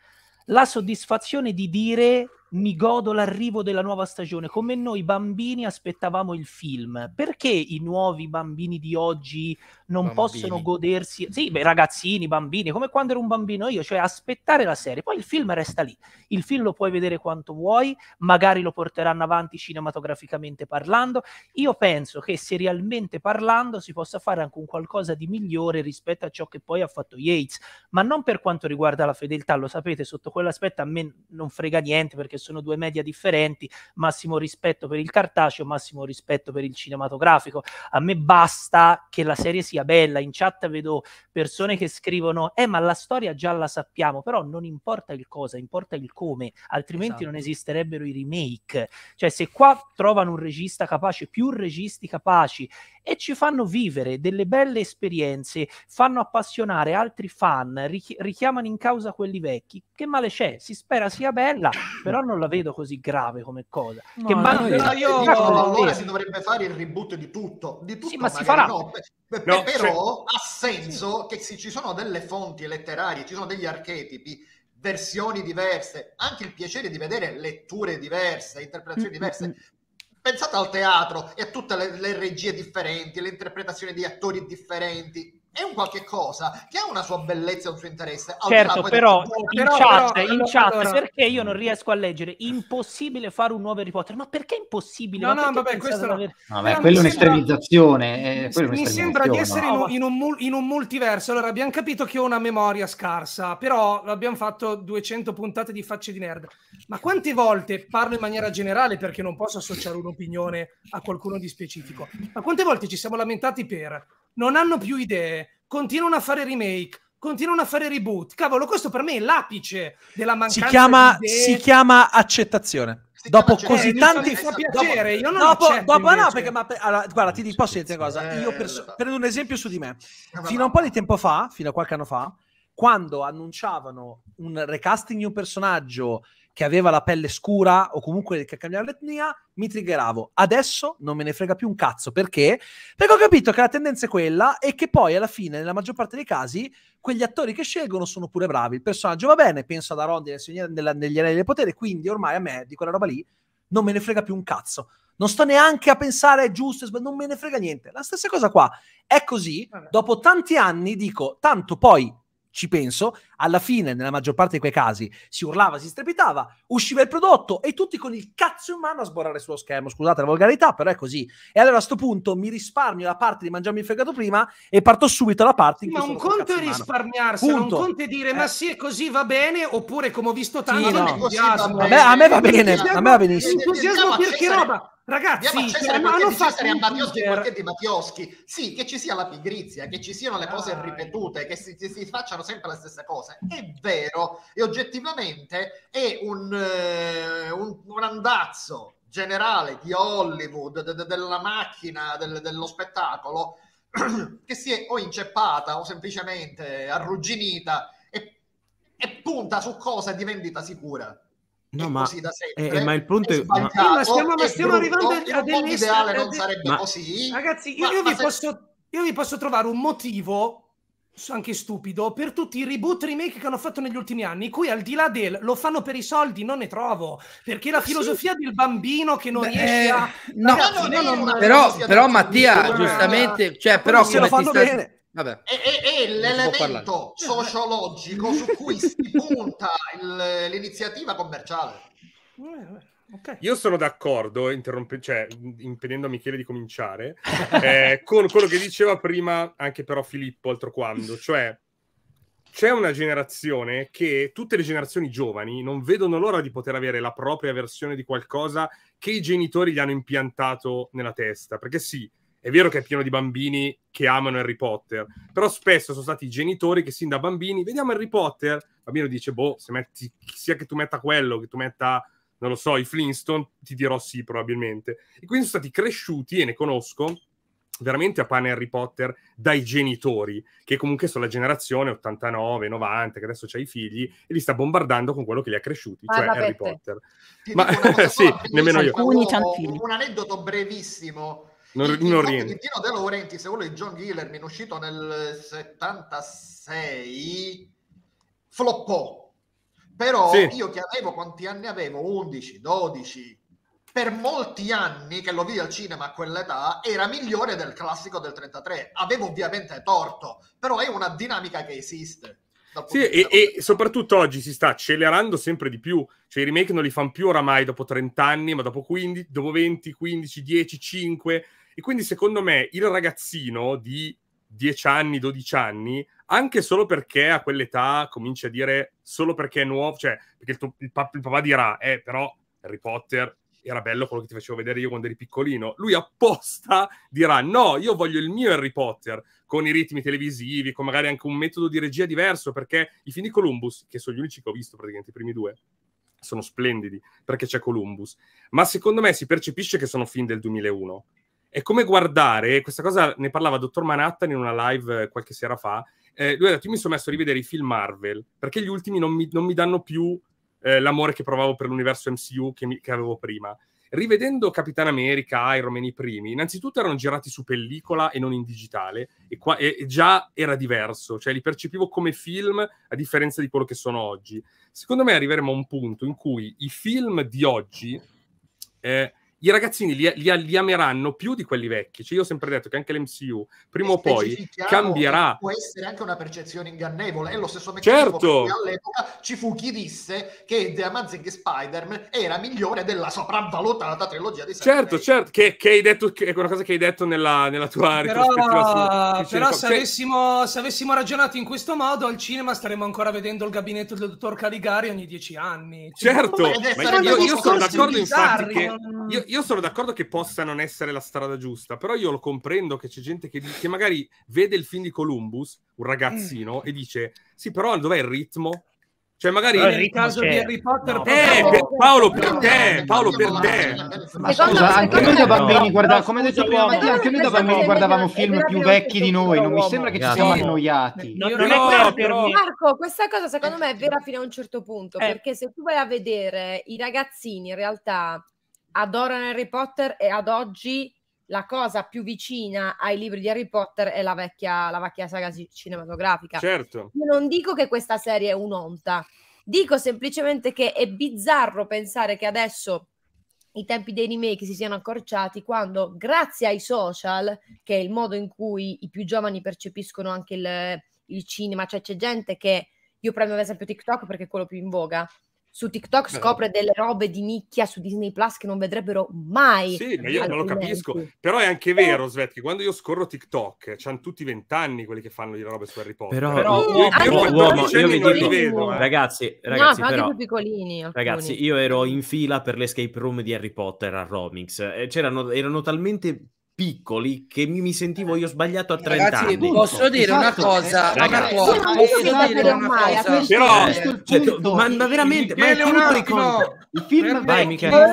la soddisfazione di dire mi godo l'arrivo della nuova stagione, come noi bambini aspettavamo il film. Perché i nuovi bambini di oggi non bambini. possono godersi? Sì, beh, ragazzini, bambini, come quando ero un bambino io, cioè aspettare la serie, poi il film resta lì. Il film lo puoi vedere quanto vuoi, magari lo porteranno avanti cinematograficamente parlando. Io penso che serialmente parlando si possa fare anche un qualcosa di migliore rispetto a ciò che poi ha fatto Yates, ma non per quanto riguarda la fedeltà, lo sapete, sotto quell'aspetto a me non frega niente perché sono due media differenti, massimo rispetto per il cartaceo, massimo rispetto per il cinematografico. A me basta che la serie sia bella. In chat vedo persone che scrivono: Eh, ma la storia già la sappiamo, però non importa il cosa, importa il come, altrimenti esatto. non esisterebbero i remake. Cioè, se qua trovano un regista capace, più registi capaci e ci fanno vivere delle belle esperienze, fanno appassionare altri fan, richi- richiamano in causa quelli vecchi. Che male c'è? Si spera sia bella, però non la vedo così grave come cosa. No, che male no, no, io allora si dovrebbe fare il reboot di tutto, di tutto sì, ma si farà. No, per, per, però cioè... ha senso che se ci sono delle fonti letterarie, ci sono degli archetipi versioni diverse, anche il piacere di vedere letture diverse, interpretazioni mm, mm, diverse. Mm. Pensate al teatro e a tutte le, le regie differenti, le interpretazioni di attori differenti è un qualche cosa che ha una sua bellezza e un suo interesse. Certo, però, in però, chat, però, in chat allora... perché io non riesco a leggere? Impossibile fare un nuovo Harry Potter. Ma perché è impossibile? No, ma no, vabbè, questo... Aver... No, beh, quello è un'estremizzazione. Eh, mi sembra di essere no, in, un, in un multiverso. Allora, abbiamo capito che ho una memoria scarsa, però abbiamo fatto 200 puntate di facce di nerd. Ma quante volte, parlo in maniera generale perché non posso associare un'opinione a qualcuno di specifico, ma quante volte ci siamo lamentati per non hanno più idee, continuano a fare remake, continuano a fare reboot. Cavolo, questo per me è l'apice della mancanza si chiama, di idee. Si chiama accettazione. Si dopo chiama così eh, tanti... Mi fa piacere, dopo, io non dopo, dopo no, perché... Ma, allora, guarda, ti dico, posso dire una cosa. Io eh, perso- prendo un esempio su di me. Eh, fino a un po' di tempo fa, fino a qualche anno fa, quando annunciavano un recasting di un personaggio che aveva la pelle scura o comunque che cambiava l'etnia, mi triggeravo. Adesso non me ne frega più un cazzo. Perché? Perché ho capito che la tendenza è quella e che poi alla fine, nella maggior parte dei casi, quegli attori che scelgono sono pure bravi. Il personaggio va bene, penso ad Arondi nella, negli anelli del potere, quindi ormai a me di quella roba lì non me ne frega più un cazzo. Non sto neanche a pensare è giusto, non me ne frega niente. La stessa cosa qua. È così, dopo tanti anni dico, tanto poi ci penso, alla fine, nella maggior parte di quei casi, si urlava, si strepitava, usciva il prodotto e tutti con il cazzo in mano a sborrare sullo schermo. Scusate la volgarità, però è così. E allora a questo punto mi risparmio la parte di mangiarmi il fegato prima e parto subito alla parte in cui Ma un conto è risparmiarsi, un conto è dire eh. ma sì, è così va bene, oppure come ho visto tanto, sì, no. a, me, a me va bene, a me va benissimo. Entusiasmo perché che roba? Ragazzi, Andiamo a cioè, Cesare ma hanno fatto Cesare, a Mattioschi di Mattioschi. Sì, che ci sia la pigrizia, che ci siano le cose ripetute, che si, si, facciano sempre le stesse cose. È vero, e oggettivamente è un, eh, un, un andazzo generale di Hollywood, de, de, della macchina, de, dello spettacolo, *clears throat* che si è o inceppata o semplicemente arrugginita e, e punta su cosa di vendita sicura No, ma, eh, ma, il punto è, ma, eh, ma stiamo, ma stiamo arrivando a, a delle ideale non sarebbe ma, così. Ragazzi, io, io, vi se... posso, io, vi posso, trovare un motivo anche stupido per tutti i reboot remake che hanno fatto negli ultimi anni, cui al di là del lo fanno per i soldi, non ne trovo, perché la filosofia sì. del bambino che non Beh, riesce a No, ragazzi, no, no, no però, però Mattia giustamente, cioè però come ti sta, bene Vabbè, è, è, è l'elemento *laughs* sociologico su cui *laughs* si punta il, l'iniziativa commerciale. Eh, eh, okay. Io sono d'accordo, cioè, impedendo a Michele di cominciare, eh, con quello che diceva prima anche però Filippo, altro quando, cioè c'è una generazione che tutte le generazioni giovani non vedono l'ora di poter avere la propria versione di qualcosa che i genitori gli hanno impiantato nella testa, perché sì, è vero che è pieno di bambini che amano Harry Potter, però spesso sono stati i genitori che sin da bambini vediamo Harry Potter, il bambino dice, boh, se metti, sia che tu metta quello, che tu metta, non lo so, i Flintstone, ti dirò sì probabilmente. E quindi sono stati cresciuti, e ne conosco, veramente a pane Harry Potter dai genitori, che comunque sono la generazione 89, 90, che adesso ha i figli e li sta bombardando con quello che li ha cresciuti, cioè Harry Potter. Ti Ma *laughs* sì, nemmeno io. Un aneddoto brevissimo non, il, non rientra. Di Dino De Laurenti, se quello di John è uscito nel 76, floppò. Però sì. io che avevo, quanti anni avevo? 11, 12, per molti anni che lo vidi al cinema a quell'età era migliore del classico del 33. Avevo ovviamente torto, però è una dinamica che esiste. Sì, e, e, soprattutto oggi si sta accelerando sempre di più, cioè i remake non li fanno più oramai dopo 30 anni, ma dopo 15, dopo 20, 15, 10, 5, e quindi secondo me il ragazzino di 10 anni, 12 anni, anche solo perché a quell'età comincia a dire solo perché è nuovo, cioè perché il, tuo, il, pap- il papà dirà, eh però Harry Potter era bello quello che ti facevo vedere io quando eri piccolino. Lui apposta dirà: No, io voglio il mio Harry Potter con i ritmi televisivi, con magari anche un metodo di regia diverso, perché i film di Columbus, che sono gli unici che ho visto praticamente i primi due, sono splendidi perché c'è Columbus. Ma secondo me si percepisce che sono film del 2001 è come guardare, questa cosa ne parlava Dottor Manhattan in una live eh, qualche sera fa, eh, lui ha detto io mi sono messo a rivedere i film Marvel perché gli ultimi non mi, non mi danno più eh, l'amore che provavo per l'universo MCU che, mi, che avevo prima. Rivedendo Capitan America, Iron Man i primi, innanzitutto erano girati su pellicola e non in digitale e, qua, e, già era diverso, cioè li percepivo come film a differenza di quello che sono oggi. Secondo me arriveremo a un punto in cui i film di oggi... Eh, i ragazzini li, li, li, ameranno più di quelli vecchi. Cioè, io ho sempre detto che anche l'MCU, prima o poi, cambierà. Può essere anche una percezione ingannevole. È lo stesso meccanismo certo. all'epoca ci fu chi disse che The Amazing Spider-Man era migliore della sopravvalutata trilogia di Spider-Man. Certo, certo, che, che, hai detto, che è una cosa che hai detto nella, nella tua però, su, però se, cioè, avessimo, se avessimo ragionato in questo modo, al cinema staremmo ancora vedendo il gabinetto del dottor Caligari ogni dieci anni. Cioè, certo, ma io, io sono d'accordo infatti che... Io, io io sono d'accordo che possa non essere la strada giusta, però io lo comprendo che c'è gente che, che magari vede il film di Columbus, un ragazzino, mm. e dice, sì, però dov'è il ritmo? Cioè, magari nel ritmo, caso cioè... di Harry Potter, no, te, per Paolo, per te, Paolo, per te. Ma scusa, anche noi da bambini, guarda, come detto prima, Mattia, anche noi da bambini guardavamo film più vecchi di noi. Non mi sembra che ci siamo annoiati. No, però... Marco, questa cosa secondo me è vera fino a un certo punto. Eh. Perché se tu vai a vedere i ragazzini, in realtà adorano Harry Potter e ad oggi la cosa più vicina ai libri di Harry Potter è la vecchia, la vecchia saga cinematografica. Certo. Io non dico che questa serie è un'onta, dico semplicemente che è bizzarro pensare che adesso i tempi dei remake si siano accorciati quando grazie ai social, che è il modo in cui i più giovani percepiscono anche il, il cinema, cioè c'è gente che, io prendo ad esempio TikTok perché è quello più in voga, su TikTok eh. scopre delle robe di nicchia su Disney Plus che non vedrebbero mai. Sì, ma io non lo capisco. Però è anche vero, eh. Svet, che quando io scorro TikTok, c'hanno tutti i vent'anni quelli che fanno le robe su Harry Potter. Però, però io, io, uomo, io vi dico, vedo, eh. ragazzi, ragazzi, no, però, piccolini, ragazzi, io ero in fila per l'escape room di Harry Potter a Romix. Eh, c'erano, erano talmente piccoli che mi, mi sentivo io sbagliato a 30 Ragazzi, anni. Posso dire esatto, esatto. una cosa, Ragazzi, una cosa, posso dire una mai, cosa. Però, eh, cioè, ma, ma, veramente, ma è un attimo. Il film Vai, Michele.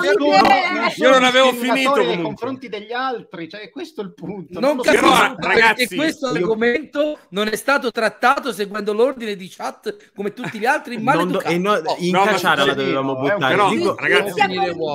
Io non avevo finito nei confronti degli altri, cioè questo è il punto. Non, non capisco però, ragazzi, questo io... argomento non è stato trattato seguendo l'ordine di chat come tutti gli altri, ma do... e no, oh. in no, cacciara la dovevamo eh, buttare. Però, ragazzi,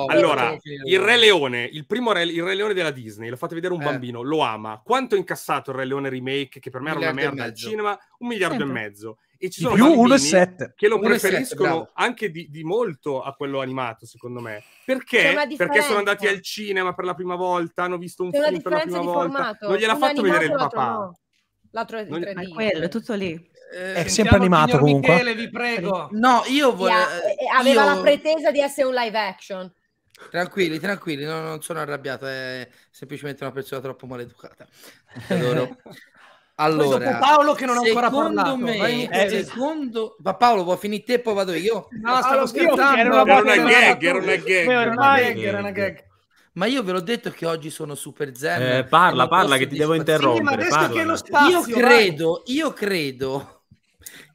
allora, il Re Leone, il primo Re Leone della Disney, lo fate vedere un eh. bambino, lo ama. Quanto ha incassato il Re Leone Remake, che per me era una merda al cinema? Un miliardo Sempre. e esatto. mezzo. E ci di sono più sette. che lo preferiscono 7, anche di, di, molto a quello animato, secondo me. Perché? Perché sono andati al cinema per la prima volta, hanno visto un C'è film per la prima volta. Formato. Non gliel'ha un fatto vedere il papà. No. L'altro è, non... è quello, è tutto lì. Eh, è sempre animato comunque. Michele, vi prego. No, io volevo. Yeah, aveva io... la pretesa di essere un live action. Tranquilli, tranquilli, no, non sono arrabbiato, è semplicemente una persona troppo maleducata. Allora, *laughs* allora Paolo che non ha ancora parlato. Secondo Me, eh, secondo... Ma Paolo vuoi finire te poi vado io? No, Paolo, stavo scherzando. Era una, era una, gag, era una gag, era una gag. Era una gag. Ma io ve l'ho detto che oggi sono super zen. Eh, parla, parla che ti devo interrompere. Sì, parla, spazio, io credo, vai. io credo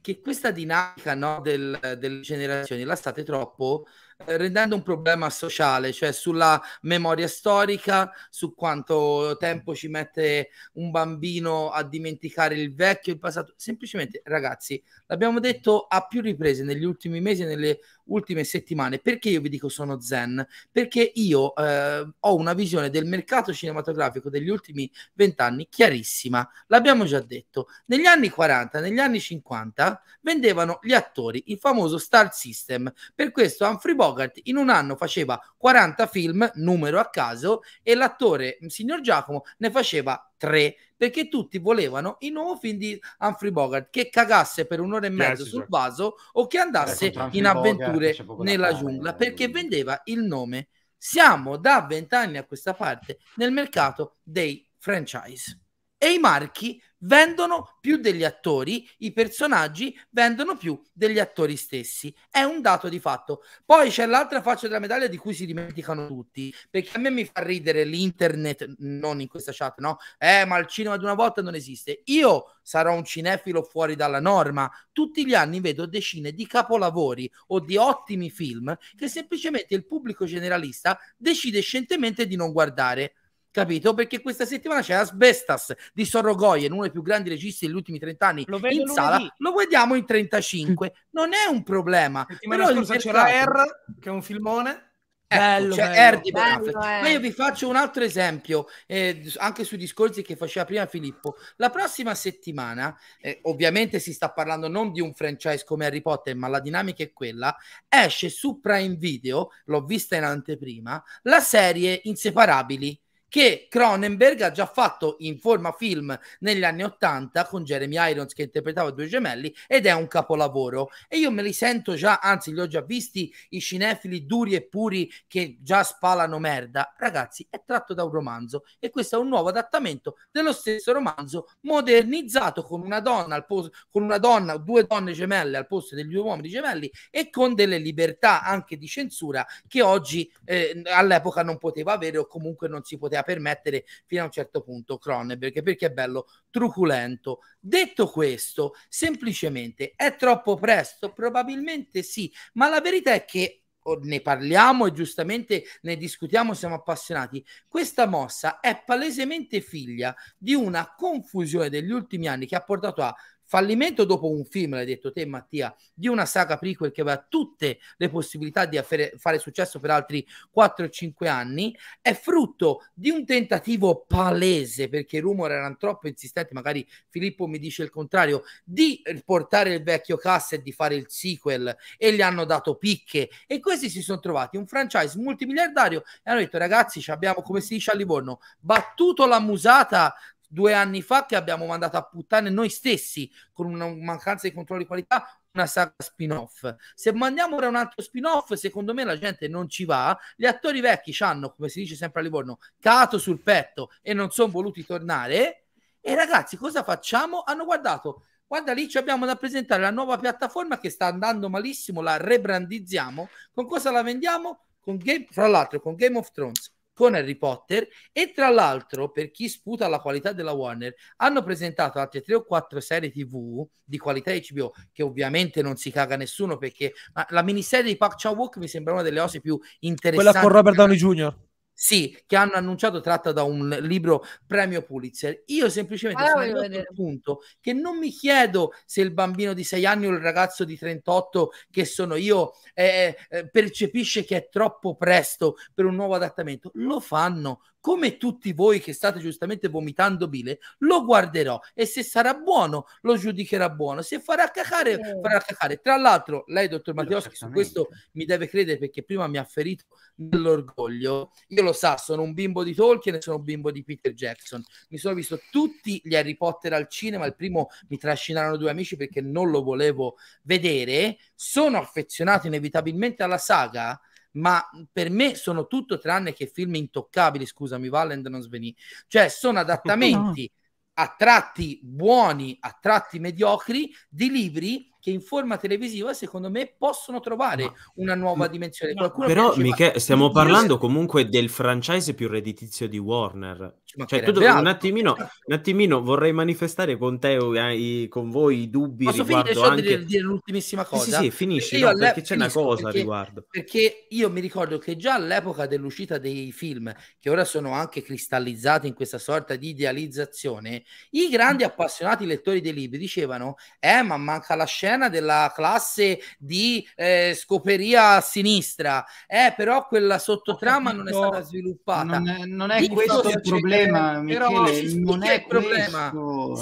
che questa dinamica no, del, delle generazioni la state troppo rendendo un problema sociale, cioè sulla memoria storica, su quanto tempo ci mette un bambino a dimenticare il vecchio, il passato. Semplicemente, ragazzi, l'abbiamo detto a più riprese negli ultimi mesi, e nelle ultime settimane. Perché io vi dico sono zen? Perché io eh, ho una visione del mercato cinematografico degli ultimi vent'anni chiarissima. L'abbiamo già detto. Negli anni 40, negli anni 50 vendevano gli attori, il famoso star system. Per questo Humphrey Bogart in un anno faceva 40 film, numero a caso, e l'attore mm, signor Giacomo ne faceva tre perché tutti volevano il nuovo film di Humphrey Bogart che cagasse per un'ora e mezza sul vaso o che andasse eh, in avventure Bogart, nella fare, giungla eh, perché vendeva il nome. Siamo da vent'anni a questa parte nel mercato dei franchise e i marchi vendono più degli attori, i personaggi vendono più degli attori stessi. È un dato di fatto. Poi c'è l'altra faccia della medaglia di cui si dimenticano tutti, perché a me mi fa ridere l'internet, non in questa chat, no? Eh, ma il cinema di una volta non esiste. Io sarò un cinefilo fuori dalla norma. Tutti gli anni vedo decine di capolavori o di ottimi film che semplicemente il pubblico generalista decide scientemente di non guardare capito? Perché questa settimana c'è Asbestas di Sorogoyen, uno dei più grandi registi degli ultimi 30 anni lo in sala, lunedì. lo vediamo in 35, non è un problema. però scorsa c'era R, che è un filmone. Ecco, bello, cioè, bello, bello, eh. Ma io vi faccio un altro esempio, eh, anche sui discorsi che faceva prima Filippo. La prossima settimana, eh, ovviamente si sta parlando non di un franchise come Harry Potter, ma la dinamica è quella, esce su Prime Video, l'ho vista in anteprima, la serie Inseparabili che Cronenberg ha già fatto in forma film negli anni 80 con Jeremy Irons che interpretava due gemelli ed è un capolavoro e io me li sento già, anzi li ho già visti i cinefili duri e puri che già spalano merda. Ragazzi, è tratto da un romanzo e questo è un nuovo adattamento dello stesso romanzo modernizzato con una donna al posto con una donna, due donne gemelle al posto degli due uomini gemelli e con delle libertà anche di censura che oggi eh, all'epoca non poteva avere o comunque non si poteva poteva permettere fino a un certo punto Cronenberg perché è bello truculento. Detto questo, semplicemente è troppo presto? Probabilmente sì, ma la verità è che ne parliamo e giustamente ne discutiamo, siamo appassionati. Questa mossa è palesemente figlia di una confusione degli ultimi anni che ha portato a fallimento dopo un film, l'hai detto te Mattia, di una saga prequel che aveva tutte le possibilità di affere, fare successo per altri 4-5 anni, è frutto di un tentativo palese, perché i rumor erano troppo insistenti, magari Filippo mi dice il contrario, di portare il vecchio cast e di fare il sequel e gli hanno dato picche e questi si sono trovati un franchise multimiliardario e hanno detto ragazzi ci abbiamo come si dice a Livorno battuto la musata due anni fa che abbiamo mandato a puttane noi stessi con una mancanza di controllo di qualità una saga spin-off. Se mandiamo ora un altro spin-off, secondo me la gente non ci va. Gli attori vecchi ci hanno, come si dice sempre a Livorno, cato sul petto e non sono voluti tornare. E ragazzi, cosa facciamo? Hanno guardato, guarda lì, ci abbiamo da presentare la nuova piattaforma che sta andando malissimo, la rebrandizziamo. Con cosa la vendiamo? Con Game, fra l'altro, con Game of Thrones con Harry Potter e tra l'altro per chi sputa la qualità della Warner hanno presentato altre tre o quattro serie tv di qualità HBO che ovviamente non si caga nessuno perché la miniserie di Park Chan Wook mi sembra una delle cose più interessanti quella con Robert Downey Jr. Sì, che hanno annunciato tratta da un libro premio Pulitzer. Io semplicemente ah, sono arrivato al punto che non mi chiedo se il bambino di 6 anni o il ragazzo di 38 che sono io eh, eh, percepisce che è troppo presto per un nuovo adattamento. Lo fanno, come tutti voi che state giustamente vomitando bile, lo guarderò e se sarà buono lo giudicherà buono, se farà cacare eh. farà cacare. Tra l'altro, lei dottor Mattioschi su questo mi deve credere perché prima mi ha ferito nell'orgoglio. Io lo sa, sono un bimbo di Tolkien e sono un bimbo di Peter Jackson. Mi sono visto tutti gli Harry Potter al cinema, il primo mi trascinarono due amici perché non lo volevo vedere. Sono affezionato inevitabilmente alla saga ma per me sono tutto tranne che film intoccabili, scusami, Valend non svenì. Cioè, sono *laughs* adattamenti a tratti buoni, a tratti mediocri di libri che in forma televisiva secondo me possono trovare ma, una nuova dimensione. Ma, però Michele, stiamo parlando comunque del franchise più redditizio di Warner. Ci cioè, tu dov- un, attimino, certo. un, attimino, vorrei manifestare con te, eh, i, con voi i dubbi Posso riguardo finire, anche... dire, dire l'ultimissima cosa? Sì, sì, sì finisci, perché, no, perché c'è una cosa perché, riguardo. Perché io mi ricordo che già all'epoca dell'uscita dei film, che ora sono anche cristallizzati in questa sorta di idealizzazione, i grandi appassionati lettori dei libri dicevano, eh ma manca la scena scena della classe di eh, scoperia a sinistra, eh, però quella sottotrama non è stata sviluppata. Non è, non è questo il problema, però, Michele, non è il problema. no,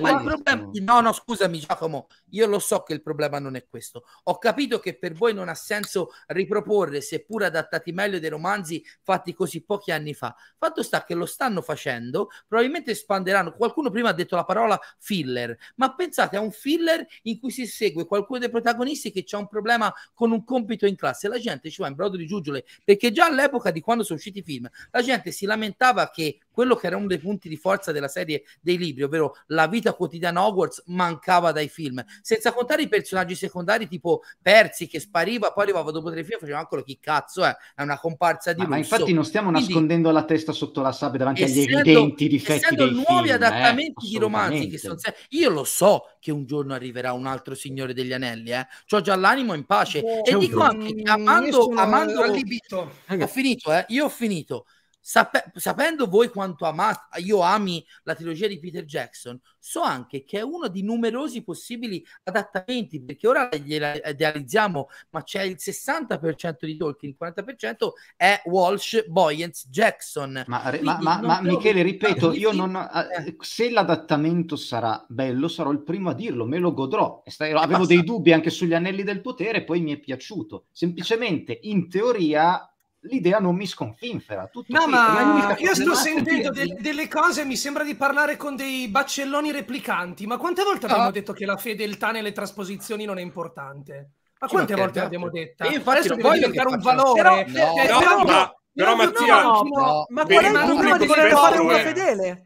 ma il problema... No, no, scusami Giacomo, io lo so che il problema non è questo. Ho capito che per voi non ha senso riproporre, seppur adattati meglio, dei romanzi fatti così pochi anni fa. Fatto sta che lo stanno facendo, probabilmente espanderanno. Qualcuno prima ha detto la parola filler, ma pensate a un filler in cui si segue qualcuno dei protagonisti che c'è un problema con un compito in classe, la gente ci va in brodo di giugiole perché già all'epoca di quando sono usciti i film, la gente si lamentava che quello che era uno dei punti di forza della serie dei libri, ovvero la vita quotidiana Hogwarts, mancava dai film, senza contare i personaggi secondari tipo Persi che spariva, poi arrivava dopo tre film e faceva ancora chi cazzo è, è una comparsa di ma, ma infatti non stiamo Quindi, nascondendo la testa sotto la sabbia davanti essendo, agli evidenti difetti dei nuovi film, eh, adattamenti eh, di romanzi che sono io lo so che un giorno arriverà un altro Signore degli Anelli, eh. C'ho già l'animo in pace. Oh, e dico anche amando, amando... Ho finito, eh. Io ho finito. Sap- sapendo voi quanto amate, io ami la trilogia di Peter Jackson, so anche che è uno di numerosi possibili adattamenti, perché ora gliela idealizziamo, ma c'è il 60% di Tolkien, il 40% è Walsh, Boyens, Jackson. Ma, ma, ma, ma Michele, ripeto, io non, eh. se l'adattamento sarà bello, sarò il primo a dirlo, me lo godrò. Avevo Basta. dei dubbi anche sugli anelli del potere, poi mi è piaciuto. Semplicemente, in teoria, l'idea non mi sconfinfera. Tutto no, qui. ma io sto sentendo de- delle cose, mi sembra di parlare con dei baccelloni replicanti, ma quante volte no. abbiamo ah. detto che la fedeltà nelle trasposizioni non è importante? Ma quante C'è volte l'abbiamo detta? Io infatti Adesso voglio diventare un valore. Però, no, cioè, però, no, però, no, Mattia, no, no, no, ma qual è il problema di voler fare una fedele?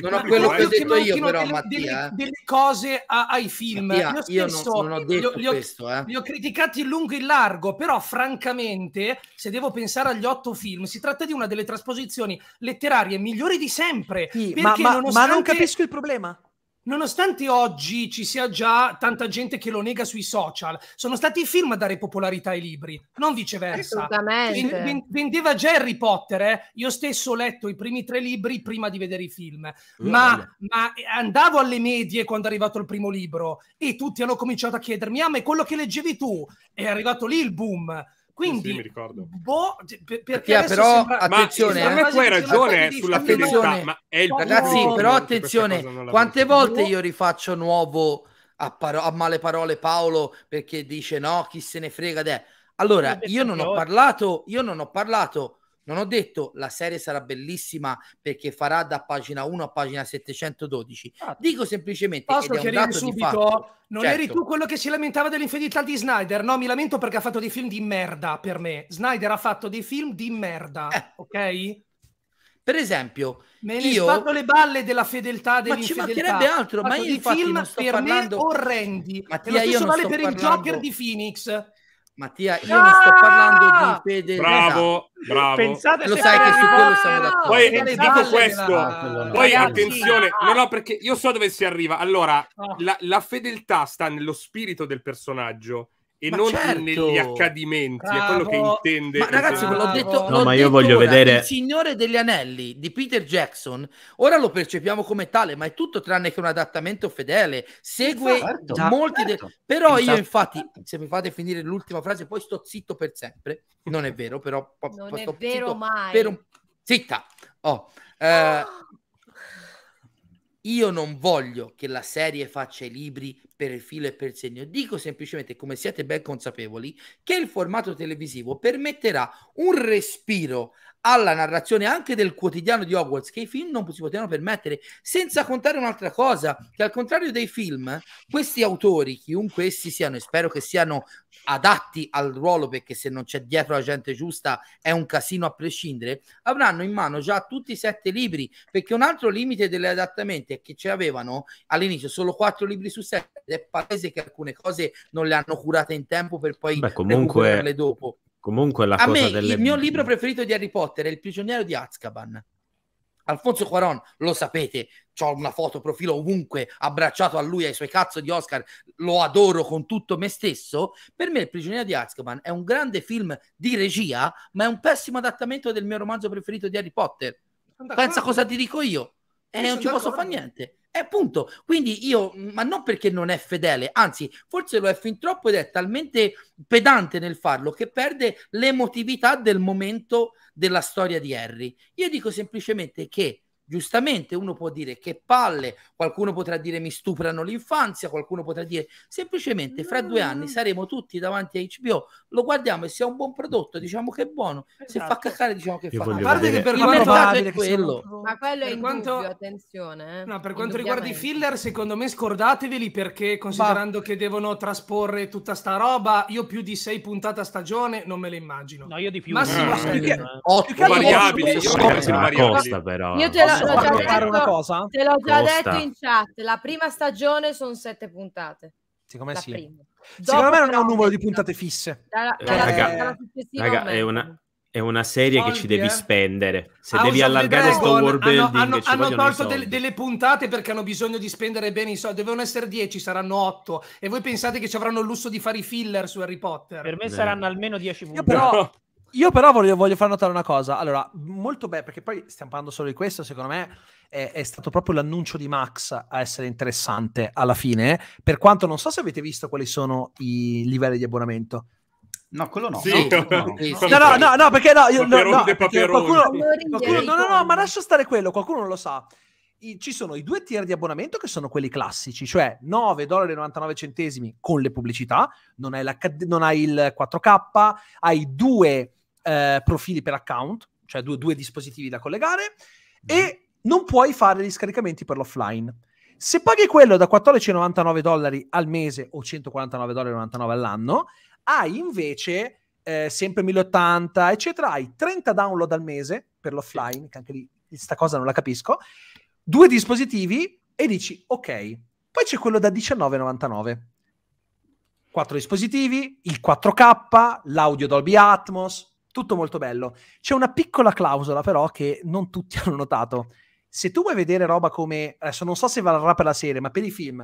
non ho quello che ho eh. detto io, però, delle, Mattia, delle, eh. delle cose a, ai film. Mattia, io, stesso, io non, non, ho detto li, ho, questo, eh. li ho criticati in lungo e in largo, però francamente, se devo pensare agli otto film, si tratta di una delle trasposizioni letterarie migliori di sempre. Sì, ma, ma, nonostante... ma non capisco il problema nonostante oggi ci sia già tanta gente che lo nega sui social, sono stati i film a dare popolarità ai libri, non viceversa. Assolutamente. vendeva già Harry Potter, eh? io stesso ho letto i primi tre libri prima di vedere i film, ma, ma, eh, andavo alle medie quando è arrivato il primo libro e tutti hanno cominciato a chiedermi, ah ma è quello che leggevi tu? È arrivato lì il boom. Quindi, sì, mi ricordo. Boh, cioè, perché yeah, però, sembra... attenzione, eh. ma, eh. me tu hai ragione sulla fedeltà, ma è il Ragazzi, no, però attenzione, quante volte io rifaccio nuovo a, paro- a, male parole Paolo perché dice no, chi se ne frega. Dè. Allora, io non ho parlato, io non ho parlato non ho detto la serie sarà bellissima perché farà da pagina 1 a pagina 712. Ah, Dico semplicemente Posso ed chiarire subito, non certo. eri tu quello che si lamentava dell'infedeltà di Snyder? No, mi lamento perché ha fatto dei film di merda per me. Snyder ha fatto dei film di merda, eh. ok? Per esempio, me ne io... sbatto le balle della fedeltà dell'infedelità. Ma ci mancherebbe altro, ma io film non sto per parlando... me orrendi. Mattia, e lo stesso vale per parlando... il Joker di Phoenix. Mattia, io ah! non sto parlando di ah! fede. Bravo, esatto. bravo. Pensate lo sai che su quello siamo d'accordo. Poi dico questo, la... poi Ragazzi. attenzione, ah. no no perché io so dove si arriva. Allora, oh. la, la fedeltà sta nello spirito del personaggio e ma non certo. negli accadimenti, Bravo. è quello che intende. Ma ragazzi, l'ho detto, no, ma io voglio ora, vedere Il Signore degli Anelli di Peter Jackson. Ora lo percepiamo come tale, ma è tutto tranne che un adattamento fedele. Segue certo, molti certo. De... però esatto. io infatti, se mi fate finire l'ultima frase, poi sto zitto per sempre. Non è vero, però non è vero mai. Per un... Zitta. Oh. Eh, ah! Io non voglio che la serie faccia i libri per il filo e per il segno, dico semplicemente, come siete ben consapevoli, che il formato televisivo permetterà un respiro alla narrazione anche del quotidiano di Hogwarts che i film non si potevano permettere, senza contare un'altra cosa, che al contrario dei film, questi autori, chiunque essi siano, e spero che siano adatti al ruolo, perché se non c'è dietro la gente giusta è un casino a prescindere, avranno in mano già tutti i sette libri, perché un altro limite delle adattamenti è che ce avevano all'inizio solo quattro libri su sette, ed è palese che alcune cose non le hanno curate in tempo per poi Beh, comunque... dopo. Comunque la a cosa me, delle... il mio libro preferito di Harry Potter è Il prigioniero di Azkaban. Alfonso Cuaron, lo sapete, ho una foto profilo ovunque, abbracciato a lui, e ai suoi cazzo di Oscar, lo adoro con tutto me stesso. Per me Il prigioniero di Azkaban è un grande film di regia, ma è un pessimo adattamento del mio romanzo preferito di Harry Potter. Pensa cosa ti dico io e non ci posso fare niente. E appunto, quindi io, ma non perché non è fedele, anzi, forse lo è fin troppo ed è talmente pedante nel farlo che perde l'emotività del momento della storia di Harry. Io dico semplicemente che Giustamente uno può dire che palle, qualcuno potrà dire mi stuprano l'infanzia, qualcuno potrà dire semplicemente fra due anni saremo tutti davanti a HBO, lo guardiamo e se è un buon prodotto diciamo che è buono, esatto. se fa esatto. caccare diciamo che Io fa caccare. che per il mercato è quello. Ma quello per è in quanto... dubbio, attenzione. Eh. No, per quanto riguarda i filler, secondo me scordateveli perché considerando Va. che devono trasporre tutta sta roba, io più di sei puntate a stagione non me le immagino. No, io di più. Massimo 8 eh. eh. variabili, io, io, io, io, io, io, io, io, io te la posso fare detto, una cosa? Te l'ho già Costa. detto in chat, la prima stagione sono sette puntate. Secondo me sì. Prima. Secondo me non è un numero di puntate fisse. Dalla, eh, dalla, eh, raga, raga è una è una serie Soldi, che ci devi eh? spendere. Se House ah, devi allargare sto world building, hanno, hanno, hanno tolto del, delle puntate perché hanno bisogno di spendere bene i soldi. Devono essere 10, saranno 8. E voi pensate che ci avranno il lusso di fare i filler su Harry Potter? Per me no. Eh. saranno almeno 10 puntate. Io però, io però voglio, voglio, far notare una cosa. Allora, molto bene, perché poi stiamo parlando solo di questo, secondo me è, è, stato proprio l'annuncio di Max a essere interessante alla fine, per quanto non so se avete visto quali sono i livelli di abbonamento. No, quello no. Sì, no, no, no, no, perché no, io, no, no, perché qualcuno, qualcuno, no, no, no, ma lascia stare quello, qualcuno non lo sa. I, ci sono i due tier di abbonamento che sono quelli classici, cioè 9,99 dollari con le pubblicità, non hai, la, non hai il 4K, hai due eh, profili per account, cioè due, due dispositivi da collegare, mm. e non puoi fare gli scaricamenti per l'offline. Se paghi quello da 14,99 dollari al mese o 149,99 all'anno, hai invece eh, sempre 1080, eccetera, hai 30 download al mese per l'offline, che anche lì questa cosa non la capisco, due dispositivi e dici ok. Poi c'è quello da 19,99. Quattro dispositivi, il 4K, l'audio Dolby Atmos, tutto molto bello. C'è una piccola clausola però che non tutti *laughs* hanno notato. Se tu vuoi vedere roba come, adesso non so se varrà per la serie, ma per i film,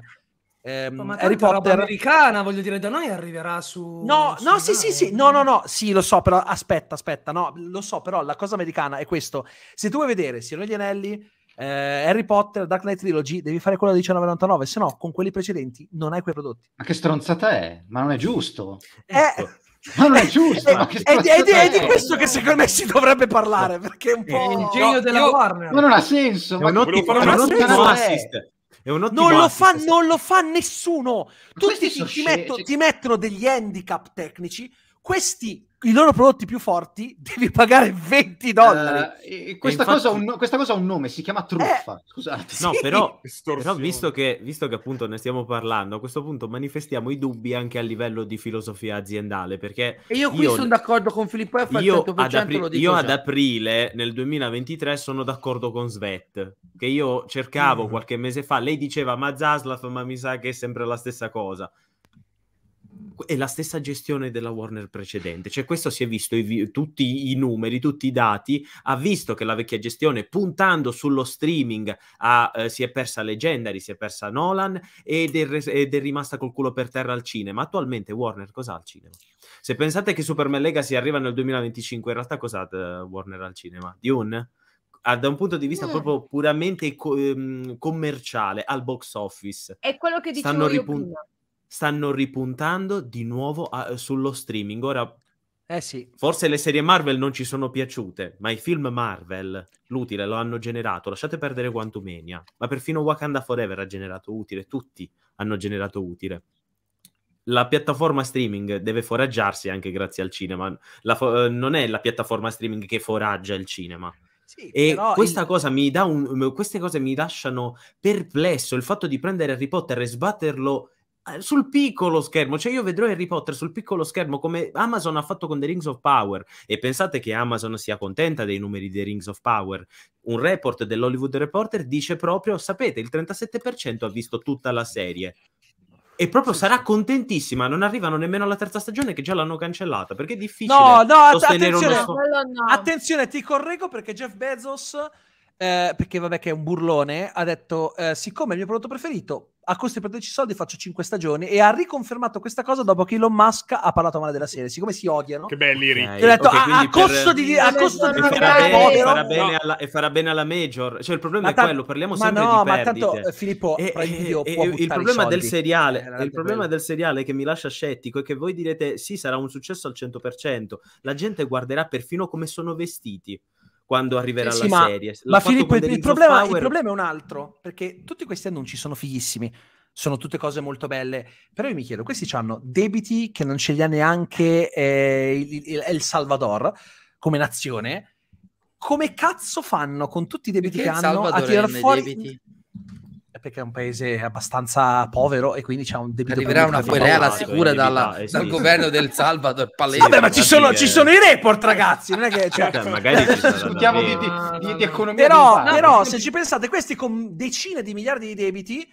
Ehm, ma Harry Potter americana, voglio dire, da noi arriverà su No, su no, sì, sì, sì, no, no, no, sì, lo so, però aspetta, aspetta, no, lo so, però la cosa americana è questo. Se tu vuoi vedere Siano gli Anelli, eh, Harry Potter, Dark Knight Trilogy, devi fare quella del 1999, se no con quelli precedenti non hai quei prodotti. Ma che stronzata è? Ma non è giusto. È, eh, giusto. Ma non è giusto. è, eh, è, è, di, è, di questo che secondo me si dovrebbe parlare perché è un po' il genio della io, Warner. Ma non ha senso. Ma non ottimo, non ottimo assist. Non lo, fa, non lo, fa, nessuno. Tutti ti, ti, metto, ti mettono degli handicap tecnici. Questi i loro prodotti più forti *laughs* devi pagare 20 dollari. Uh, questa, infatti... cosa un, questa, cosa ha un nome, si chiama truffa. Eh, Scusate. No, sì. però, *laughs* però visto, che, visto, che, appunto ne stiamo parlando, a questo punto manifestiamo i dubbi anche a livello di filosofia aziendale. Perché e io qui io, sono d'accordo con Filippo F. Io, ad, apri- io ad aprile nel 2023 sono d'accordo con Svet, che io cercavo mm. qualche mese fa. Lei diceva ma Zaslav, ma mi sa che è sempre la stessa cosa è la stessa gestione della Warner precedente, cioè questo si è visto i, tutti i numeri, tutti i dati, ha visto che la vecchia gestione puntando sullo streaming ha, eh, si è persa Legendary, si è persa Nolan ed è, ed è, rimasta col culo per terra al cinema. Attualmente Warner cos'ha al cinema? Se pensate che Superman Legacy arriva nel 2025, in realtà cos'ha ha eh, Warner al cinema? Dune? Ah, da un punto di vista mm. proprio puramente co- ehm, commerciale al box office. È quello che dicevo Stanno io ripun- prima stanno ripuntando di nuovo a, eh, sullo streaming. Ora, eh sì. forse le serie Marvel non ci sono piaciute, ma i film Marvel, l'utile lo hanno generato. Lasciate perdere Quantumania, ma perfino Wakanda Forever ha generato utile, tutti hanno generato utile la piattaforma streaming deve foraggiarsi anche grazie al cinema. Fo- eh, non è la piattaforma streaming che foraggia il cinema. Sì, e questa il... cosa mi dà un, queste cose mi lasciano perplesso. Il fatto di prendere Harry Potter e sbatterlo sul piccolo schermo, cioè io vedrò Harry Potter sul piccolo schermo come Amazon ha fatto con The Rings of Power e pensate che Amazon sia contenta dei numeri di The Rings of Power. Un report dell'Hollywood Reporter dice proprio, sapete, il 37% ha visto tutta la serie. E proprio sarà contentissima, non arrivano nemmeno alla terza stagione che già l'hanno cancellata, perché è difficile. No, no, att- attenzione, so- no. attenzione, ti correggo perché Jeff Bezos eh, perché vabbè che è un burlone, ha detto eh, siccome è il mio prodotto preferito, a costo di perderci soldi faccio 5 stagioni e ha riconfermato questa cosa dopo che Elon Musk ha parlato male della serie, siccome si odiano. Che belli okay. Io detto okay, ah, a, a, costo per... di a costo di farà bene, farà bene no. alla, e farà bene alla major. Cioè il problema ta- è quello, parliamo sempre no, di perdite. Ma tanto eh, Filippo e, e, e il problema del seriale, eh, il problema bello. del seriale che mi lascia scettico è che voi direte sì, sarà un successo al 100%, la gente guarderà perfino come sono vestiti quando arriverà sì, la ma, serie. L'ho ma Filippo, il, problema, il problema è un altro, perché tutti questi annunci sono fighissimi, sono tutte cose molto belle, però io mi chiedo, questi hanno debiti che non ce li ha neanche eh, il, il, il Salvador come nazione, come cazzo fanno con tutti i debiti perché che hanno Salvador a tirar fuori... Debiti? perché è un paese abbastanza povero e quindi c'è un debito arriverà una querela sicura dalla, eh, sì. dal governo del Salvador *laughs* palese. Vabbè, ma ci sono, eh. ci sono, i report ragazzi non è che cioè... Cioè, magari discutiamo *laughs* di, di, di, di, economia però, no, però se ci pensate questi con decine di miliardi di debiti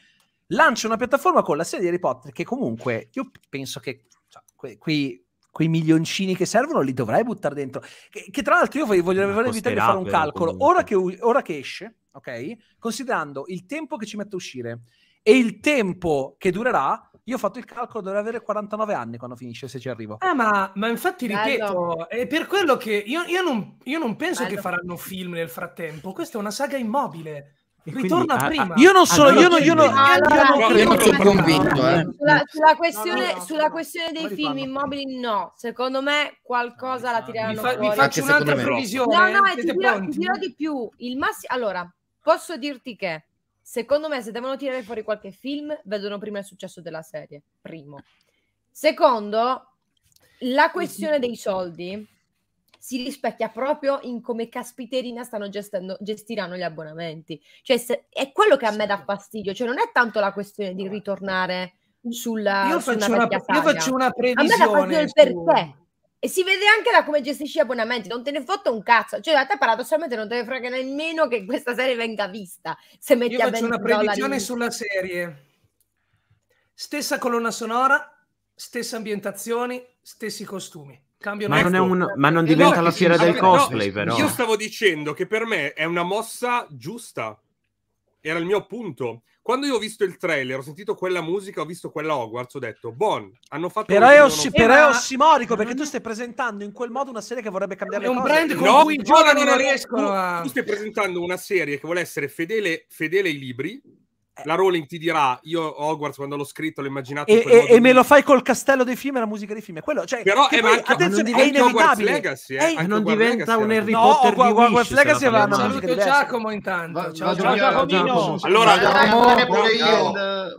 lancia una piattaforma con la serie di Harry Potter che comunque io penso che cioè, qui quei milioncini che servono li dovrei buttare dentro. Che, che tra l'altro io voglio evitare di fare un calcolo. Ora che, ora che, esce, ok? Considerando il tempo che ci mette a uscire e il tempo che durerà, io ho fatto il calcolo, dovrei avere 49 anni quando finisce, se ci arrivo. Ah, ma, ma infatti ripeto, è per quello che io, io, non, io non, penso Bello. che faranno film nel frattempo. Questa è una saga immobile. Ritorna quindi, prima. io non sono, io, non, io, non, sono convinto. Eh. Sulla, sulla, questione, no, no, no, sulla questione dei film immobili, no. Secondo me qualcosa la tireranno fa, fuori. Vi faccio un'altra previsione. No, no, ti dirò, ti dirò, di più. Il massimo... Allora, posso dirti che secondo me se devono tirare fuori qualche film, vedono prima il successo della serie. Primo. Secondo, la questione dei soldi si rispecchia proprio in come caspiterina stanno gestendo, gestiranno gli abbonamenti. Cioè, se, è quello che a me dà fastidio, cioè non è tanto la questione di eh. ritornare sulla Io faccio, una, io faccio una previsione. A me il perché. E si vede anche da come gestisci gli abbonamenti, non te ne fotta un cazzo. Cioè, a te paradossalmente non te ne frega nemmeno che questa serie venga vista. Se metti Io a una previsione sulla serie. Stessa colonna sonora, stesse ambientazioni, stessi costumi. Cambiano ma, non un, ma non eh, diventa no, la fiera del cosplay, no, però. Io stavo dicendo che per me è una mossa giusta. Era il mio punto. Quando io ho visto il trailer, ho sentito quella musica, ho visto quella Hogwarts, ho detto, buon, hanno fatto... Però, è, ossi- però è ossimorico, perché mm. tu stai presentando in quel modo una serie che vorrebbe cambiare le cose. È un brand con no, cui i giovani non riescono a... Tu, tu stai presentando una serie che vuole essere fedele, fedele ai libri, eh. la Rowling ti dirà, io Hogwarts quando l'ho scritto l'ho immaginato... E, e, e me lo fai col castello dei film e la musica dei film, è quello... Cioè, Però è, poi, anche, attenzione, è inevitabile. Legacy, eh, e non diventa un Harry Potter no, di Hogwarts Legacy aveva una musica diversa. Giacomo intanto. Va, ciao, ciao, ciao Giacomo. Allora, Giacomo, pure io.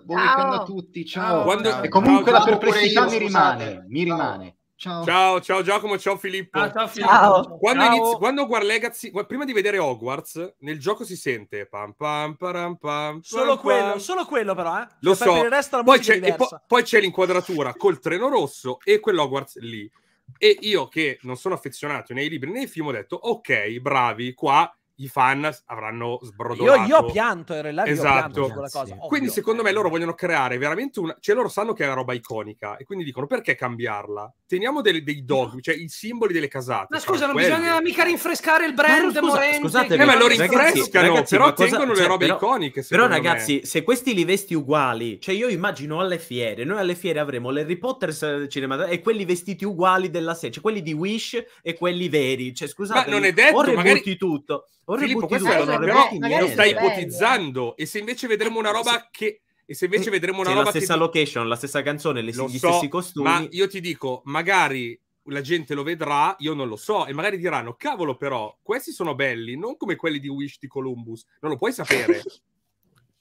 Buon weekend a tutti, ciao. E comunque la perplessità mi rimane, mi rimane. Ciao. ciao. ciao, Giacomo, ciao Filippo. Ah, ciao, Filippo. Ciao. Quando, ciao. Inizi, quando Legazzi, prima di vedere Hogwarts, nel gioco si sente pam pam pam pam. Solo pam, quello, pam. solo quello però, eh. Lo cioè, so. Per il resto la poi c'è, po poi c'è l'inquadratura col treno rosso e quell'Hogwarts lì. E io che non sono affezionato né ai libri né ai film ho detto "Ok, bravi, qua i fan avranno sbrodolato. Io, io pianto in realtà. Esatto. Pianto cosa, sì. Quindi secondo me eh. loro vogliono creare veramente una... Cioè loro sanno che è una roba iconica e quindi dicono perché cambiarla? Teniamo dei, dei dogmi, cioè i simboli delle casate. Ma scusa, non quelli. bisogna mica rinfrescare il brand no, scusa, Scusate, eh, ma lo rinfrescano, ragazzi, però cosa... tengono cioè, le robe però, iconiche. Però ragazzi, me. se questi li vesti uguali, cioè io immagino alle fiere, noi alle fiere avremo l'Harry Potter eh, cinema e quelli vestiti uguali della serie, cioè quelli di Wish e quelli veri. Cioè scusate, ma non è detto, magari... tutto. Filippo, questo eh, non però, lo stai ipotizzando. E se invece vedremo una eh, roba che... E se invece mm, vedremo una C'è roba... La stessa che... location, la stessa canzone, le, gli so, stessi costumi. Ma io ti dico, magari la gente lo vedrà, io non lo so, e magari diranno, cavolo però, questi sono belli, non come quelli di Wish di Columbus, non lo puoi sapere. *laughs*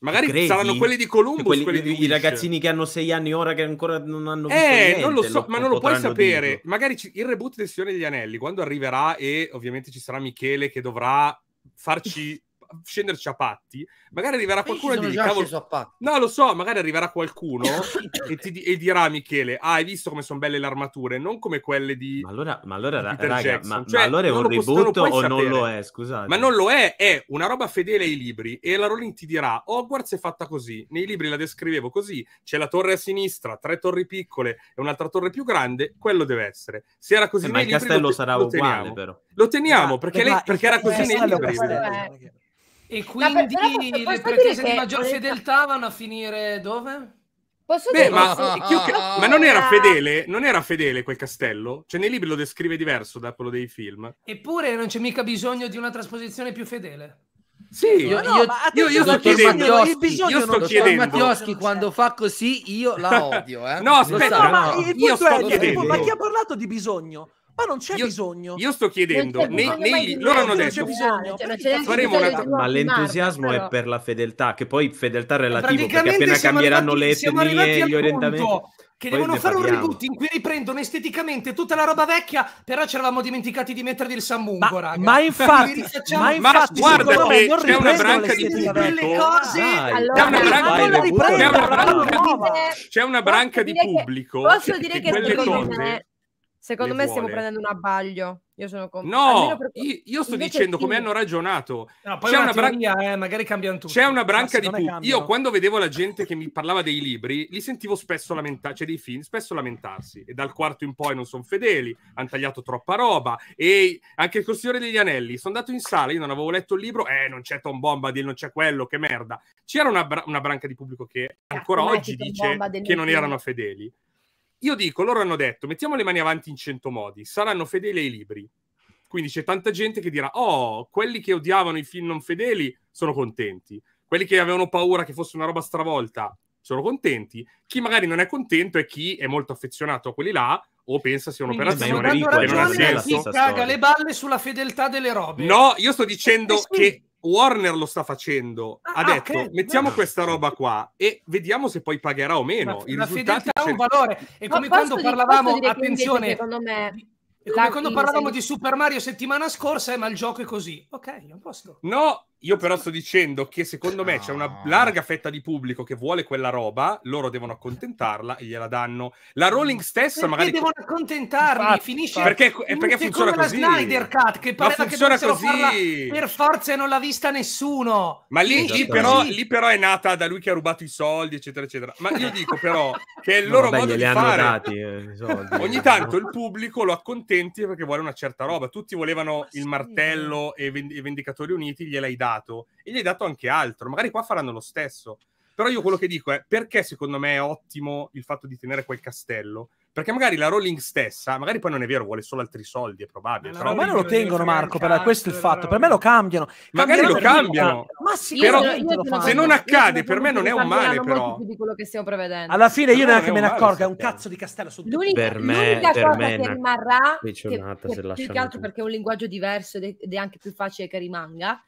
Magari Credi? saranno quelli di Columbus, quelli, quelli di i ragazzini che hanno sei anni ora che ancora non hanno visto eh, niente, non lo so, lo, ma non lo puoi sapere. Dirlo. Magari ci, il reboot del Signore degli Anelli, quando arriverà e ovviamente ci sarà Michele che dovrà farci scenderci a patti, magari arriverà qualcuno e dirà: cavolo... No, lo so, magari arriverà qualcuno *laughs* e, ti, e dirà Michele: Ah, hai visto come sono belle le armature, non come quelle di. Ma allora, ma allora raga, ma, cioè, ma, allora è un reboot o sapere. non lo è? Scusate. Ma non lo è, è una roba fedele ai libri. E la Rowling ti dirà: Hogwarts è fatta così. Nei libri la descrivevo così: c'è la torre a sinistra, tre torri piccole e un'altra torre più grande. Quello deve essere. Se era così eh, nei libri, castello lo, sarà lo uguale, teniamo. però. Lo teniamo esatto. ma, perché, ma, lei, perché era così nei libri. È... E quindi no, posso, posso le pretese di maggior fedeltà vanno a finire dove? Posso Beh, dire ma, ah, sì. *laughs* ma non, era fedele, non era fedele quel castello? Cioè nei libri lo descrive diverso da quello dei film. Eppure non c'è mica bisogno di una trasposizione più fedele. Sì, io, no, io, io, io sto chiedendo, Mattioschi, io sto chiedendo. Mattioschi quando fa così io la odio. Eh? no, aspetta, no, ma no. io sto è, chiedendo. ma chi ha parlato di bisogno? Ma non c'è io, bisogno. Io sto chiedendo, nei, nei, loro hanno detto, bisogno, cioè, faremo una... ma l'entusiasmo Marta, è per la fedeltà, che poi fedeltà cioè, relativa, perché appena cambieranno arrivati, le etnie, gli orientamenti... Che poi devono fare parliamo. un reboot in cui riprendono esteticamente tutta la roba vecchia, però ci eravamo dimenticati di mettere il sammungo, ma, raga. Ma infatti, ma infatti, guarda che c'è una branca di pubblico. c'è una branca, c'è una branca di pubblico. Posso dire che quelle me... Secondo me vuole. stiamo prendendo un abbaglio. Io sono contento. No, per... io, io, sto Invece dicendo come hanno ragionato. No, c'è una, bran... eh, magari cambiano tutto. C'è una branca ah, di pubblico. Io quando vedevo la gente che mi parlava dei libri, li sentivo spesso lamentarsi, cioè dei film, spesso lamentarsi. E dal quarto in poi non sono fedeli, hanno tagliato troppa roba. E anche il Costiore degli Anelli, sono andato in sala, io non avevo letto il libro, eh, non c'è Tom Bombadil, non c'è quello, che merda. C'era una, bra- una branca di pubblico che ancora ah, oggi dice che non erano fedeli. Io dico, loro hanno detto, mettiamo le mani avanti in cento modi, saranno fedeli ai libri. Quindi c'è tanta gente che dirà, oh, quelli che odiavano i film non fedeli sono contenti, quelli che avevano paura che fosse una roba stravolta sono contenti, chi magari non è contento è chi è molto affezionato a quelli là o pensa sia un'operazione che non ha senso. Chi caga le balle sulla fedeltà delle robe. No, io sto dicendo *laughs* sì. che Warner lo sta facendo, ah, ha ah, detto okay. mettiamo no. questa roba qua e vediamo se poi pagherà o meno. Ma, I la fedeltà ha un valore. È come Ma quando parlavamo, dire, attenzione, secondo me... È come quando parlavamo di Super Mario settimana scorsa, eh, ma il gioco è così. Ok, non posso. No, io però sto dicendo che secondo me c'è una ah. larga fetta di pubblico che vuole quella roba, loro devono accontentarla e gliela danno. La Rolling stessa perché magari... devono accontentarli, infatti, finisce... Perché, finisce perché funziona come così. la Snyder Cut, che pareva che dovessero così. per forza e non l'ha vista nessuno. Ma lì, lì, però, lì, però, è nata da lui che ha rubato i soldi, eccetera, eccetera. Ma io dico però *laughs* che è il loro no, vabbè, modo di fare... Dati, eh, soldi, Ogni tanto il pubblico lo accontenti perché vuole una certa roba. Tutti volevano il martello e, i Vendicatori Uniti, gliel'hai dato dato e gli hai dato anche altro. Magari qua faranno lo stesso. Però io quello che dico è perché secondo me è ottimo il fatto di tenere quel castello? Perché magari la Rowling stessa, magari poi non è vero, vuole solo altri soldi, è probabile. Ma no, lo tengono, Marco, per questo è il fatto. Per me lo cambiano. Magari lo cambiano. Ma sì, però se non accade, per me non è un male, però. di quello che stiamo prevedendo. Alla fine io neanche me ne accorgo, è un cazzo di castello su l'unica, per me, l'unica per cosa che rimarrà, più che altro perché è un linguaggio diverso ed è anche più facile che rimanga,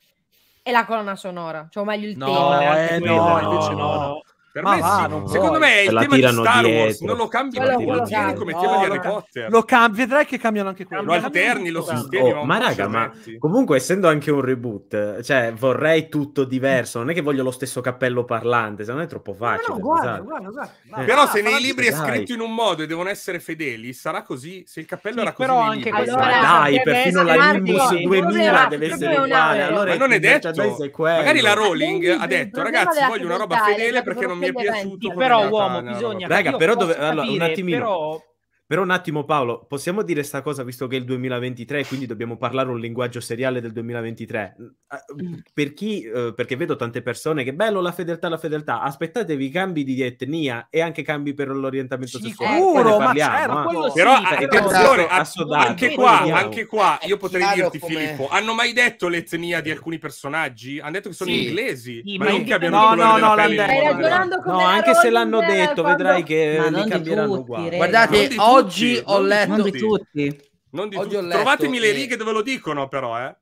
è la colonna sonora, cioè o meglio il no, tema. Eh, no, invece no. no. Per ma me va, sì. secondo me è eh. il tema di Star dietro. Wars, non lo cambi più, lo, tieni come no, tema di eh. Harry Potter. Lo cambi, vedrai che cambiano anche quello. Lo alterni, lo sistemi. Oh, ma raga, ma comunque essendo anche un reboot, cioè vorrei tutto diverso, non è che voglio lo stesso cappello parlante, se non è troppo facile. No, esatto. guarda, guarda, guarda, eh. Però se nei libri dai. è scritto in un modo e devono essere fedeli, sarà così, se il cappello sì, era così però anche libri. Allora, dai, perfino la Nimbus 2000 deve essere uguale. ma non è detto. Magari la Rowling ha detto, ragazzi, voglio una roba fedele perché non mi è piaciuto. Però, uomo, bisogna. Raga, però dove, allora, un attimino. Però però un attimo Paolo, possiamo dire questa cosa visto che è il 2023, quindi dobbiamo parlare un linguaggio seriale del 2023. Mm, ah, mm, mm. Per chi, eh, perché vedo tante persone che bello la fedeltà, la fedeltà, aspettatevi cambi di etnia e anche cambi per l'orientamento sì, sessuale. Sicuro, eh, ma certo, eh. sì, però, però, eh, esatto, attenzione, assodato, anche qua, anche qua, io potrei dirti com'è. Filippo, hanno mai detto l'etnia di alcuni personaggi? Hanno detto che sono sì. inglesi, sì, ma, ma non che abbiano detto. no, no, no, no, anche se l'hanno detto, vedrai che li cambieranno uguale. Eh. Guardate, oggi Oggi ho letto non di tutti. Non di tutti. Trovatemi che... le righe dove lo dicono però, eh.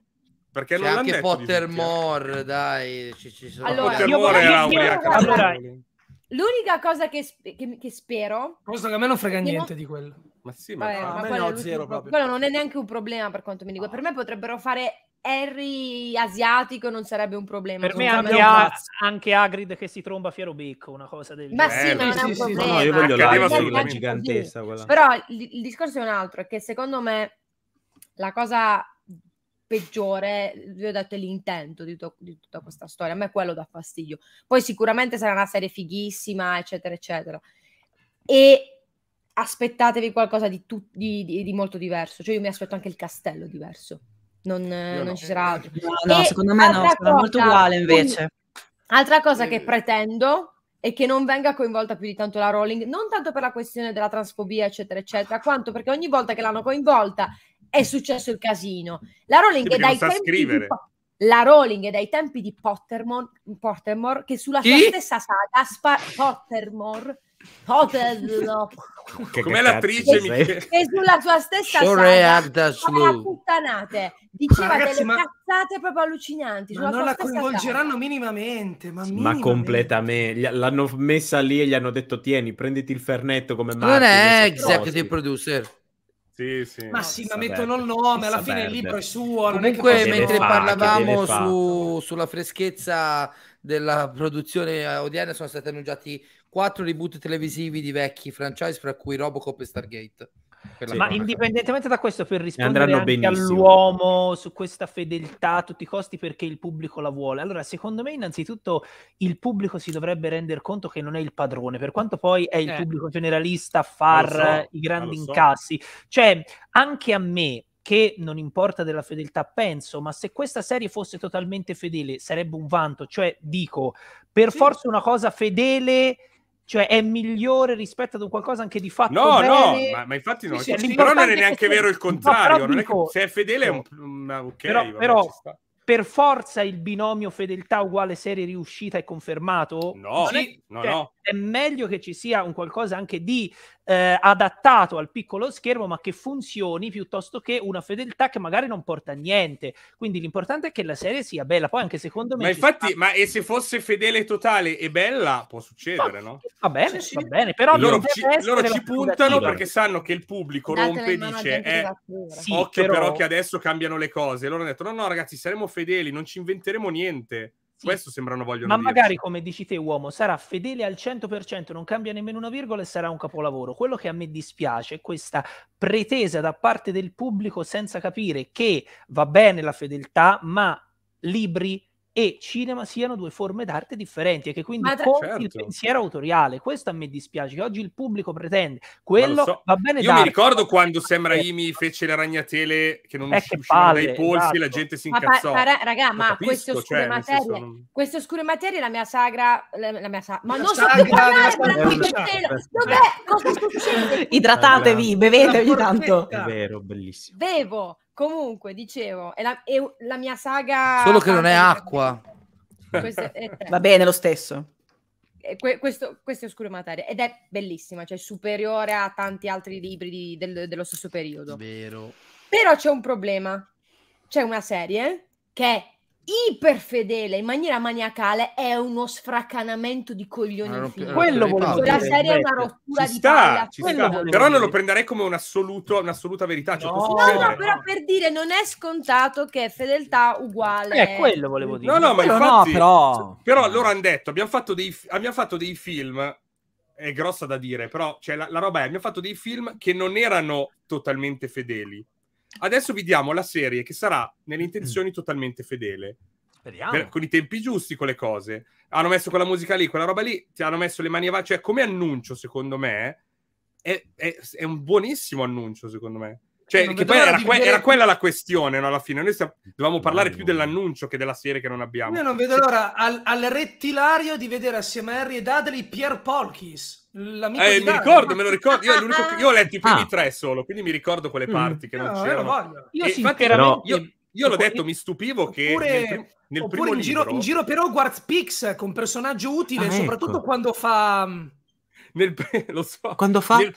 Perché C'è non anche Pottermore, eh. dai. Ci, ci sono. Allora, Pottermore era ubriaca. Allora, l'unica cosa che, sp- che, che spero... Cosa che a me non frega niente non... di quello. Ma sì, ma, Vabbè, no, ma quello, no, quello, non è neanche un problema per quanto mi riguarda. Ah. Per me potrebbero fare Harry asiatico non sarebbe un problema. Per me anche, a, anche, Agrid che si tromba fiero becco, una cosa del genere. Ma eh, sì, eh, sì, sì, sì, No, io voglio la gigantesca quella. Però il, il, discorso è un altro, è che secondo me la cosa peggiore, vi ho detto, è l'intento di, to- di tutta questa storia. A me quello dà fastidio. Poi sicuramente sarà una serie fighissima, eccetera, eccetera. E aspettatevi qualcosa di, tu- di, di, di molto diverso. Cioè io mi aspetto anche il castello diverso non, eh, non ci sarà altro. No, no secondo me no, sarà cosa, molto uguale invece. Altra cosa che pretendo è che non venga coinvolta più di tanto la Rowling, non tanto per la questione della transfobia, eccetera, eccetera, quanto perché ogni volta che l'hanno coinvolta è successo il casino. La Rowling sì, è dai tempi scrivere. di la Rowling è dai tempi di Pottermore, Pottermore che sulla sua stessa saga Spa- Pottermore Oh, come l'attrice Michele... e sulla sua stessa sala puttanate diceva Ragazzi, delle ma... cazzate proprio allucinanti ma non la coinvolgeranno minimamente ma, minimamente ma, completamente l'hanno messa lì e gli hanno detto tieni prenditi il fernetto come Martin, non è executive producer sì, sì. Ma sì, ma mettono il nome, alla fine il libro è suo. Comunque, mentre parlavamo sulla freschezza della produzione odierna, sono stati annunciati quattro reboot televisivi di vecchi franchise, fra cui Robocop e Stargate. Sì, ma indipendentemente da questo, per rispondere anche all'uomo su questa fedeltà a tutti i costi perché il pubblico la vuole, allora secondo me innanzitutto il pubblico si dovrebbe rendere conto che non è il padrone, per quanto poi è il eh. pubblico generalista a far so, i grandi so. incassi. Cioè, anche a me, che non importa della fedeltà, penso, ma se questa serie fosse totalmente fedele sarebbe un vanto, cioè dico, per sì. forza una cosa fedele cioè è migliore rispetto ad un qualcosa anche di fatto No, bene. no, ma, ma, infatti no. Sì, sì, però non è neanche vero il contrario. No, dico, è se è fedele è un... Mm, ah, okay, però, vabbè, però per forza il binomio fedeltà uguale serie riuscita è confermato? No, sì, no, cioè, no. È meglio che ci sia un qualcosa anche di eh, adattato al piccolo schermo, ma che funzioni piuttosto che una fedeltà che magari non porta a niente. Quindi l'importante è che la serie sia bella. Poi, anche secondo me. Ma infatti, sta... ma e se fosse fedele totale e bella, può succedere, ma, no? Va bene, sì, sì. va bene. Però loro ci, loro ci puntano perché sanno che il pubblico Datele rompe e dice: eh, sì, occhio, però... però... che adesso cambiano le cose. E loro hanno detto: no, no, ragazzi, saremo fedeli, non ci inventeremo niente. Sì. Questo sembrano vogliono Ma dirci. magari, come dici te, uomo, sarà fedele al 100%, non cambia nemmeno una virgola e sarà un capolavoro. Quello che a me dispiace è questa pretesa da parte del pubblico senza capire che va bene la fedeltà, ma libri e cinema siano due forme d'arte differenti e che quindi Ma tra... Certo. il pensiero autoriale. Questo a me dispiace che oggi il pubblico pretende. Quello so. va bene Io d'arte. mi ricordo quando Sam Raimi fece le ragnatele che non eh uscivano dai polsi esatto. e la esatto. gente si incazzò. Ma, pa- pa- raga, Lo ma capisco, queste oscure cioè, materie, sono... queste oscure materie la mia sagra la, la mia sagra. Ma la non so più parlare, Dov'è? Cosa succede? Idratatevi, bevete ogni tanto. È vero, bellissimo. Bevo Comunque, dicevo, è la, è la mia saga... Solo che non è acqua. È *laughs* Va bene lo stesso. Eh, questo, questo, è Oscure Materie ed è bellissima, cioè superiore a tanti altri libri di, del, dello stesso periodo. Vero. Però c'è un problema. C'è una serie che è iperfedele in maniera maniacale è uno sfracanamento di coglioni rompi- quello volevo la serie è una rottura ci di sta, palle però non lo prenderei come un'assoluta verità cioè, no. no, no però per dire non è scontato che fedeltà uguale è eh, quello volevo dire no no ma infatti no, però... però loro hanno detto abbiamo fatto dei, abbiamo fatto dei film è grossa da dire però cioè, la, la roba è abbiamo fatto dei film che non erano totalmente fedeli Adesso vi diamo la serie che sarà nelle intenzioni totalmente fedele. Per, con i tempi giusti, con le cose. Hanno messo quella musica lì, quella roba lì, ti hanno messo le mani avanti. Cioè, come annuncio, secondo me, è, è, è un buonissimo annuncio, secondo me. Cioè, eh, non che poi era, que- era, quella la questione, no? Alla fine, noi stiamo- dovevamo parlare più dell'annuncio che della serie che non abbiamo. Io non vedo l'ora al, al rettilario di vedere assieme a Harry e Dudley Pierre Polkis. L'amico eh, mi ricordo, me lo ricordo. Io, io ho letto i primi ah. tre solo, quindi mi ricordo quelle mm. parti mm. che non no, c'erano. Io, e, sinceramente... io, io l'ho detto, mi stupivo che. Oppure... Nel prim- nel primo in giro, libro... in giro per Hogwarts Pix con personaggio utile, ah, ecco. soprattutto quando fa. Mm, nel, *laughs* lo so. Quando fa. Nel,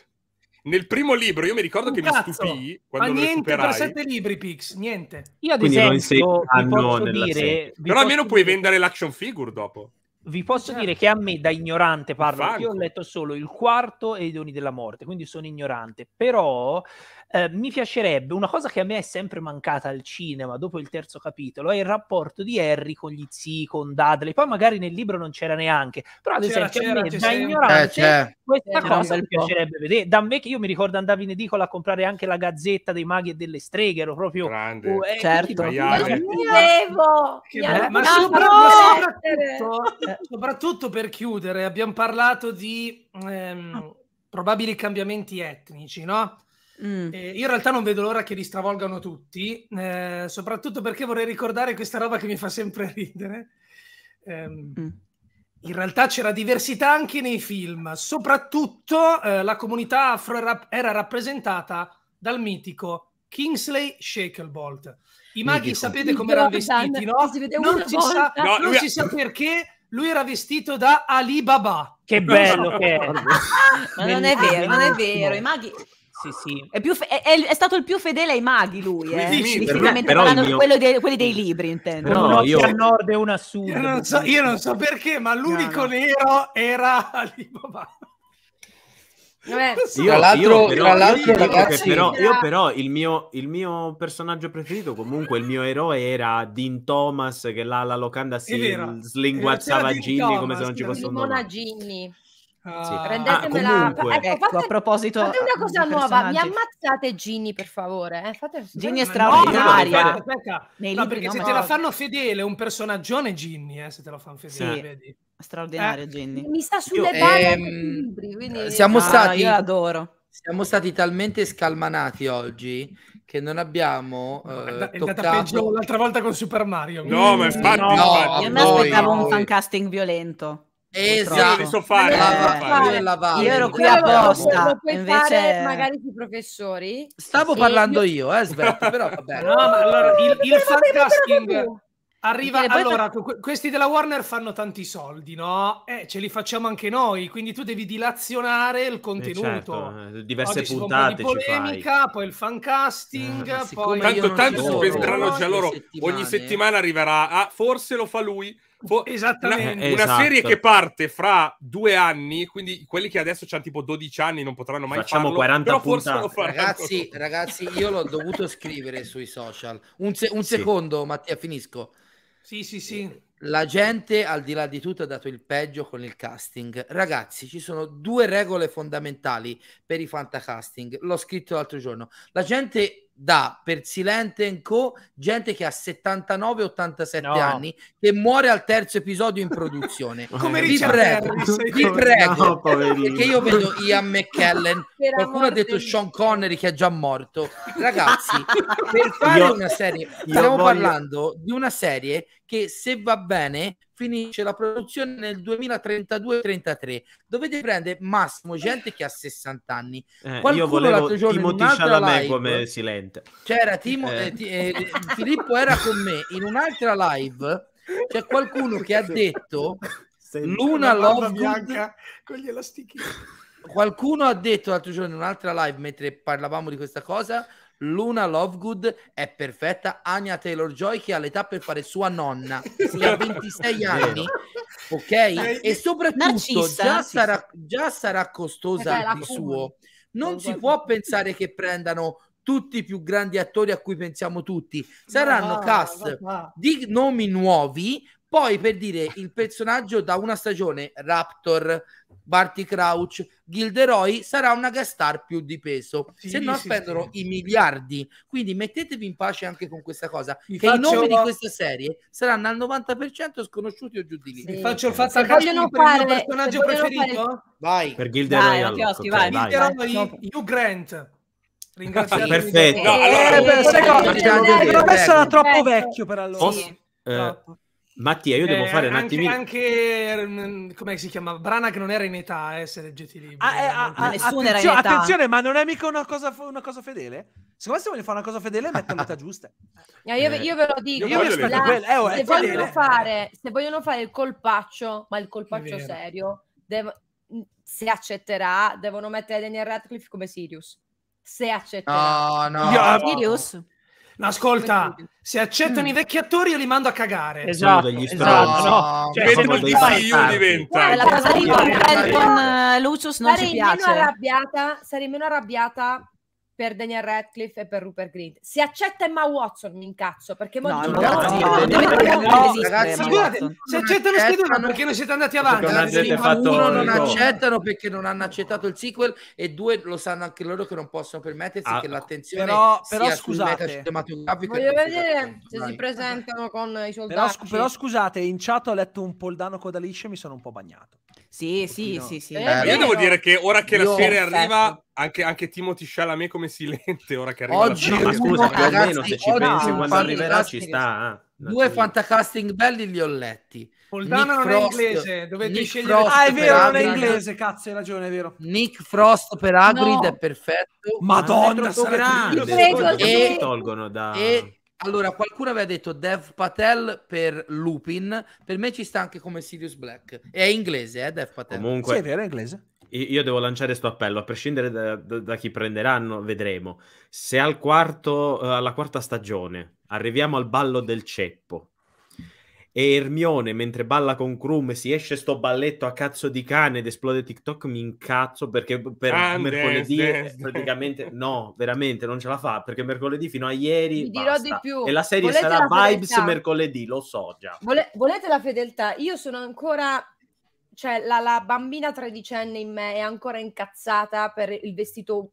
nel primo libro, io mi ricordo Un che cazzo. mi stupì quando Ma niente recuperai. per sette libri, Pix, niente. Io ad Quindi esempio, non sei... dire, Però almeno puoi vendere l'action figure dopo. Vi posso certo. dire che a me da ignorante parlo, io ho letto solo il quarto e i doni della morte, quindi sono ignorante, però eh, mi piacerebbe, una cosa che a me è sempre mancata al cinema dopo il terzo capitolo, è il rapporto di Harry con gli zii, con Dudley. Poi magari nel libro non c'era neanche, però ad esempio c'era, a me, da sempre. ignorante, eh, questa c'è. cosa mi piacerebbe vedere. Da me che io mi ricordo andavo in edicola a comprare anche la gazzetta dei maghi e delle streghe, ero proprio... Grande. Uh, eh, certo. Che Ma, ma sopra, soprattutto, soprattutto, per chiudere, abbiamo parlato di... Ehm, probabili cambiamenti etnici, no? Mm. Eh, io in realtà non vedo l'ora che li stravolgano tutti, eh, soprattutto perché vorrei ricordare questa roba che mi fa sempre *laughs* ridere. Eh, mm. In realtà c'era diversità anche nei film, soprattutto eh, la comunità afro era rappresentata dal mitico Kingsley Shacklebolt. I maghi mitico. sapete come erano vestiti, no? Si non, si sa, no, non lui... si sa perché lui era vestito da Alibaba. Che bello *laughs* che è. Ma non è vero, non è vero. I maghi sì, sì. È, più, è, è, stato il più fedele ai maghi lui, eh. Dici, Difficilmente per me, mio... quello dei, quelli dei libri, intendo. No, no io... a nord e una a sud. Io non, so, diciamo. io non so, perché, ma l'unico no, no. nero era Alibaba. Vabbè. Io, tra l'altro, io, però, l'altro io, ragazzi, però, io però il mio, il mio, personaggio preferito, comunque il mio eroe era Dean Thomas che là alla locanda si slinguazzava Ginny come se non ci fosse un nome. Ginny. Sì. Rendetemela. Ah, ah comunque, ecco, ecco fate, a proposito. Fate una cosa nuova, mi ammazzate Ginny per favore. Eh? Fate... Ginny è straordinaria. No, aspetta, Nei no, libri, perché no, se no, te la fanno fedele un personaggione, Ginny, eh, se te la fanno fedele, sì. vedi. Straordinario, eh. Ginny. Mi sta sulle palle ehm, Quindi... Eh, siamo ah, stati. Io adoro. Siamo stati talmente scalmanati oggi che non abbiamo eh, è toccato... peggio l'altra volta con Super Mario. No, ma infatti, no, no, io mi aspettavo un fancasting violento. Esatto. Fare, eh, fare. Io ero qui apposta. Invece... Eh. magari i professori. Stavo parlando io, eh, Sberto, però vabbè. No, ma allora il, il fan Arriva, allora, fa... questi della Warner fanno tanti soldi, no? Eh, ce li facciamo anche noi, quindi tu devi dilazionare il eh, contenuto. Certo, eh certo, diverse Oggi puntate po polemica, poi il fan casting, eh, poi... Tanto, tanto ci penseranno già loro, settimane. ogni settimana arriverà, ah, forse lo fa lui, Bo- eh, esattamente. Eh, una, esatto. serie che parte fra due anni, quindi quelli che adesso hanno tipo 12 anni non potranno mai Facciamo farlo. 40 puntate. Ragazzi, ragazzi, io l'ho dovuto scrivere sui social. Un, se- un sì. secondo, Mattia, finisco. Sì, sì, sì. Eh, la gente, al di là di tutto, ha dato il peggio con il casting. Ragazzi, ci sono due regole fondamentali per i fantacasting. L'ho scritto l'altro giorno. La gente da per Silente Co. gente che ha 79-87 no. anni che muore al terzo episodio in produzione. *laughs* Come vi prego, vi prego, no, perché io vedo Ian McKellen, *laughs* Era qualcuno ha detto Sean Connery che è già morto. Ragazzi, per fare io, una serie, stiamo voglio... parlando di una serie che se va bene finisce la produzione nel 2032-33 dovete prendere massimo gente che ha 60 anni eh, io volevo Timothy Chalamet live, come silente c'era Timo, eh. Eh, eh, Filippo era con me in un'altra live c'è qualcuno che ha detto Sei Luna Love bianca con gli elastichini qualcuno ha detto l'altro giorno in un'altra live mentre parlavamo di questa cosa Luna Lovegood è perfetta, Anya Taylor-Joy che ha l'età per fare sua nonna, *laughs* sì, ha 26 anni, ok? Eh, e soprattutto già, Sarà, già, Sarà, costosa eh, di suo. Non, non si può pensare che prendano tutti i più grandi attori a cui pensiamo tutti. Saranno no, ah, cast no, no. di nomi nuovi, poi per dire il personaggio da una stagione, Raptor, Barty Crouch, Gilderoy, sarà una guest star più di peso. Sì, Se no sì, spendono sì. i miliardi. Quindi mettetevi in pace anche con questa cosa. Vi che i nomi una... di questa serie saranno al 90% sconosciuti o giù di lì. Vi faccio il fatto per il mio personaggio preferito. Fare... Vai. Per Gilderoy. Vai, Chioschi, Gilderoy, Hugh Grant. Ringrazio. Ah, perfetto. No, eh, eh, allora, eh, secondo, eh, secondo, me sarà troppo vecchio per allora. Sì. eh, Mattia, io devo eh, fare un anche, attimino. Anche mm, come si chiama? Branagh non era in età a essere GT ah, eh, ah, ah, attenzione, era in età. Attenzione, ma non è mica una cosa, una cosa fedele? Secondo me, se voglio fare una cosa fedele, metto l'età giusta. No, io, eh, io, ve lo dico. Io io la... eh, oh, se, vogliono fare, se, vogliono fare, il colpaccio, ma il colpaccio serio, dev... Mm, se accetterà, devono mettere Daniel Radcliffe come Sirius. Se accetterà. No, no. Sirius. No, ascolta, se accettano mm. i vecchi attori io li mando a cagare. Esatto, sono degli esatto, stronzi. No. Cioè, cioè, sono degli io diventa. Eh, la cosa di con eh, Lucius non sarei ci piace. Meno arrabbiata, sarei meno arrabbiata per Daniel Radcliffe e per Rupert Grint. Se accetta Emma Watson, mi incazzo perché mo no, no, ragazzi, no, no, no, no, no, ragazzi, se accettano scrivono perché non siete andati avanti. uno non accettano perché non hanno accettato il sequel e due lo sanno anche loro che non possono permettersi ah, che l'attenzione però, però sia scusate, voglio vedere se si presentano con i soldati. Però, scusate, in chat ho letto un poldano codalice e mi sono un po' bagnato. Sì, sì, sì, sì. Eh, io devo dire che ora che la serie arriva, anche, anche Timothy Chalamet come silente, ora che arriva Oggi, la serie. ma scusa, più ragazzi, almeno se ci pensi quando arriverà ci sta. Eh. Due fantacasting belli li ho letti. Foldana non è inglese, dovete Nick scegliere. Frost ah, è vero, non è inglese, cazzo, hai ragione, è vero. Nick Frost per Agrid no. è perfetto. Madonna, sarà grande. Io prego, e, tolgono da... E allora, qualcuno aveva detto Dev Patel per Lupin, per me ci sta anche come Sirius Black. È inglese, eh, Dev Patel. Comunque, sì, è vero, è inglese. Io devo lanciare questo appello, a prescindere da, da, da, chi prenderanno, vedremo. Se al quarto, eh, alla quarta stagione arriviamo al ballo del ceppo, e Ermione mentre balla con Krum si esce sto balletto a cazzo di cane ed esplode TikTok, mi incazzo perché per ah, mercoledì dance, dance. praticamente *laughs* no, veramente non ce la fa perché mercoledì fino a ieri Vi dirò di più. e la serie volete sarà la Vibes fedeltà. mercoledì, lo so già. Vole- volete la fedeltà? Io sono ancora cioè la, la bambina tredicenne in me è ancora incazzata per il vestito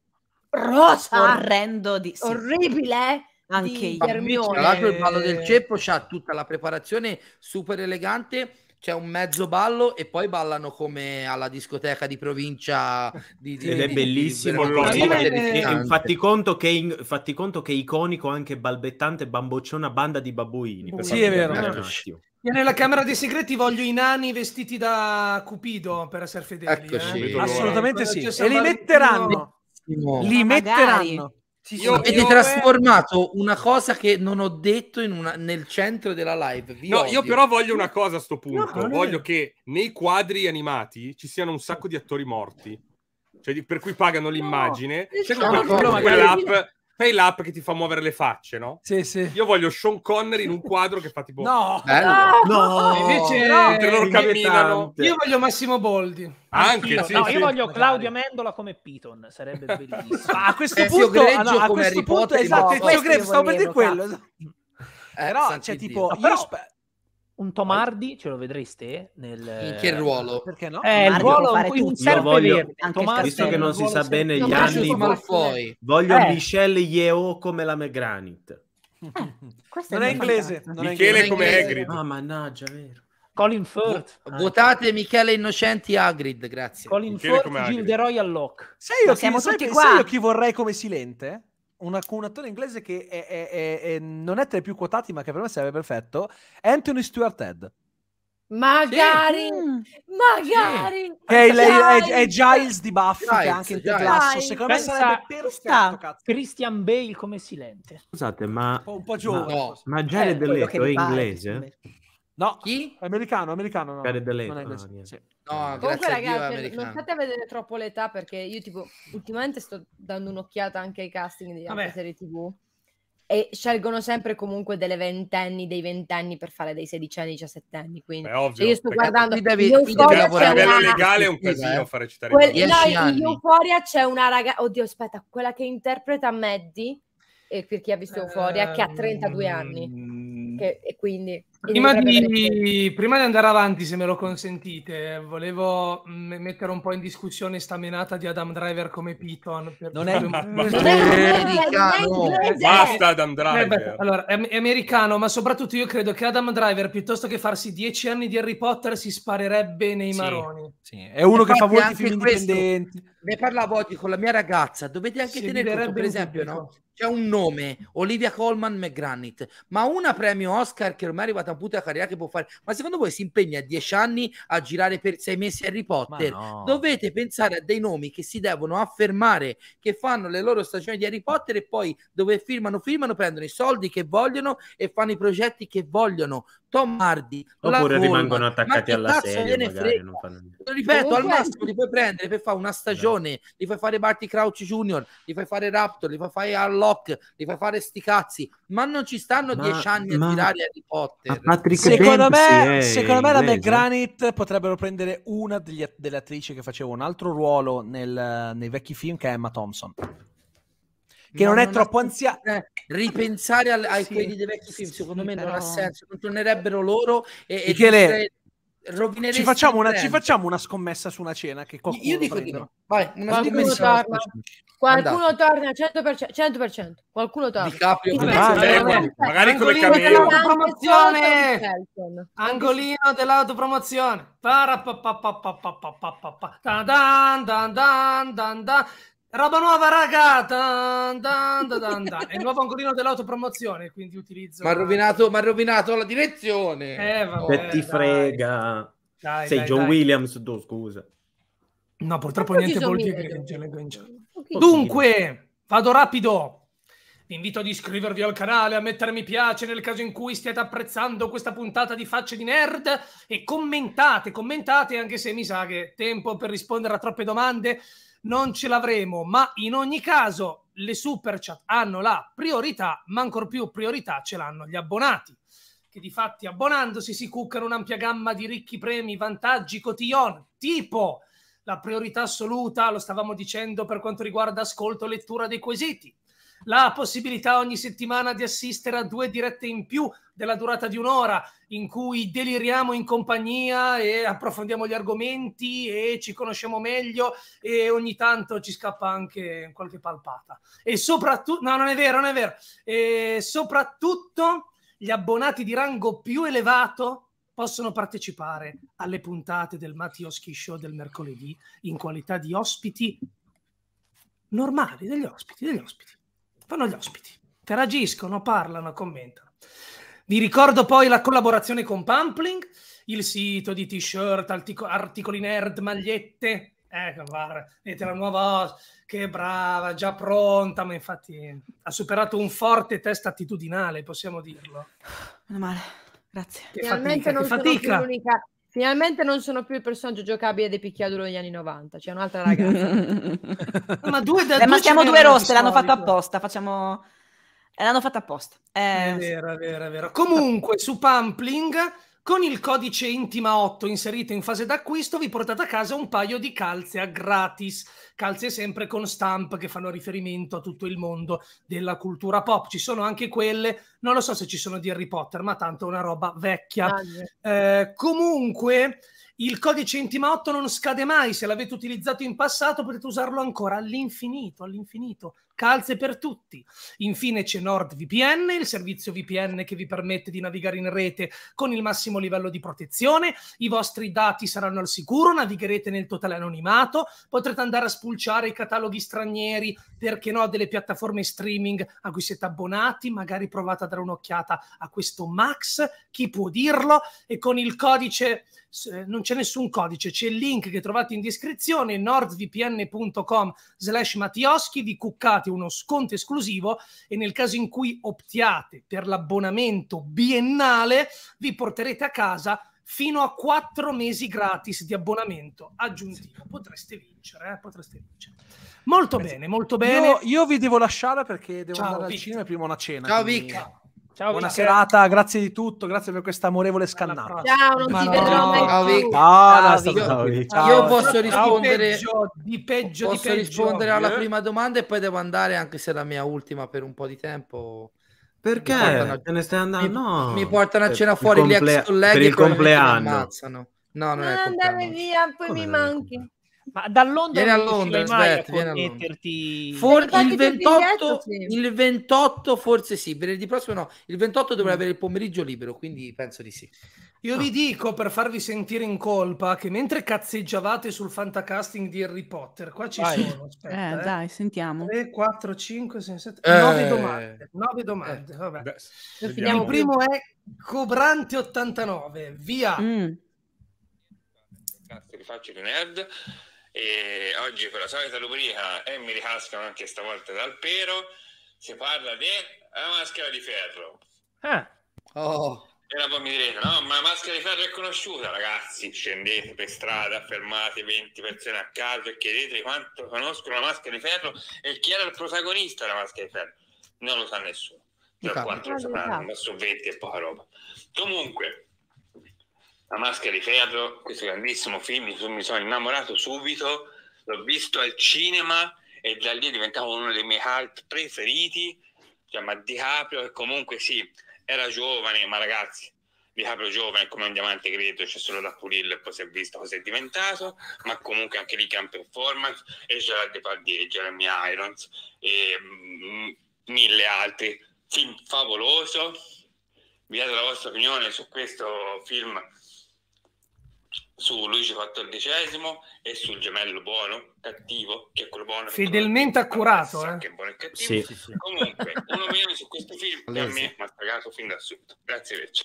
rosa orrendo di sì. orribile anche di Hermione. Tra l'altro il ballo del eh. ceppo c'ha tutta la preparazione super elegante c'è un mezzo ballo e poi ballano come alla discoteca di provincia di, di, ed è bellissimo di, di, di, di, fatti conto che in, conto che è iconico anche balbettante bambocciona banda di babbuini sì è vero io nella Camera dei Segreti voglio i nani vestiti da Cupido per essere fedeli. Ecco, eh? Assolutamente sì. E li metteranno. Li metteranno. Sì, sì, io, ed io... è trasformato una cosa che non ho detto una, nel centro della live. Vi no, odio. io però voglio una cosa a sto punto. No, voglio che nei quadri animati ci siano un sacco di attori morti. Cioè, per cui pagano l'immagine, no, c'è no, quell'app Sai l'app che ti fa muovere le facce, no? Sì, sì. Io voglio Sean Connery in un quadro che fa tipo... No! Bello. No! no. Invece no, loro camminano. Io voglio Massimo Boldi. Anche, no, sì, no, sì. Io voglio Claudio Mendola come Piton, sarebbe *laughs* bellissimo. a questo Ezio punto... Greggio ah, no, a come questo Harry punto, Potter. Esatto, Ezio Greggio, stavo per dire quello. Esatto. Eh, però, cioè, tipo... Io però... spe- un Tomardi ce lo vedreste nel... in che ruolo? Perché no? Eh, il ruolo in un serpeverde voglio... visto che non si sa bene gli anni Malfoy. voglio eh. Michelle Yeo come la Megranit eh, non è inglese non Michele è inglese. come Hagrid ah mannaggia vero Colin Firth v- votate Michele Innocenti Hagrid grazie Colin Michele Firth Gilderoy Alloc sai io, chi, sai, sai io chi vorrei come Silente? una, un attore inglese che è, è, è, non è tra i più quotati, ma che per me sarebbe perfetto, Anthony Stewart Ted. Magari, sì. Mm. magari sì. È, Giles. È, è, Giles di Buffy Giles, che anche in classo. Secondo Pensa, me sarebbe perfetto. Cazzo. Christian Bale come silente. Scusate, ma un po', un po giovane, ma, no. ma Jared eh, Leto è inglese? Vai, No, chi? Americano, americano. No, Jared Leto. Non è inglese. Ah, sì. No, Comunque, ragazzi, non fate vedere troppo l'età perché io, tipo, ultimamente sto dando un'occhiata anche ai casting di altre serie TV e scelgono sempre comunque delle ventenni, dei ventenni per fare dei sedicenni, diciassettenni. Quindi Beh, ovvio, cioè io sto guardando. Devi, devi a livello una... legale è un casino eh. fare citare Quel... no, in Euphoria c'è una ragazza. Oddio, aspetta, quella che interpreta Maddie, eh, per chi ha visto Euphoria, eh, che ha 32 anni. Mm. Che, e quindi Prima di, prima di, andare avanti, se me lo consentite, volevo mettere un po' in discussione sta menata di Adam Driver come Piton. Non è, un... non, è, americano. Eh, basta Adam eh, Driver. Eh, allora, è, è, americano, ma soprattutto io credo che Adam Driver, piuttosto che farsi dieci anni di Harry Potter, si sparerebbe nei sì, maroni. Sì. È uno e che fa molti più indipendenti ne parlavo oggi con la mia ragazza, dovete anche tenere conto, per esempio, no? c'è un nome, Olivia Colman McGranit, ma una premio Oscar che ormai è arrivata a un punto della carriera che può fare, ma secondo voi si impegna a dieci anni a girare per sei mesi Harry Potter? No. Dovete pensare a dei nomi che si devono affermare, che fanno le loro stagioni di Harry Potter e poi dove firmano, firmano, prendono i soldi che vogliono e fanno i progetti che vogliono. Tom Hardy oppure Colman, rimangono attaccati alla serie magari, fanno niente. ripeto Comunque... al massimo li puoi prendere per fare una stagione no. li fai fare Barty Crouch Junior li fai fare Raptor li fai fare Harlock li fai fare sti cazzi ma non ci stanno ma, dieci anni ma... a tirare Harry Potter secondo, me, eh, secondo me la McGranit potrebbero prendere una degli, delle attrici che faceva un altro ruolo nel, nei vecchi film che è Emma Thompson che non, non è non troppo anziano. Ripensare al, ai sì, quelli dei vecchi film, secondo me, però... non ha senso. Non tornerebbero loro e, e le... Ci facciamo, una, ci facciamo, una, scommessa su una cena che qualcuno Io dico prende. di no. Vai, una qualcuno torna. Qualcuno Andate. torna 100%, 100%, qualcuno torna. Caprio, ah, eh, magari come cammino. camere. Promozione! Angolino dell'autopromozione. Roba nuova, raga! Dan, dan, dan, dan, È il nuovo angolino dell'autopromozione, quindi utilizzo. Ma ha rovinato, rovinato, la direzione! Eh, vabbè, che ti frega! Dai, Sei dai, John dai. Williams, tu, scusa. No, purtroppo niente Volpi Dunque, vado rapido. Vi invito ad iscrivervi al canale, a mettere mi piace nel caso in cui stiate apprezzando questa puntata di Facce di Nerd e commentate, commentate anche se mi sa che tempo per rispondere a troppe domande non ce l'avremo, ma in ogni caso le super chat hanno la priorità, ma ancor più priorità ce l'hanno gli abbonati, che di fatti abbonandosi si cuccano un'ampia gamma di ricchi premi, vantaggi, cotillon, tipo la priorità assoluta, lo stavamo dicendo per quanto riguarda ascolto e lettura dei quesiti, la possibilità ogni settimana di assistere a due dirette in più della durata di un'ora in cui deliriamo in compagnia e approfondiamo gli argomenti e ci conosciamo meglio e ogni tanto ci scappa anche qualche palpata. E soprattutto, no, non è vero, non è vero, e soprattutto gli abbonati di rango più elevato possono partecipare alle puntate del Mattioschi Show del mercoledì in qualità di ospiti normali, degli ospiti, degli ospiti. Vanno gli ospiti, interagiscono, parlano, commentano. Vi ricordo poi la collaborazione con Pampling, il sito di t-shirt, artico- articoli nerd, magliette. Ecco, guarda, vedete la nuova, che brava, già pronta, ma infatti ha superato un forte test attitudinale, possiamo dirlo. Meno male. Grazie. Che Finalmente fatica, non che fatica. l'unica Finalmente non sono più il personaggio giocabile dei picchiaduro degli anni 90, c'è un'altra ragazza. *laughs* ma due, da, Beh, due ma siamo due rosse, l'hanno fatto apposta, facciamo... Eh, l'hanno fatto apposta. Eh, è vero, è vero, è vero. Comunque, su Pampling con il codice Intima8 inserito in fase d'acquisto vi portate a casa un paio di calze a gratis, calze sempre con stamp che fanno riferimento a tutto il mondo della cultura pop. Ci sono anche quelle, non lo so se ci sono di Harry Potter, ma tanto è una roba vecchia. Ah, eh, comunque il codice Intima8 non scade mai, se l'avete utilizzato in passato potete usarlo ancora all'infinito, all'infinito calze per tutti. Infine c'è NordVPN, il servizio VPN che vi permette di navigare in rete con il massimo livello di protezione, i vostri dati saranno al sicuro, navigherete nel totale anonimato, potrete andare a spulciare i cataloghi stranieri, perché no, delle piattaforme streaming a cui siete abbonati, magari provate a dare un'occhiata a questo Max, chi può dirlo, e con il codice eh, non c'è nessun codice, c'è il link che trovate in descrizione nordvpn.com slash matioschi, vi cuccate uno sconto esclusivo e nel caso in cui optiate per l'abbonamento biennale vi porterete a casa fino a quattro mesi gratis di abbonamento aggiuntivo. Potreste vincere, eh? potreste vincere. Molto Beh, bene, molto bene. Io, io, vi devo lasciare perché devo Ciao, andare Vic. al cinema e prima una cena. Ciao quindi... Vic. Ciao, Buona Vic. serata, grazie di tutto, grazie per questa amorevole scannata. Ciao, non Ma ti no, vedrò mai ciao, più. Ciao, io, ciao. io posso rispondere, peggio, di peggio, posso di peggio, rispondere alla eh? prima domanda e poi devo andare anche se è la mia ultima per un po' di tempo. Perché? A... Te ne stai andando? Mi, no. mi portano a eh, cena fuori comple... gli ex colleghi per il compleanno. No, non è non andare via, poi Come mi manchi. Ma da Londra vieni a Londra, aspetta, vieni a Londra. For- il, 28, sì. il 28 forse sì, venerdì prossimo no, il 28 dovrei mm. avere il pomeriggio libero, quindi penso di sì. Io ah. vi dico per farvi sentire in colpa che mentre cazzeggiavate sul fantacasting di Harry Potter, qua ci Vai. sono, eh, aspetta, eh, eh. dai, sentiamo. 3 4 5 6 7 eh. 9 domande, 9 domande, eh, vabbè. Beh, il primo è Cobrante 89, via. Mm. Cazzo, rifaccio di nerd. E oggi con la solita rubrica e mi ricascano anche stavolta dal pero si parla della maschera di ferro ah. oh. e dopo mi direte no ma la maschera di ferro è conosciuta ragazzi scendete per strada fermate 20 persone a caso e chiedete quanto conoscono la maschera di ferro e chi era il protagonista della maschera di ferro non lo sa nessuno da quanto lo sapranno ma su 20 è poca roba comunque la maschera di ferro, questo grandissimo film di cui mi sono innamorato subito, l'ho visto al cinema e da lì è diventato uno dei miei alt preferiti, cioè, ma DiCaprio che comunque sì, era giovane, ma ragazzi, DiCaprio giovane come un diamante gredo, c'è solo da pulirlo e poi si è visto cosa è diventato, ma comunque anche lì gran performance, e Gerard Depardieu, Jeremy Irons e mh, mm, mille altri, film favoloso, vi chiedo la vostra opinione su questo film su Luigi XIV e sul gemello buono, cattivo, che è quello buono. Fedelmente accurato. Eh? Che è buono e cattivo. Sì, sì. Comunque, uno meno su questo film *laughs* che a me mi ha pagato fin da subito. Grazie, Reggio.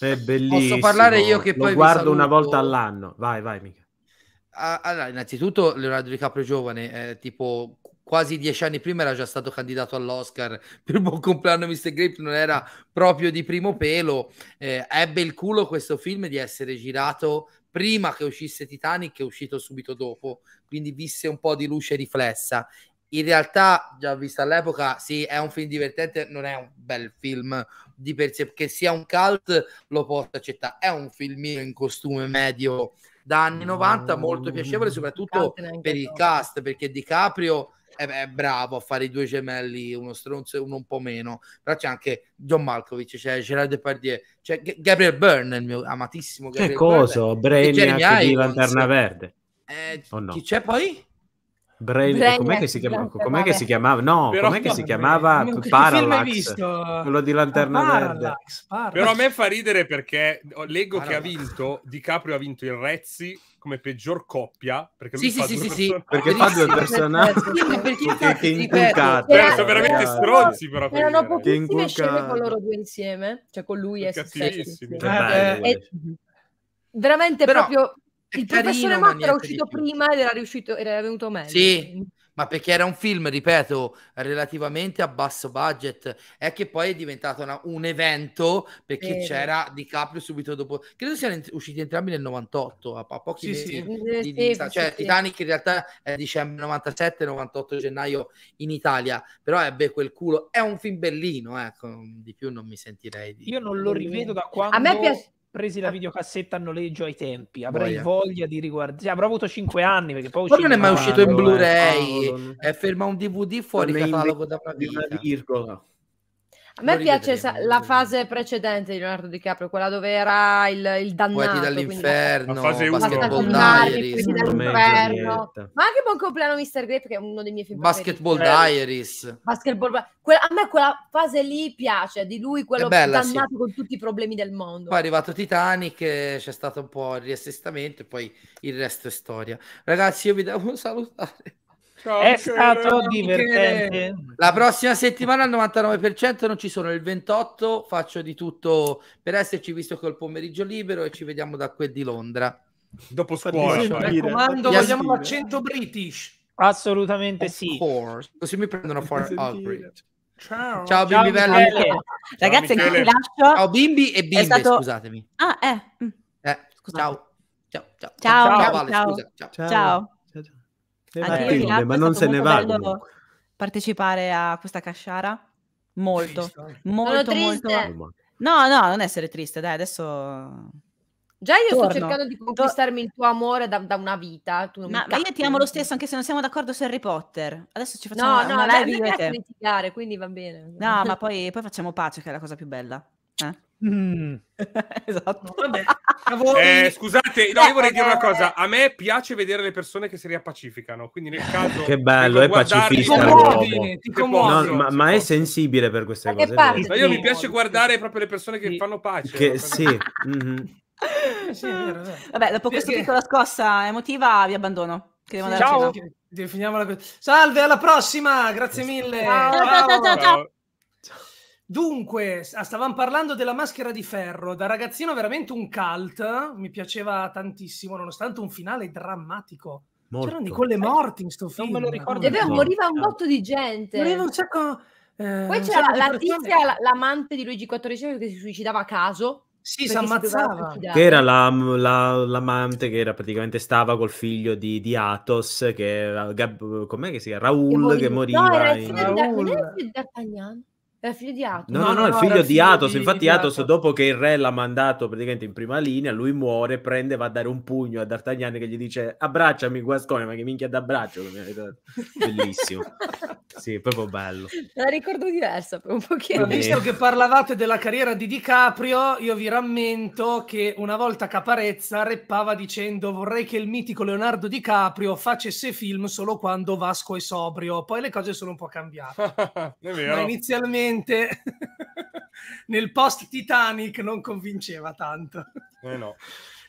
È bellissimo. Posso parlare io che Lo poi... guardo una volta all'anno. Vai, vai, mica. Ah, allora, innanzitutto Leonardo DiCaprio giovane, eh, tipo quasi dieci anni prima era già stato candidato all'Oscar per buon compleanno Mr. Grape non era proprio di primo pelo eh, ebbe il culo questo film di essere girato prima che uscisse Titanic che è uscito subito dopo, quindi visse un po' di luce riflessa. In realtà, già vista all'epoca, sì, è un film divertente, non è un bel film di per sé, che sia un cult lo posso accettare. È un filmino in costume medio da anni 90, molto piacevole, soprattutto per il cast, perché DiCaprio è, eh è, bravo a fare i due gemelli, uno stronzo e uno un po' meno, però c'è anche John Malkovich, c'è Gerard Depardieu, c'è Gabriel Byrne, il mio amatissimo Gabriel Che cosa? Brainiac di Lanterna Verde. Eh, oh no. Chi c'è poi? Brain, Brain com'è, che si, chiama, com'è che si chiamava? No, Però, com'è che si chiamava? Parallax. Quello di Lanterna ah, Verde. Parallax. Però a me fa ridere perché oh, leggo Parallax. che ha vinto, DiCaprio ha vinto il Rezzi come peggior coppia perché sì, sì, sì, sì, perché fa due personaggi che inculcate cioè, sono veramente stronzi però erano pochissime scene con loro due insieme cioè con lui e Sessi cioè, eh, veramente proprio il professore Matt era uscito più. prima ed era, riuscito, ed era venuto meglio. Sì, ma perché era un film, ripeto, relativamente a basso budget, è che poi è diventato una, un evento perché eh. c'era DiCaprio subito dopo. Credo siano usciti entrambi nel 98, a, a pochi sì, mesi. Sì. Di, eh, di, sì, cioè, sì. Titanic in realtà è dicembre 97, 98 gennaio in Italia, però ebbe quel culo. È un film bellino, ecco, di più non mi sentirei. Di... Io non lo rivedo da quando... A me piace presi la videocassetta a noleggio ai tempi, avrei Boia. voglia di riguardare. Sì, avrò avuto 5 anni perché poi non è mai uscito in Blu-ray, è ferma un DVD fuori catalogo da una virgola. A me piace sa- la fase precedente di Leonardo DiCaprio, quella dove era il, il dannato. Poeti dall'inferno, la fase 1. Basketball Diaries. Dall'inferno. Ma anche Buon compleanno Mr. Grape, che è uno dei miei film Basketball preferiti. Eh. Diaries. Basketball... Quella, a me quella fase lì piace, di lui quello è bella, dannato sì. con tutti i problemi del mondo. Poi è arrivato Titanic, eh, c'è stato un po' il riassestamento e poi il resto è storia. Ragazzi, io vi devo salutare è stato divertente. La prossima settimana al 99% non ci sono, il 28 faccio di tutto per esserci visto che ho il pomeriggio libero e ci vediamo da qui di Londra. Dopo scuola, mi cioè. raccomando, vogliamo l'accento british. Assolutamente of sì. Course. Così mi prendono fuori Albrecht. Ciao, ciao bimbi ciao, bella. Ciao, Ragazzi, ciao, vi lascio. Ciao bimbi e bimbe, stato... scusatemi. Ah, eh. Mm. eh ciao. Ciao, ciao. Ciao, ciao. Ciao. Vale, ciao. Eh, ma non se ne va. Partecipare a questa casciara molto, molto, molto. No, no, non essere triste, dai, adesso Già io Torno. sto cercando di conquistarmi il tuo amore da, da una vita. ma, ma io ti amo lo stesso, anche se non siamo d'accordo su Harry Potter. Adesso ci facciamo no, una, no, una live io e te. litigare, quindi va bene. No, ma *laughs* poi, poi, facciamo pace, che è la cosa più bella. Eh? Mm. *laughs* esatto. Vabbè, eh, scusate, no, io vorrei eh, dire una eh, cosa. Eh. A me piace vedere le persone che si riappacificano. Quindi, nel caso *laughs* che bello, ecco, è pacifista. Commuovi, commuovi, no, ma, ma, è sensibile per queste cose. Ma io mi piace guardare proprio le persone che sì. fanno pace. Che, sì. mm-hmm. sì, Vabbè, dopo questa Perché... piccola scossa emotiva, vi abbandono. Sì, ciao, definiamola così. Salve, alla prossima. Grazie mille. ciao, ciao. ciao, ciao. ciao. Dunque, ah, stavamo parlando della maschera di ferro, da ragazzino veramente un cult, mi piaceva tantissimo, nonostante un finale drammatico. Morto. C'erano di quelle morti in sto film. Non me lo eh, ricordo. È vero, moriva un ah. botto di gente. Moriva un sacco... Eh, Poi c'era la, tizia, l'amante di Luigi XIV che si suicidava a caso. Sì, si ammazzava. Che era la, la, l'amante che era praticamente stava col figlio di, di Athos, che era... Gab, com'è che si chiama? Raul, che, che moriva. No, era il figlio in... di D'Artagnan. Era figlio di Atos. No, no, no, no, è figlio, figlio di Atos. Di, Infatti, di Atos, Atos, dopo che il re l'ha mandato praticamente in prima linea, lui muore, prende, va a dare un pugno a D'Artagnan che gli dice abbracciami, Guascone, ma che minchia d'abbraccio. *laughs* Bellissimo. sì, proprio bello. La ricordo diversa per un pochino. Visto che parlavate della carriera di DiCaprio, io vi rammento che una volta Caparezza reppava dicendo vorrei che il mitico Leonardo DiCaprio facesse film solo quando Vasco è sobrio. Poi le cose sono un po' cambiate. *laughs* è vero. Ma inizialmente sicuramente *laughs* nel post Titanic non convinceva tanto. Eh no.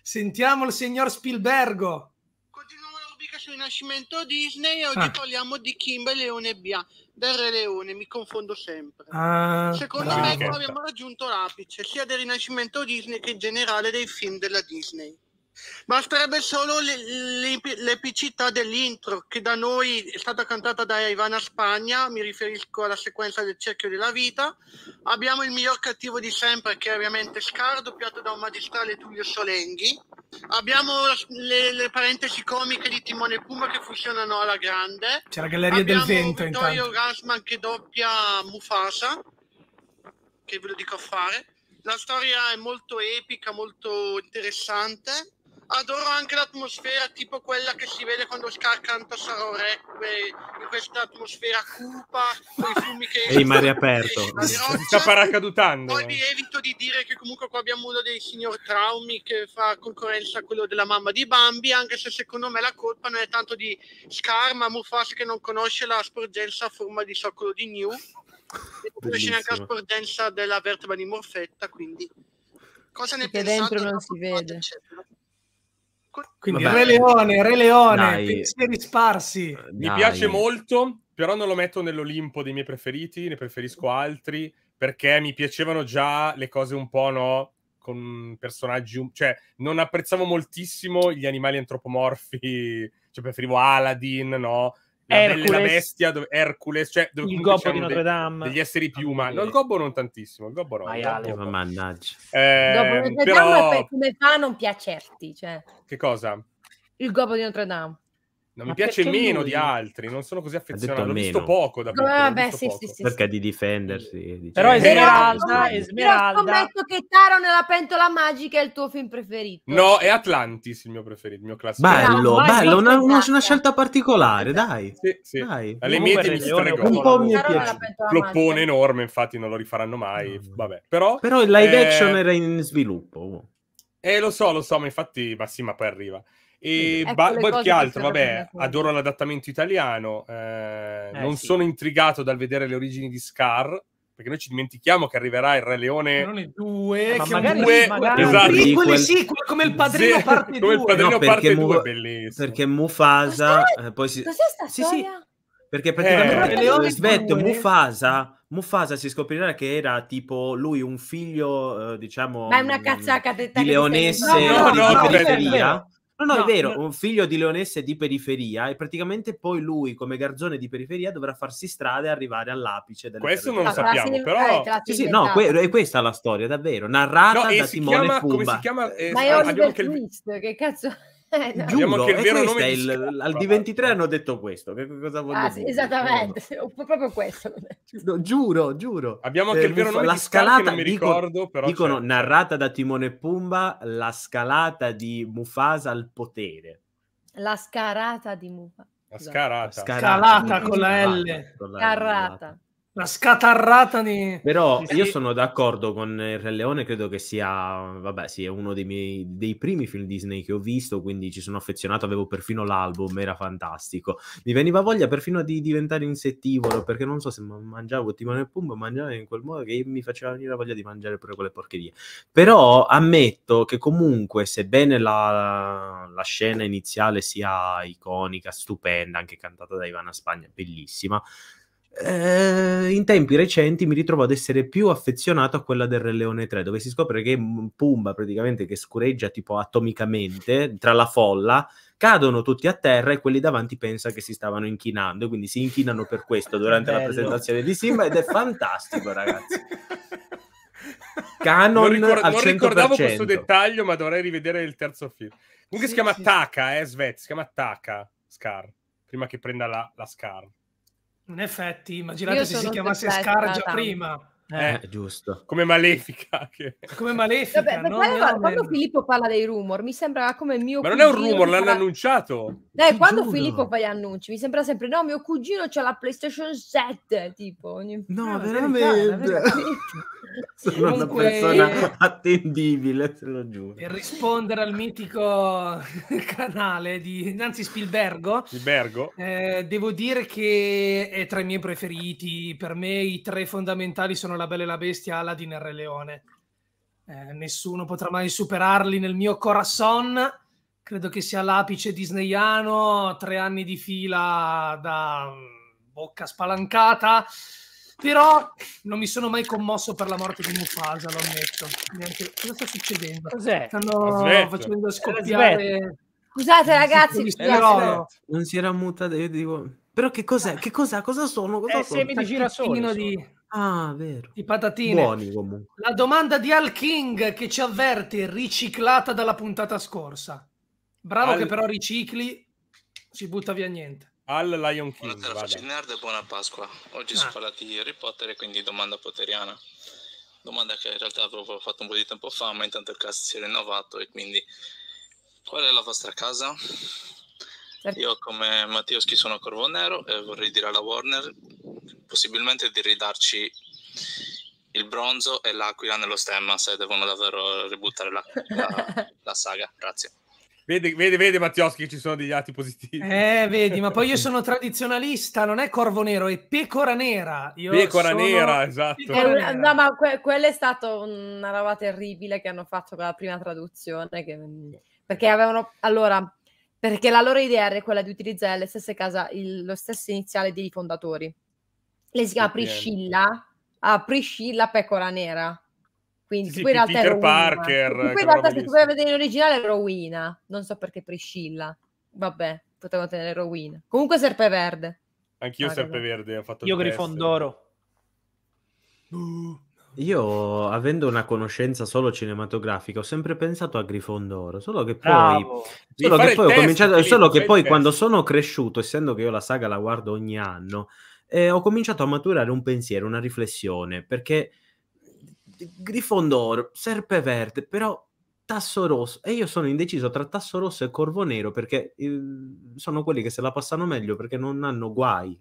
Sentiamo il signor Spielbergo. Continuiamo la rubrica sul Rinascimento Disney e oggi ah. parliamo di Kimba Leone Bia. Del Re Leone, mi confondo sempre. Ah, Secondo me abbiamo raggiunto l'apice sia del rinascimento Disney che in generale dei film della Disney. Basterebbe solo l'epicità dell'intro che da noi è stata cantata da Ivana Spagna, mi riferisco alla sequenza del cerchio della vita. Abbiamo il miglior cattivo di sempre che è ovviamente Scar, doppiato da un magistrale Tullio Solenghi. Abbiamo le, le parentesi comiche di Timone Puma che funzionano alla grande. C'è la Galleria Abbiamo del Vento Abbiamo Vittorio intanto. che doppia Mufasa, che ve lo dico a fare. La storia è molto epica, molto interessante adoro anche l'atmosfera tipo quella che si vede quando Scar canta Sarore in questa atmosfera cupa con i fumi che e il mare aperto sta paracadutando poi vi evito di dire che comunque qua abbiamo uno dei signor traumi che fa concorrenza a quello della mamma di Bambi anche se secondo me la colpa non è tanto di Scar ma Mufasa che non conosce la sporgenza a forma di soccolo di New e non conosce neanche la sporgenza della vertebra di Morfetta quindi cosa ne che pensate dentro non si vede eccetera. Quindi Vabbè. Re Leone, Re Leone, Dai. pensieri sparsi. Dai. Eh, mi piace molto, però non lo metto nell'Olimpo dei miei preferiti, ne preferisco altri, perché mi piacevano già le cose un po', no? Con personaggi... Cioè, non apprezzavo moltissimo gli animali antropomorfi, cioè preferivo Aladdin, no? la Hercules, bestia, dove, Hercules, cioè dove, il gobbo di Notre Dame. Degli esseri più umani. No, il gobbo non tantissimo, il gobbo no. Maiale, ma mannaggia. Eh, Dopo, però... come fa non piacerti, cioè. Che cosa? Il gobbo di Notre Dame. No, mi piace meno lui? di altri, non sono così affezionato. L'ho visto poco da piccolo, Vabbè, sì, poco. Sì, sì, Cerca di difendersi. Diciamo. Però Esmeralda, Esmeralda... Però scommetto che Taro nella pentola magica è il tuo film preferito. No, è Atlantis il mio preferito, il mio classico. Bello, no, bello, una, una, esatto. una, scelta particolare, esatto. dai. Sì, sì. dai. Alle mete mi stregò. Un po' mi piace. Floppone enorme, infatti non lo rifaranno mai. Mm. Vabbè, però... Però il live eh, action era in sviluppo. Eh, lo so, lo so, ma infatti, ma sì, ma poi arriva. E ecco ba- qualche altro, vabbè, adoro l'adattamento italiano. Eh, eh, non sì. sono intrigato dal vedere le origini di Scar. Perché noi ci dimentichiamo che arriverà il Re Leone, 2, eh, che magari, due, magari esatto. prequel, sequel, come il padrino Zero, *laughs* parte 2. Come il padrino no, parte 2, Mu- bellissimo. Perché Mufasa... Eh, poi si... Cos'è sta sì, storia? Sì, perché praticamente eh, Leone svetto Mufasa... Mufasa si scoprirà che era tipo lui un figlio, eh, diciamo... Ma è una mm, cazzacca di leonesse no, no, di periferia No, no, no, è vero, un figlio di Leonesse di periferia e praticamente poi lui come garzone di periferia dovrà farsi strada e arrivare all'apice. Questo non lo sappiamo, la ah, però... Eh, sì, sì, no, que- è questa la storia, davvero, narrata no, da Simone chiama, Pumba. Come si chiama? Eh, Ma è eh, Oliver abbiamo Twist, che cazzo... Eh, no. Giuro, che il vero nome il, di al di 23 hanno detto questo. Che cosa voglio ah, sì, esattamente, *laughs* no. proprio questo. No, giuro, giuro. Abbiamo eh, anche eh, il vero nome la di scalata, non dico, ricordo, però dicono certo. narrata da Timone e Pumba, la scalata di Mufasa al potere. La scarata di Mufasa. La esatto. scarata. Scalata con la L. Scarata. Esatto. La scatarrata di... Però io sono d'accordo con il Re Leone, credo che sia, vabbè, sì, è uno dei, miei, dei primi film Disney che ho visto, quindi ci sono affezionato, avevo perfino l'album, era fantastico. Mi veniva voglia perfino di diventare insettivolo perché non so se mangiavo Timone e Pumba, mangiavo in quel modo che mi faceva venire la voglia di mangiare pure quelle porcherie. Però ammetto che comunque, sebbene la, la scena iniziale sia iconica, stupenda, anche cantata da Ivana Spagna, bellissima, eh, in tempi recenti mi ritrovo ad essere più affezionato a quella del Re Leone 3, dove si scopre che mm, Pumba, praticamente, che scureggia tipo atomicamente tra la folla, cadono tutti a terra e quelli davanti pensano che si stavano inchinando, quindi si inchinano per questo *laughs* durante Bello. la presentazione di Simba ed è fantastico, ragazzi. *laughs* Canon non, ricor- non ricordavo questo dettaglio, ma dovrei rivedere il terzo film. Comunque sì, si chiama sì. Taka, eh, Svet, si chiama Taka Scar, prima che prenda la, la Scar. In effetti, immaginate Io se si chiamasse Scargia prima. Eh, eh, giusto. Come malefica. Che... Come malefica. Vabbè, no? guarda, no, quando Filippo parla dei rumor, mi sembra come il mio Ma non è un rumor, l'hanno annunciato. Dai, quando giuro. Filippo fa gli annunci, mi sembra sempre, no, mio cugino c'ha la PlayStation 7, tipo. Ogni... No, ah, veramente. veramente. *laughs* Sono Comunque... una persona attendibile, te lo giuro. Per rispondere al mitico *laughs* canale di, Nancy Spielbergo, Spielbergo. Eh, devo dire che è tra i miei preferiti. Per me i tre fondamentali sono la Bella e la Bestia, Aladdin e Re Leone. Eh, nessuno potrà mai superarli nel mio corazon. Credo che sia l'apice disneyano, tre anni di fila da mm, bocca spalancata. Però non mi sono mai commosso per la morte di Mufasa, lo ammetto. Neanche... Cosa sta succedendo? Cos'è? Stanno Svetto. facendo scoppiare... Scusate ragazzi, mi spiace. Non si era muta, io dico... Però che cos'è? Che cos'è? Cosa sono? Cosa eh, sono? Semi di girasole. Di... Ah, vero. I patatini. Buoni comunque. La domanda di Al King che ci avverte, riciclata dalla puntata scorsa. Bravo Al... che però ricicli, si butta via niente. Al Lion King. Buonasera, faccio il nerd e buona Pasqua. Oggi ah. si parla di Harry Potter e quindi domanda poteriana. Domanda che in realtà avevo fatto un po' di tempo fa, ma intanto il cast si è rinnovato e quindi... Qual è la vostra casa? Certo. Io come Mattioschi sono Corvo Nero e eh, vorrei dire alla Warner possibilmente di ridarci il bronzo e l'aquila nello stemma se devono davvero ributtare la, la, *laughs* la saga. Grazie. Vedi, vedi, vedi Mattioschi che ci sono degli atti positivi. Eh, vedi, ma poi io *laughs* sono tradizionalista, non è corvo nero, è pecora nera. Io pecora sono... nera, esatto. Pecora eh, nera. no, ma que- quella è stata una roba terribile che hanno fatto con la prima traduzione. Che... Perché avevano... Allora, perché la loro idea era quella di utilizzare le stesse case, il, lo stesso iniziale dei fondatori. Lei si chiama Priscilla, ah, Priscilla Pecora Nera. Quindi sì, sì, in realtà Peter Parker. in realtà se tu vai a vedere in originale è Rowena, non so perché Priscilla. Vabbè, potevo tenere Rowena. Comunque Serpeverde. Anch'io ah, Serpeverde ho fatto Io Grifondoro. Uh. *gasps* Io, avendo una conoscenza solo cinematografica, ho sempre pensato a Grifondoro, solo che poi, solo che poi ho cominciato, solo che poi quando sono cresciuto, essendo che io la saga la guardo ogni anno, eh, ho cominciato a maturare un pensiero, una riflessione, perché Grifondoro, Serpe Verde, però Tasso Rosso, e io sono indeciso tra Tasso Rosso e Corvo Nero, perché eh, sono quelli che se la passano meglio perché non hanno guai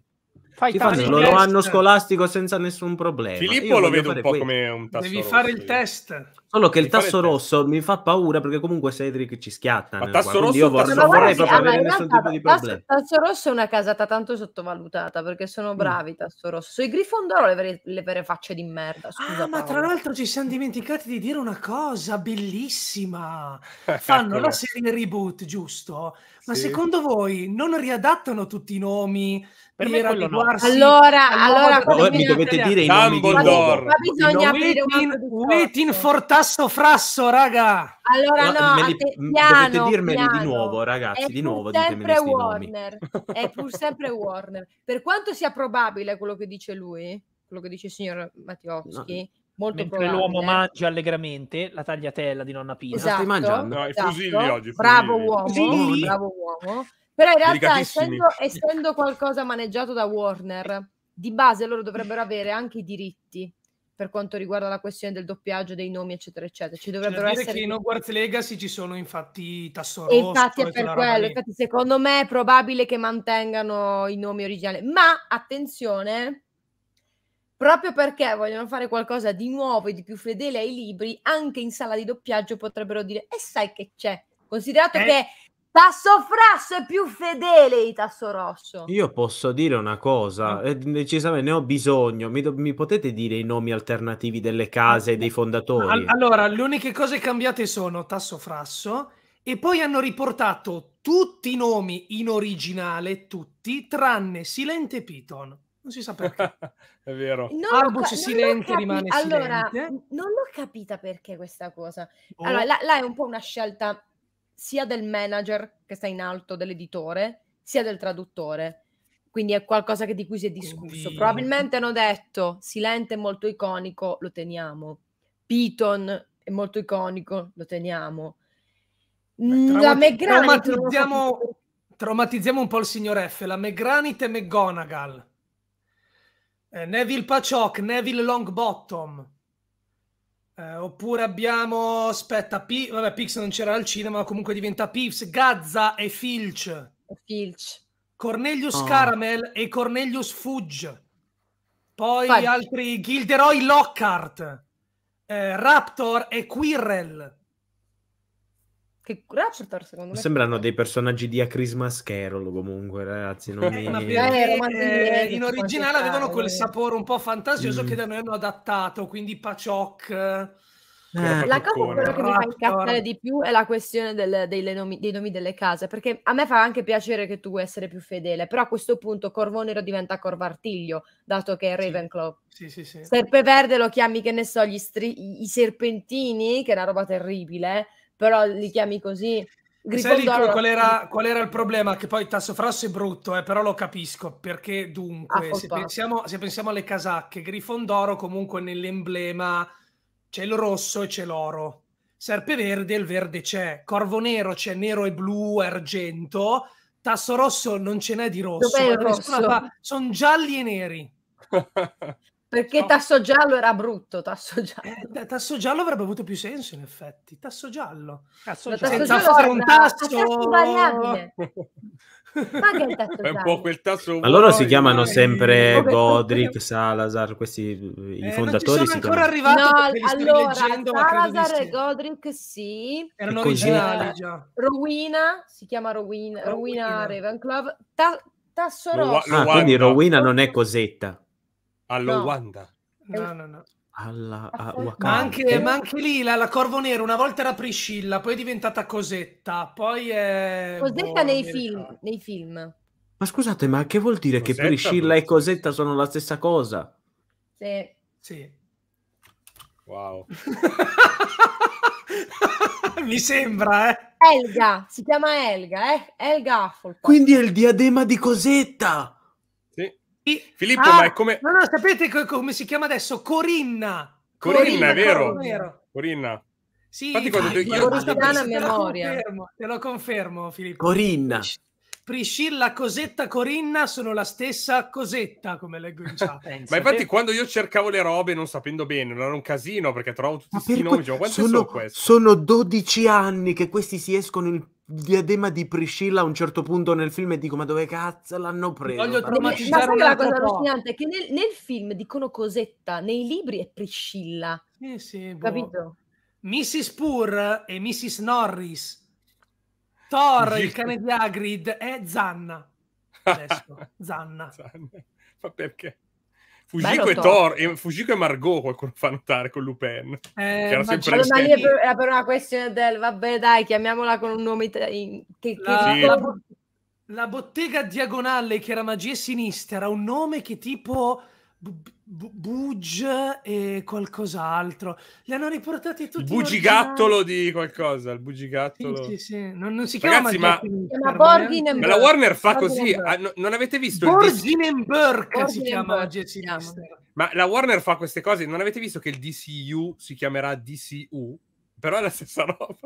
Fai ti fanno il loro anno scolastico senza nessun problema. Filippo Io lo vedo un po' qui. come un tasso Devi rosso, fare il test. Solo che il tasso rosso test. mi fa paura perché comunque Cedric ci schiatta. Ma tasso rosso io vorrei, tasso vorrei proprio ah, avere nessun tipo di problema. Tasso rosso è una casata tanto sottovalutata perché sono mm. bravi tasso rosso. Sui Grifondoro le vere, le vere facce di merda. Scusa, ah, ma tra l'altro ci siamo dimenticati di dire una cosa bellissima. *laughs* Fanno la serie reboot, giusto? Ma sì. secondo voi non riadattano tutti i nomi per me quello no. Allora, allora, allora mi dovete dire i nomi di Dumbledore. Ma bisogna aprire waiting, un waiting for Tasso Frasso, raga. Allora no, no li, piano, dovete dirmeli piano. di nuovo, ragazzi, è di nuovo sempre Warner. È pur sempre Warner. Per quanto sia probabile quello che dice lui, quello che dice il signor Mattioschi, no. Molto Mentre probabile. l'uomo mangia allegramente la tagliatella di nonna Pina. Esatto, Stai No, i esatto. fusilli oggi. Fusilli. Bravo uomo, fusilli. bravo uomo. Però in realtà, essendo, essendo qualcosa maneggiato da Warner, di base loro dovrebbero avere anche i diritti per quanto riguarda la questione del doppiaggio dei nomi, eccetera, eccetera. Ci dovrebbero cioè, essere. che in Hogwarts Legacy ci sono infatti tasso rosso. infatti è per quello. Infatti, secondo me è probabile che mantengano i nomi originali. Ma attenzione, proprio perché vogliono fare qualcosa di nuovo e di più fedele ai libri, anche in sala di doppiaggio potrebbero dire: E sai che c'è? Considerato eh. che Tasso Frasso è più fedele di Tasso Rosso. Io posso dire una cosa, mm. eh, decisamente ne ho bisogno. Mi, do- mi, potete dire i nomi alternativi delle case e dei fondatori? All- allora, le uniche cose cambiate sono Tasso Frasso e poi hanno riportato tutti i nomi in originale, tutti, tranne Silente Piton. Non si sa perché. *laughs* è vero. Non Albus ca- silente capi- rimane allora, silente. Allora, non l'ho capita perché questa cosa. Oh. Allora, là, là è un po' una scelta sia del manager che sta in alto, dell'editore, sia del traduttore. Quindi è qualcosa di cui si è discusso. Probabilmente hanno detto Silente è molto iconico, lo teniamo. Piton è molto iconico, lo teniamo. Mm, la traumati- traumatizziamo, traumatizziamo, un po' il signor F. La Megranit e McGonagall. Eh, Neville Paciok, Neville Longbottom. Eh, oppure abbiamo, aspetta, P, vabbè, Pix non c'era al cinema, comunque diventa Pips, Gazza e Filch. Filch. Cornelius oh. Caramel e Cornelius Fudge. Poi Fai. altri, Gilderoy Lockhart, eh, Raptor e Quirrell. Che Raptor, secondo me. Sembrano dei personaggi di A Christmas Carol, comunque, ragazzi. Non *laughs* mi... Eh, eh, eh, in originale avevano quel sapore un po' fantasioso mm. che da noi hanno adattato, quindi Pacioc... Eh, eh la cosa quello che mi fa incazzare di più è la questione del, dei, nomi, dei, nomi, delle case, perché a me fa anche piacere che tu vuoi essere più fedele, però a questo punto Corvo Nero diventa Corvartiglio, dato che è Ravenclaw. Sì, sì, sì, Serpeverde lo chiami, che ne so, gli stri- i serpentini, che è una roba terribile però li chiami così. Sai qual era, qual era, il problema? Che poi Tasso Frosso è brutto, eh, però lo capisco, perché dunque, ah, se, pensiamo, se pensiamo, alle casacche, Grifondoro comunque nell'emblema c'è il rosso e c'è l'oro, Serpeverde il verde c'è, Corvo Nero c'è nero e blu, e argento, Tasso Rosso non ce n'è di rosso, rosso? sono gialli e neri. *laughs* Perché so. tasso giallo era brutto, tasso eh, giallo. Eh, tasso giallo avrebbe avuto più senso in effetti, tasso giallo. Tasso giallo. Senza tasso fare un tasso. tasso variabile. *laughs* che è un po' quel tasso. Ma loro si eh. chiamano sempre eh, Godric, *laughs* Salazar, questi i fondatori. Non ci sono ancora arrivati. No, allora, leggendo, Salazar e Godric sì. Erano originali già. Rowena, si chiama Rowena, Rowena, Rowena Ravenclaw. Ta- tasso rosso. Ah, quindi Rowena non è Cosetta. Allo no. Wanda. No, no, no. Alla, ma, anche, ma, anche, lì la, la, Corvo Nero una volta era Priscilla, poi è diventata Cosetta, poi è... Cosetta boh, nei, film, nei film, Ma scusate, ma che vuol dire Cosetta, che Priscilla e Cosetta sono la stessa cosa? Sì. sì. Wow. *laughs* Mi sembra, eh. Elga, si chiama Elga, eh. Elga Affol. Quindi è il diadema di Cosetta. Filippo, ah, ma è come... No, no, sapete co- come si chiama adesso? Corinna. Corinna, Corinna vero. vero. Corinna. Sì, Infatti, quando dai, io... Lo sapevo, memoria. Te lo, confermo, te lo confermo, Filippo. Corinna. Priscilla Cosetta Corinna sono la stessa Cosetta, come leggo in chat. *laughs* ma infatti, quando io cercavo le robe, non sapendo bene, non era un casino perché trovavo tutti questi per nomi. Que- dicevo, sono, sono, sono 12 anni che questi si escono il diadema di Priscilla a un certo punto nel film e dico ma dove cazzo l'hanno preso? Voglio traumatizzare ma la cosa allucinante è che nel, nel, film dicono Cosetta, nei libri è Priscilla. Eh sì, boh. Capito? Mrs. Poor e Mrs. Norris. Thor, il cane di Agrid, è Zanna. *laughs* Adesso, Zanna. Ma perché? Fugico e, Thor, e Fugico e Margot qualcuno fa notare con Lupin. Eh, che era sempre ma lì è per, era per una questione del vabbè, dai, chiamiamola con un nome italiano. Che, la, che... Sì. La, la bottega diagonale che era magia sinistra era un nome che tipo Bugge e qualcos'altro. Li hanno riportati tutti. Il bugigattolo di qualcosa. Il bugigattolo. Sì, sì, sì. Non, non, si Ragazzi, chiama Ragazzi, ma... ma, ma la Warner fa così. Ah, no, non avete visto Borgin il DC... Burke si chiama oggi. Ma la Warner fa queste cose. Non avete visto che il DCU si chiamerà DCU? Però è la stessa roba.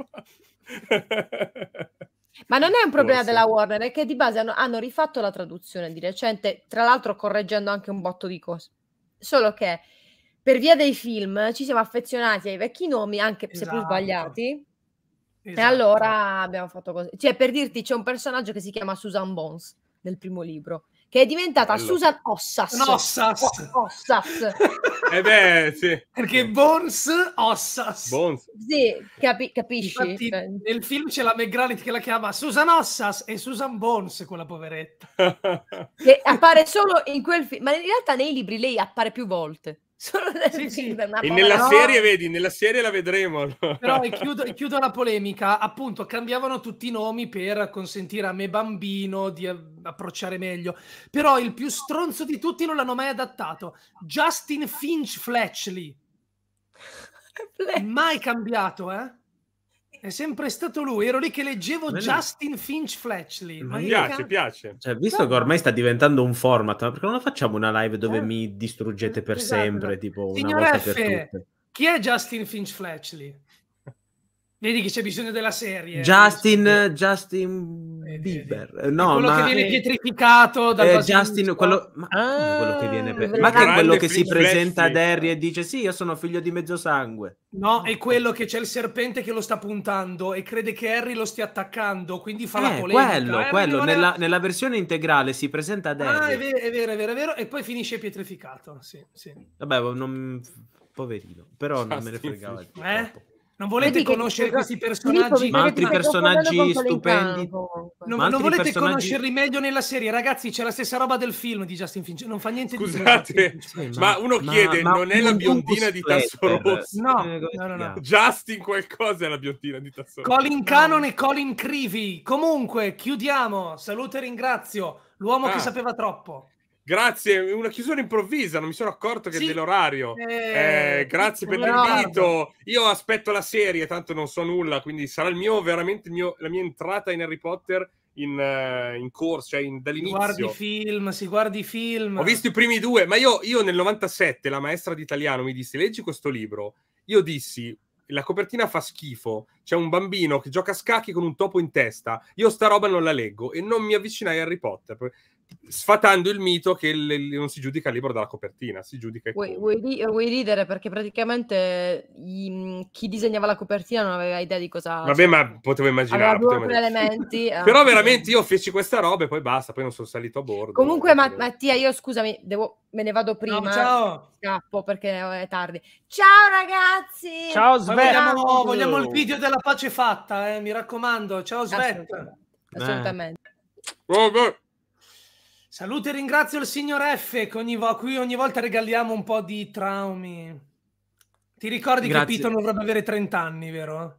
*laughs* Ma non è un problema Forse. della Warner, è che di base hanno, hanno, rifatto la traduzione di recente, tra l'altro correggendo anche un botto di cose. Solo che per via dei film ci siamo affezionati ai vecchi nomi, anche esatto. se più esatto. sbagliati. Esatto. E allora abbiamo fatto così. Cioè, per dirti, c'è un personaggio che si chiama Susan Bones nel primo libro che è diventata Bello. Susan Ossas. Un Ossas. O- Ossas. *laughs* eh beh, sì. Perché Bones Ossas. Bones. Sì, capi- capisci. Infatti, cioè, nel film c'è la McGrath che la chiama Susan Ossas e Susan Bones, quella poveretta. che appare solo in quel film, ma in realtà nei libri lei appare più volte. Solo da sì, sì. Una e nella no. serie, vedi, nella serie la vedremo. Allora. Però *laughs* chiudo, chiudo, la polemica. Appunto, cambiavano tutti i nomi per consentire a me bambino di approcciare meglio. Però il più stronzo di tutti non l'hanno mai adattato. Justin Finch Fletchley. *laughs* Mai cambiato, eh? è sempre stato lui. Ero lì che leggevo Bene. Justin Finch Fletchley. Mi piace, can... piace. Cioè, visto no. che ormai sta diventando un format, ma perché non facciamo una live dove eh. mi distruggete per esatto. sempre? Tipo Signor una volta F, per tutte. Chi è Justin Finch Fletchley? Vedi che c'è bisogno della serie. Eh, Justin, eh, Justin eh, Bieber. Vedi. No, quello ma... che viene pietrificato da... eh, Justin, quello... Ma... Ah, quello che viene per... ma che è quello che si presenta ad Harry e dice sì, io sono figlio di mezzosangue. No, è quello che c'è il serpente che lo sta puntando e crede che Harry lo stia attaccando, quindi fa eh, la polemica. Quello, eh, quello. Voleva... Nella, nella, versione integrale si presenta ad Harry. Ah, è vero, è vero, è vero, è vero. E poi finisce pietrificato, sì, sì. Vabbè, non... poverino, però Just non me ne fregava. Eh? Troppo. Non volete Vedi conoscere che, questi personaggi, ma altri personaggi stupendi. non, non volete personaggi... conoscerli meglio nella serie, ragazzi. C'è la stessa roba del film di Justin Finch. Non fa niente Scusate, di Scusate, *laughs* ma, ma, uno chiede: ma, non ma è la biondina di Tasso Rosso? Eh, no, no, no, no, Justin, qualcosa è la biondina di Tasso Rosso. Colin Cannon e Colin Creevy Comunque, chiudiamo. Saluto e ringrazio l'uomo ah. che sapeva troppo. Grazie, una chiusura improvvisa, non mi sono accorto che sì. è dell'orario. Eh, eh, grazie per l'invito. Io aspetto la serie, tanto non so nulla, quindi sarà il mio, veramente il mio, la mia entrata in Harry Potter in, uh, in corso, cioè in, dall'inizio. Si guardi film, si guardi film. Ho visto i primi due, ma io, io nel 97 la maestra d'italiano mi disse, leggi questo libro. Io dissi, la copertina fa schifo. C'è un bambino che gioca a scacchi con un topo in testa. Io sta roba non la leggo e non mi avvicinai a Harry Potter sfatando il mito che le, le, non si giudica il libro dalla copertina, si giudica il vuoi, vuoi, ridere perché praticamente gli, mm, chi disegnava la copertina non aveva idea di cosa... Vabbè, cioè, ma potevo immaginare. Potevo Elementi, *laughs* ah, Però veramente io feci questa roba e poi basta, poi non sono salito a bordo. Comunque ma- Mattia, io scusami, devo, me ne vado prima. No, cioè, ciao! Scappo perché è tardi. Ciao ragazzi! Ciao Svet! Vogliamo, vogliamo, il video della pace fatta, eh, mi raccomando. Ciao Svet! Assolutamente. Assolutamente. Oh, Saluto e ringrazio il signor F che ogni, vo- qui ogni volta regaliamo un po' di traumi. Ti ricordi Grazie. che Pito non dovrebbe avere 30 anni, vero?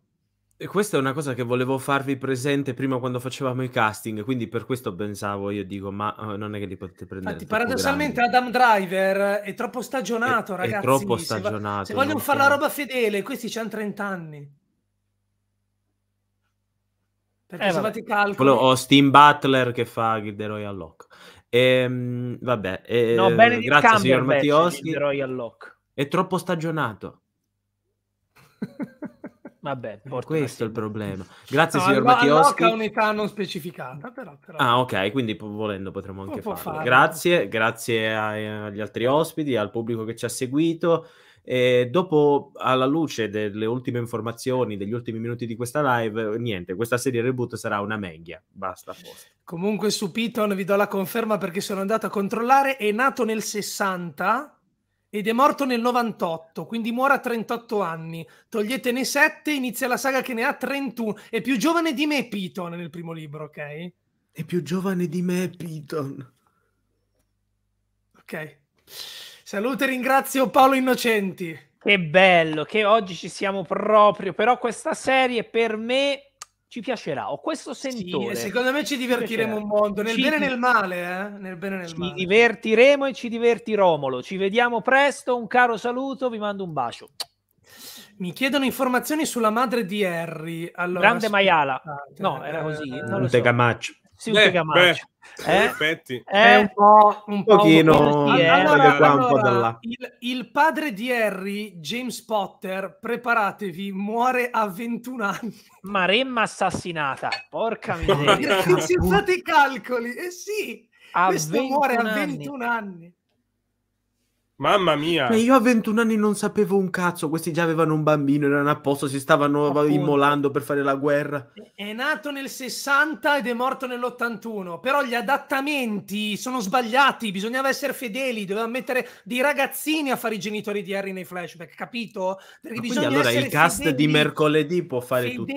E questa è una cosa che volevo farvi presente prima quando facevamo i casting, quindi per questo pensavo, io dico, ma eh, non è che li potete prendere. Infatti, paradossalmente grandi. Adam Driver è troppo stagionato, è, ragazzi. È troppo stagionato. Se, vogliono fare la roba fedele, questi c'hanno 30 anni. Perché eh, se fate calcolo... Ho oh, Steam Butler che fa The Royal Lock. Ehm, vabbè, eh, no, ehm, Benedict grazie Cumberbatch, signor Mattioschi. Royal Lock. È troppo stagionato. *laughs* Vabbè, questo è il problema. Grazie, *laughs* no, signor no, Mattioschi. Ha un'età non specificata, però, però, Ah, ok, quindi volendo potremmo anche farlo. farlo. Grazie, grazie ai, agli altri ospiti, al pubblico che ci ha seguito. E dopo, alla luce delle ultime informazioni, degli ultimi minuti di questa live, niente, questa serie reboot sarà una menghia. Basta. Posto. Comunque su Piton vi do la conferma perché sono andato a controllare, è nato nel 60 ed è morto nel 98, quindi muore a 38 anni. Toglietene 7, inizia la saga che ne ha 31. È più giovane di me Piton nel primo libro, ok? È più giovane di me Piton. Ok. Saluto e ringrazio Paolo Innocenti. Che bello che oggi ci siamo proprio, però questa serie per me ci piacerà. Ho questo sentore. Sì, secondo me ci divertiremo ci un mondo, nel ci bene e nel male, eh? nel bene nel ci male. divertiremo e ci diverti Romolo. Ci vediamo presto, un caro saluto, vi mando un bacio. Mi chiedono informazioni sulla madre di Harry. Allora, Grande Maiala. No, era così. Non lo eh, so beh, Camacho. Beh, eh? eh? È un po' un, pochino po eh? Il, padre di Harry, James Potter, preparatevi, muore a 21 anni. Maremma assassinata, porca *laughs* miseria. si fate i calcoli, eh sì, a questo muore a 21 anni. anni. Mamma mia! Cioè, io a 21 anni non sapevo un cazzo, questi già avevano un bambino, erano a posto, si stavano Appunto. immolando per fare la guerra. È nato nel 60 ed è morto nell'81, però gli adattamenti sono sbagliati, bisognava essere fedeli, doveva mettere dei ragazzini a fare i genitori di Harry nei flashback, capito? Perché bisogna allora il cast fedeli. di mercoledì può fare tutto,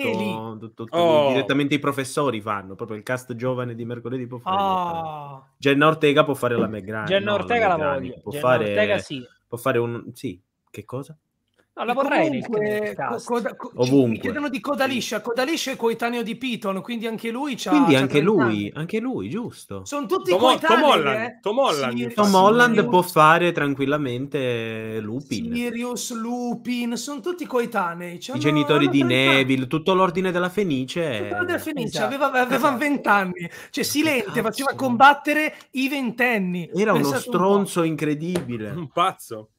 tutto, tutto oh. direttamente i professori fanno, proprio il cast giovane di mercoledì può fare. Oh. Jenna Ortega può fare la McGrane. Jenna no, Ortega la, la voglio. Può Jenna fare, Ortega sì. Può fare un... Sì, che cosa? No, la vorrei comunque, coda, co- Ovunque. chiedono di coda liscia. Coda liscia è coetaneo di Piton, quindi anche lui c'ha Quindi c'ha anche lui, anni. anche lui, giusto. Sono tutti Tom, coetanei. Tom Holland, eh? Tom Holland, Sirius, Tom Holland può fare tranquillamente Lupin. Sirius, Lupin, sono tutti coetanei. C'hanno I genitori di Neville, tutto l'ordine della Fenice. Tutto l'ordine della Fenice, esatto. aveva, aveva esatto. Cioè, Silente faceva combattere i ventenni. Era Pensato uno stronzo un incredibile. Un pazzo.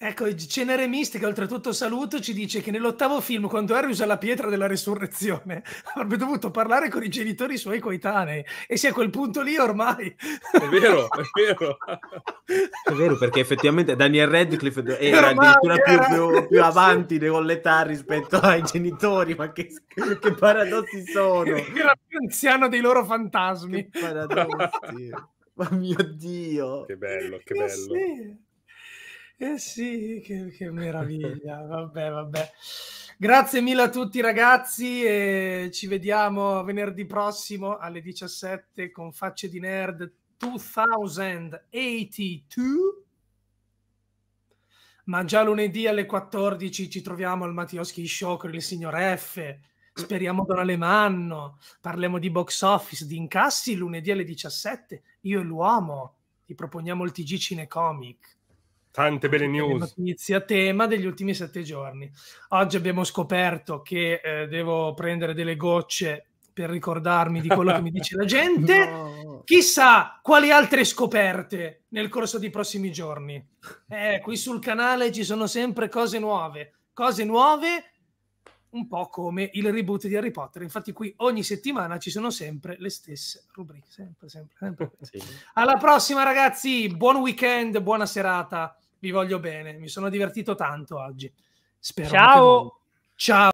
Ecco, Cenere Mistica, oltretutto saluto, ci dice che nell'ottavo film, quando Harry usa la pietra della resurrezione, *laughs* avrebbe dovuto parlare con i genitori suoi coetanei. E se a quel punto lì ormai. È vero, è *laughs* vero. è vero, perché effettivamente Daniel Radcliffe era ormai addirittura era... Più, più, più, avanti con l'età rispetto ai genitori, ma che, che paradossi sono! Era più anziano dei loro fantasmi. Che paradossi! *laughs* ma mio Dio! Che bello, che eh bello. Sì. Eh sì, che, che meraviglia. *laughs* vabbè, vabbè. Grazie mille a tutti ragazzi e ci vediamo venerdì prossimo alle 17 con Facce di Nerd 2082 ma già lunedì alle 14 ci troviamo al Mattioschi Show con il signor F. Speriamo Don Alemanno. Parliamo di box office, di incassi lunedì alle 17. Io e l'uomo ti proponiamo il TG Cinecomic. Tante belle news. Notizie a tema degli ultimi sette giorni. Oggi abbiamo scoperto che eh, devo prendere delle gocce per ricordarmi di quello che mi dice la *laughs* gente. No. Chissà quali altre scoperte nel corso dei prossimi giorni. Eh, qui sul canale ci sono sempre cose nuove, cose nuove un po' come il reboot di Harry Potter. Infatti, qui ogni settimana ci sono sempre le stesse rubriche. Sempre, sempre, sempre. *laughs* Sì. Alla prossima, ragazzi. Buon weekend, buona serata. Vi voglio bene. Mi sono divertito tanto oggi. Spero. Ciao. Ciao.